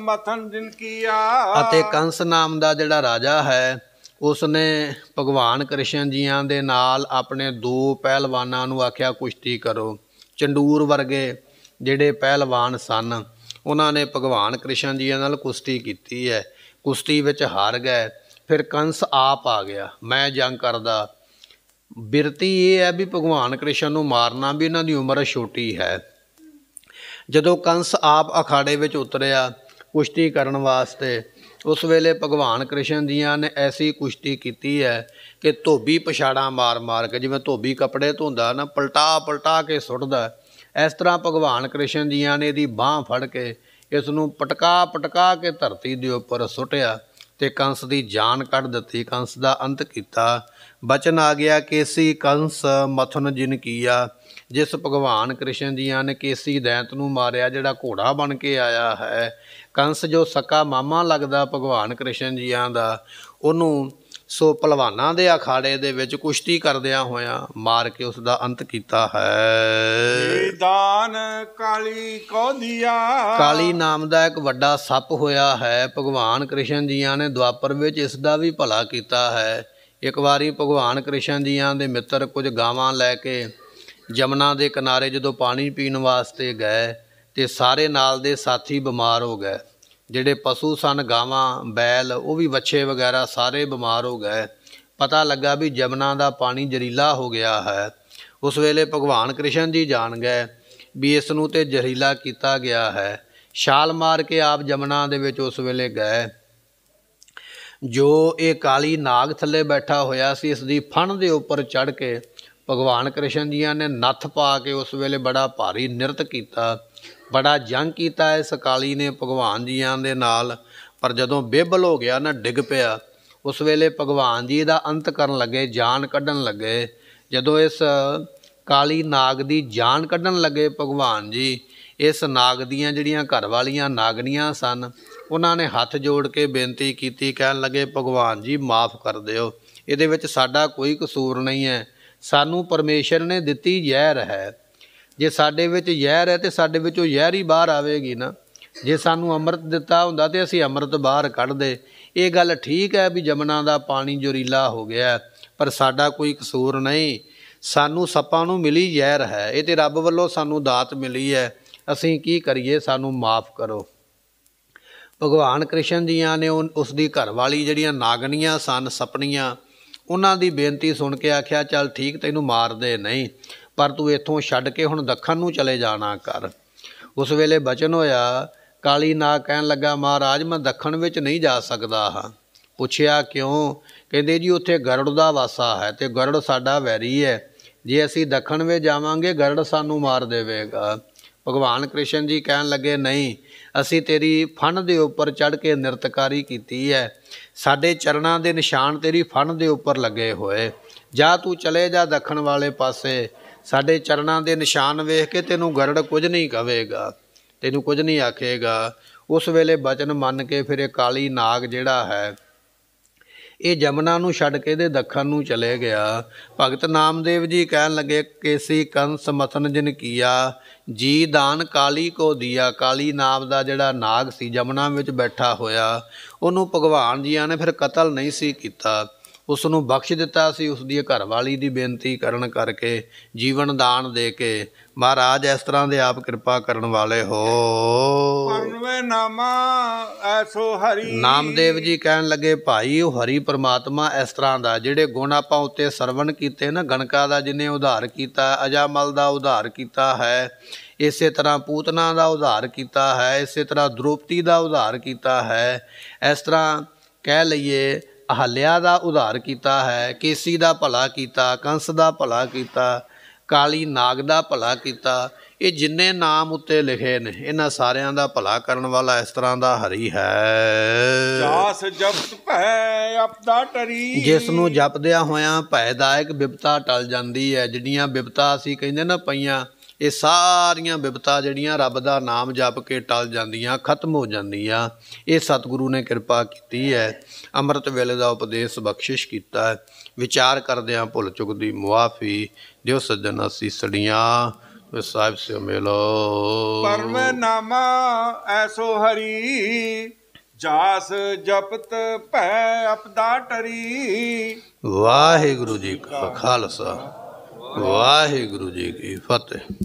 ਮਥਨ ਜਿਨ ਕੀਆ ਅਤੇ ਕੰਸ ਨਾਮ ਦਾ ਜਿਹੜਾ ਰਾਜਾ ਹੈ ਉਸ ਨੇ ਭਗਵਾਨ ਕ੍ਰਿਸ਼ਨ ਜੀਆਂ ਦੇ ਨਾਲ ਆਪਣੇ ਦੋ ਪਹਿਲਵਾਨਾਂ ਨੂੰ ਆਖਿਆ ਕੁਸ਼ਤੀ ਕਰੋ ਚੰਡੂਰ ਵਰਗੇ ਜਿਹੜੇ ਪਹਿਲਵਾਨ ਸਨ ਉਹਨਾਂ ਨੇ ਭਗਵਾਨ ਕ੍ਰਿਸ਼ਨ ਜੀਆਂ ਨਾਲ ਕੁਸ਼ਤੀ ਕੀਤੀ ਹੈ ਕੁਸ਼ਤੀ ਵਿੱਚ ਹਾਰ ਗਏ ਫਿਰ ਕੰਸ ਆਪ ਆ ਗਿਆ ਮੈਂ ਜੰਗ ਕਰਦਾ ਬਿਰਤੀ ਇਹ ਹੈ ਵੀ ਭਗਵਾਨ ਕ੍ਰਿਸ਼ਨ ਨੂੰ ਮਾਰਨਾ ਵੀ ਇਹਨਾਂ ਦੀ ਉਮਰ ਛੋਟੀ ਹੈ ਜਦੋਂ ਕੰਸ ਆਪ ਅਖਾੜੇ ਵਿੱਚ ਉਤਰਿਆ ਕੁਸ਼ਤੀ ਕਰਨ ਵਾਸਤੇ ਉਸ ਵੇਲੇ ਭਗਵਾਨ ਕ੍ਰਿਸ਼ਨ ਦੀਆਂ ਨੇ ਐਸੀ ਕੁਸ਼ਤੀ ਕੀਤੀ ਹੈ ਕਿ ਧੋਬੀ ਪਛਾੜਾਂ ਮਾਰ-ਮਾਰ ਕੇ ਜਿਵੇਂ ਧੋਬੀ ਕੱਪੜੇ ਧੋਂਦਾ ਨਾ ਪਲਟਾ ਪਲਟਾ ਕੇ ਸੁੱਟਦਾ ਇਸ ਤਰ੍ਹਾਂ ਭਗਵਾਨ ਕ੍ਰਿਸ਼ਨ ਦੀਆਂ ਨੇ ਇਹਦੀ ਬਾਹ ਫੜ ਕੇ ਇਸ ਨੂੰ ਪਟਕਾ ਪਟਕਾ ਕੇ ਧਰਤੀ ਦੇ ਉੱਪਰ ਸੁੱਟਿਆ ਤੇ ਕੰਸ ਦੀ ਜਾਨ ਕੱਢ ਦਿੱਤੀ ਕੰਸ ਦਾ ਅੰਤ ਕੀਤਾ ਬਚਨ ਆ ਗਿਆ ਕੇਸੀ ਕੰਸ ਮਥਨ ਜਿਨ ਕੀਆ ਜਿਸ ਭਗਵਾਨ ਕ੍ਰਿਸ਼ਨ ਜੀ ਆਨੇ ਕੇਸੀ ਦੈਂਤ ਨੂੰ ਮਾਰਿਆ ਜਿਹੜਾ ਘੋੜਾ ਬਣ ਕੇ ਆਇਆ ਹੈ ਕੰਸ ਜੋ ਸਕਾ ਮਾਮਾ ਲੱਗਦਾ ਭਗਵਾਨ ਕ੍ਰਿਸ਼ਨ ਜੀ ਆਂ ਦਾ ਉਹਨੂੰ ਸੋ ਪਹਿਲਵਾਨਾਂ ਦੇ ਅਖਾੜੇ ਦੇ ਵਿੱਚ ਕੁਸ਼ਤੀ ਕਰਦਿਆਂ ਹੋਇਆਂ ਮਾਰ ਕੇ ਉਸ ਦਾ ਅੰਤ ਕੀਤਾ ਹੈ ਦਾਨ ਕਾਲੀ ਕੋਧਿਆ ਕਾਲੀ ਨਾਮ ਦਾ ਇੱਕ ਵੱਡਾ ਸੱਪ ਹੋਇਆ ਹੈ ਭਗਵਾਨ ਕ੍ਰਿਸ਼ਨ ਜੀਆਂ ਨੇ ਦੁਆਪਰ ਵਿੱਚ ਇਸ ਦਾ ਵੀ ਭਲਾ ਕੀਤਾ ਹੈ ਇੱਕ ਵਾਰੀ ਭਗਵਾਨ ਕ੍ਰਿਸ਼ਨ ਜੀਆਂ ਦੇ ਮਿੱਤਰ ਕੁਝ ਗਾਵਾਂ ਲੈ ਕੇ ਜਮਨਾ ਦੇ ਕਿਨਾਰੇ ਜਦੋਂ ਪਾਣੀ ਪੀਣ ਵਾਸਤੇ ਗਏ ਤੇ ਸਾਰੇ ਨਾਲ ਦੇ ਸਾਥੀ ਬਿਮਾਰ ਹੋ ਗਏ ਜਿਹੜੇ ਪਸ਼ੂ ਸਨ ਗਾਵਾਂ ਬੈਲ ਉਹ ਵੀ ਵੱਛੇ ਵਗੈਰਾ ਸਾਰੇ ਬਿਮਾਰ ਹੋ ਗਏ ਪਤਾ ਲੱਗਾ ਵੀ ਜਮਨਾ ਦਾ ਪਾਣੀ ਜ਼ਹਿਰੀਲਾ ਹੋ ਗਿਆ ਹੈ ਉਸ ਵੇਲੇ ਭਗਵਾਨ ਕ੍ਰਿਸ਼ਨ ਜੀ ਜਾਣ ਗਏ ਵੀ ਇਸ ਨੂੰ ਤੇ ਜ਼ਹਿਰੀਲਾ ਕੀਤਾ ਗਿਆ ਹੈ ਛਾਲ ਮਾਰ ਕੇ ਆਪ ਜਮਨਾ ਦੇ ਵਿੱਚ ਉਸ ਵੇਲੇ ਗਏ ਜੋ ਇਹ ਕਾਲੀ ਨਾਗ ਥੱਲੇ ਬੈਠਾ ਹੋਇਆ ਸੀ ਇਸ ਦੀ ਫਣ ਦੇ ਉੱਪਰ ਚੜ ਕੇ ਭਗਵਾਨ ਕ੍ਰਿਸ਼ਨ ਜੀਆਂ ਨੇ ਨੱਥ ਪਾ ਕੇ ਉਸ ਵੇਲੇ ਬੜਾ ਭਾਰੀ ਨਿਰਤ ਕੀਤਾ ਬੜਾ ਜੰਗ ਕੀਤਾ ਇਸ ਕਾਲੀ ਨੇ ਭਗਵਾਨ ਜੀਆਂ ਦੇ ਨਾਲ ਪਰ ਜਦੋਂ ਬੇਬਲ ਹੋ ਗਿਆ ਨਾ ਡਿੱਗ ਪਿਆ ਉਸ ਵੇਲੇ ਭਗਵਾਨ ਜੀ ਦਾ ਅੰਤ ਕਰਨ ਲੱਗੇ ਜਾਨ ਕੱਢਣ ਲੱਗੇ ਜਦੋਂ ਇਸ ਕਾਲੀ ਨਾਗ ਦੀ ਜਾਨ ਕੱਢਣ ਲੱਗੇ ਭਗਵਾਨ ਜੀ ਇਸ ਨਾਗ ਦੀਆਂ ਜਿਹੜੀਆਂ ਘਰ ਵਾਲੀਆਂ ਨਾਗਣੀਆਂ ਸਨ ਉਹਨਾਂ ਨੇ ਹੱਥ ਜੋੜ ਕੇ ਬੇਨਤੀ ਕੀਤੀ ਕਹਿਣ ਲੱਗੇ ਭਗਵਾਨ ਜੀ ਮਾਫ ਕਰ ਦਿਓ ਇਹਦੇ ਵਿੱਚ ਸਾਡਾ ਕੋਈ ਕਸੂਰ ਨਹੀਂ ਹੈ ਸਾਨੂੰ ਪਰਮੇਸ਼ਰ ਨੇ ਦਿੱਤੀ ਜ਼ਹਿਰ ਹੈ ਜੇ ਸਾਡੇ ਵਿੱਚ ਜ਼ਹਿਰ ਹੈ ਤੇ ਸਾਡੇ ਵਿੱਚ ਉਹ ਜ਼ਹਿਰ ਹੀ ਬਾਹਰ ਆਵੇਗੀ ਨਾ ਜੇ ਸਾਨੂੰ ਅੰਮ੍ਰਿਤ ਦਿੱਤਾ ਹੁੰਦਾ ਤੇ ਅਸੀਂ ਅੰਮ੍ਰਿਤ ਬਾਹਰ ਕੱਢਦੇ ਇਹ ਗੱਲ ਠੀਕ ਹੈ ਵੀ ਜਮਨਾ ਦਾ ਪਾਣੀ ਜੋਰੀਲਾ ਹੋ ਗਿਆ ਪਰ ਸਾਡਾ ਕੋਈ ਕਸੂਰ ਨਹੀਂ ਸਾਨੂੰ ਸੱਪਾਂ ਨੂੰ ਮਿਲੀ ਜ਼ਹਿਰ ਹੈ ਇਹ ਤੇ ਰੱਬ ਵੱਲੋਂ ਸਾਨੂੰ ਦਾਤ ਮਿਲੀ ਹੈ ਅਸੀਂ ਕੀ ਕਰੀਏ ਸਾਨੂੰ ਮਾਫ ਕਰੋ ਭਗਵਾਨ ਕ੍ਰਿਸ਼ਨ ਜੀਆਂ ਨੇ ਉਸ ਦੀ ਘਰ ਵਾਲੀ ਜਿਹੜੀਆਂ ਨਾਗਣੀਆਂ ਸਨ ਸਪਣੀਆਂ ਉਹਨਾਂ ਦੀ ਬੇਨਤੀ ਸੁਣ ਕੇ ਆਖਿਆ ਚੱਲ ਠੀਕ ਤੈਨੂੰ ਮਾਰਦੇ ਨਹੀਂ ਪਰ ਤੂੰ ਇੱਥੋਂ ਛੱਡ ਕੇ ਹੁਣ ਦੱਖਣ ਨੂੰ ਚਲੇ ਜਾਣਾ ਕਰ ਉਸ ਵੇਲੇ ਬਚਨ ਹੋਇਆ ਕਾਲੀ ਨਾ ਕਹਿਣ ਲੱਗਾ ਮਹਾਰਾਜ ਮੈਂ ਦੱਖਣ ਵਿੱਚ ਨਹੀਂ ਜਾ ਸਕਦਾ ਹਾਂ ਪੁੱਛਿਆ ਕਿਉਂ ਕਹਿੰਦੇ ਜੀ ਉੱਥੇ ਗਰੜ ਦਾ ਵਾਸਾ ਹੈ ਤੇ ਗਰੜ ਸਾਡਾ ਵੈਰੀ ਹੈ ਜੇ ਅਸੀਂ ਦੱਖਣ ਵਿੱਚ ਜਾਵਾਂਗੇ ਗਰੜ ਸਾਨੂੰ ਮਾਰ ਦੇਵੇਗਾ ਭਗਵਾਨ ਕ੍ਰਿਸ਼ਨ ਜੀ ਕਹਿਣ ਲੱਗੇ ਨਹੀਂ ਅਸੀਂ ਤੇਰੀ ਫਣ ਦੇ ਉੱਪਰ ਚੜ ਕੇ ਨਿਰਤਕਾਰੀ ਕੀਤੀ ਹੈ ਸਾਡੇ ਚਰਨਾਂ ਦੇ ਨਿਸ਼ਾਨ ਤੇਰੀ ਫਣ ਦੇ ਉੱਪਰ ਲੱਗੇ ਹੋਏ ਜਾ ਤੂੰ ਚਲੇ ਜਾ ਦੱਖਣ ਵਾਲੇ ਪਾਸੇ ਸਾਡੇ ਚਰਨਾਂ ਦੇ ਨਿਸ਼ਾਨ ਵੇਖ ਕੇ ਤੈਨੂੰ ਗਰੜ ਕੁਝ ਨਹੀਂ ਕਵੇਗਾ ਤੈਨੂੰ ਕੁਝ ਨਹੀਂ ਆਖੇਗਾ ਉਸ ਵੇਲੇ ਬਚਨ ਮੰਨ ਕੇ ਫਿਰ ਇਹ ਕਾਲੀ ਨਾਗ ਜਿਹੜਾ ਹੈ ਇਹ ਜਮਨਾ ਨੂੰ ਛੱਡ ਕੇ ਦੇ ਦੱਖਣ ਨੂੰ ਚਲੇ ਗਿਆ ਭਗਤ ਨਾਮਦੇਵ ਜੀ ਕਹਿਣ ਲੱਗੇ ਕੇਸੀ ਕੰਸ ਮਥਨ ਜਿਨ ਕੀਆ ਜੀ ਦਾਨ ਕਾਲੀ ਕੋ ਦਿਆ ਕਾਲੀ ਨਾਮ ਦਾ ਜਿਹੜਾ ਨਾਗ ਸੀ ਜਮਨਾ ਵਿੱਚ ਬੈਠਾ ਹੋਇਆ ਉਹਨੂੰ ਭਗਵਾਨ ਜੀਆਂ ਨੇ ਫਿਰ ਕਤਲ ਨਹੀਂ ਸੀ ਕੀਤਾ ਉਸ ਨੂੰ ਬਖਸ਼ ਦਿੱਤਾ ਸੀ ਉਸ ਦੀ ਘਰਵਾਲੀ ਦੀ ਬੇਨਤੀ ਕਰਨ ਕਰਕੇ ਜੀਵਨ ਦਾਨ ਦੇ ਕੇ ਮਹਾਰਾਜ ਇਸ ਤਰ੍ਹਾਂ ਦੇ ਆਪ ਕਿਰਪਾ ਕਰਨ ਵਾਲੇ ਹੋ ਪਰਮੇ ਨਾਮਾ ਐਸੋ ਹਰੀ ਨਾਮਦੇਵ ਜੀ ਕਹਿਣ ਲੱਗੇ ਭਾਈ ਉਹ ਹਰੀ ਪਰਮਾਤਮਾ ਇਸ ਤਰ੍ਹਾਂ ਦਾ ਜਿਹੜੇ ਗੁਣ ਆਪਾਂ ਉੱਤੇ ਸਰਵਣ ਕੀਤੇ ਨਾ ਗਣਕਾ ਦਾ ਜਿਨੇ ਉਧਾਰ ਕੀਤਾ ਅਜਾਮਲ ਦਾ ਉਧਾਰ ਕੀਤਾ ਹੈ ਇਸੇ ਤਰ੍ਹਾਂ ਪੂਤਨਾ ਦਾ ਉਧਾਰ ਕੀਤਾ ਹੈ ਇਸੇ ਤਰ੍ਹਾਂ ਦ੍ਰੋਪਤੀ ਦਾ ਉਧਾਰ ਕੀਤਾ ਹੈ ਇਸ ਤਰ੍ਹਾਂ ਕਹਿ ਲਈਏ ਅਹਲਿਆ ਦਾ ਉਧਾਰ ਕੀਤਾ ਹੈ ਕੇਸੀ ਦਾ ਭਲਾ ਕੀਤਾ ਕੰਸ ਦਾ ਭਲਾ ਕੀਤਾ ਕਾਲੀ ਨਾਗ ਦਾ ਭਲਾ ਕੀਤਾ ਇਹ ਜਿੰਨੇ ਨਾਮ ਉੱਤੇ ਲਿਖੇ ਨੇ ਇਹਨਾਂ ਸਾਰਿਆਂ ਦਾ ਭਲਾ ਕਰਨ ਵਾਲਾ ਇਸ ਤਰ੍ਹਾਂ ਦਾ ਹਰੀ ਹੈ ਜਾਸ ਜਪਤ ਭੈ ਆਪਦਾ ਟਰੀ ਜਿਸ ਨੂੰ ਜਪਦਿਆਂ ਹੋਇਆਂ ਭੈਦਾਇਕ ਬਿਪਤਾ ਟਲ ਜਾਂਦੀ ਹੈ ਜਿਹੜੀਆਂ ਬਿਪਤਾ ਅਸੀਂ ਕਹਿੰਦੇ ਨਾ ਪਈਆਂ ਇਹ ਸਾਰੀਆਂ ਬਿਪਤਾ ਜਿਹੜੀਆਂ ਰੱਬ ਦਾ ਨਾਮ ਜਪ ਕੇ ਟਲ ਜਾਂਦੀਆਂ ਖਤਮ ਹੋ ਜਾਂਦੀਆਂ ਇਹ ਸਤਿਗੁਰੂ ਨੇ ਕਿਰਪਾ ਕੀਤੀ ਹੈ ਅੰਮ੍ਰਿਤ ਵੇਲੇ ਦਾ ਉਪਦੇਸ਼ ਬਖਸ਼ਿਸ਼ ਕੀਤਾ ਵਿਚਾਰ ਕਰਦਿਆਂ ਭੁੱਲ ਚੁੱਕ ਦੀ ਮੁਆਫੀ ਦਿਓ ਸੱਜਣ ਅਸੀਂ ਸੜੀਆਂ ਸਾਹਿਬ ਸੇ ਮਿਲੋ ਪਰਮ ਨਾਮਾ ਐਸੋ ਹਰੀ ਜਾਸ ਜਪਤ ਭੈ ਅਪਦਾ ਟਰੀ ਵਾਹਿਗੁਰੂ ਜੀ ਕਾ ਖਾਲਸਾ ਵਾਹਿਗੁਰੂ ਜੀ ਕੀ ਫਤਿਹ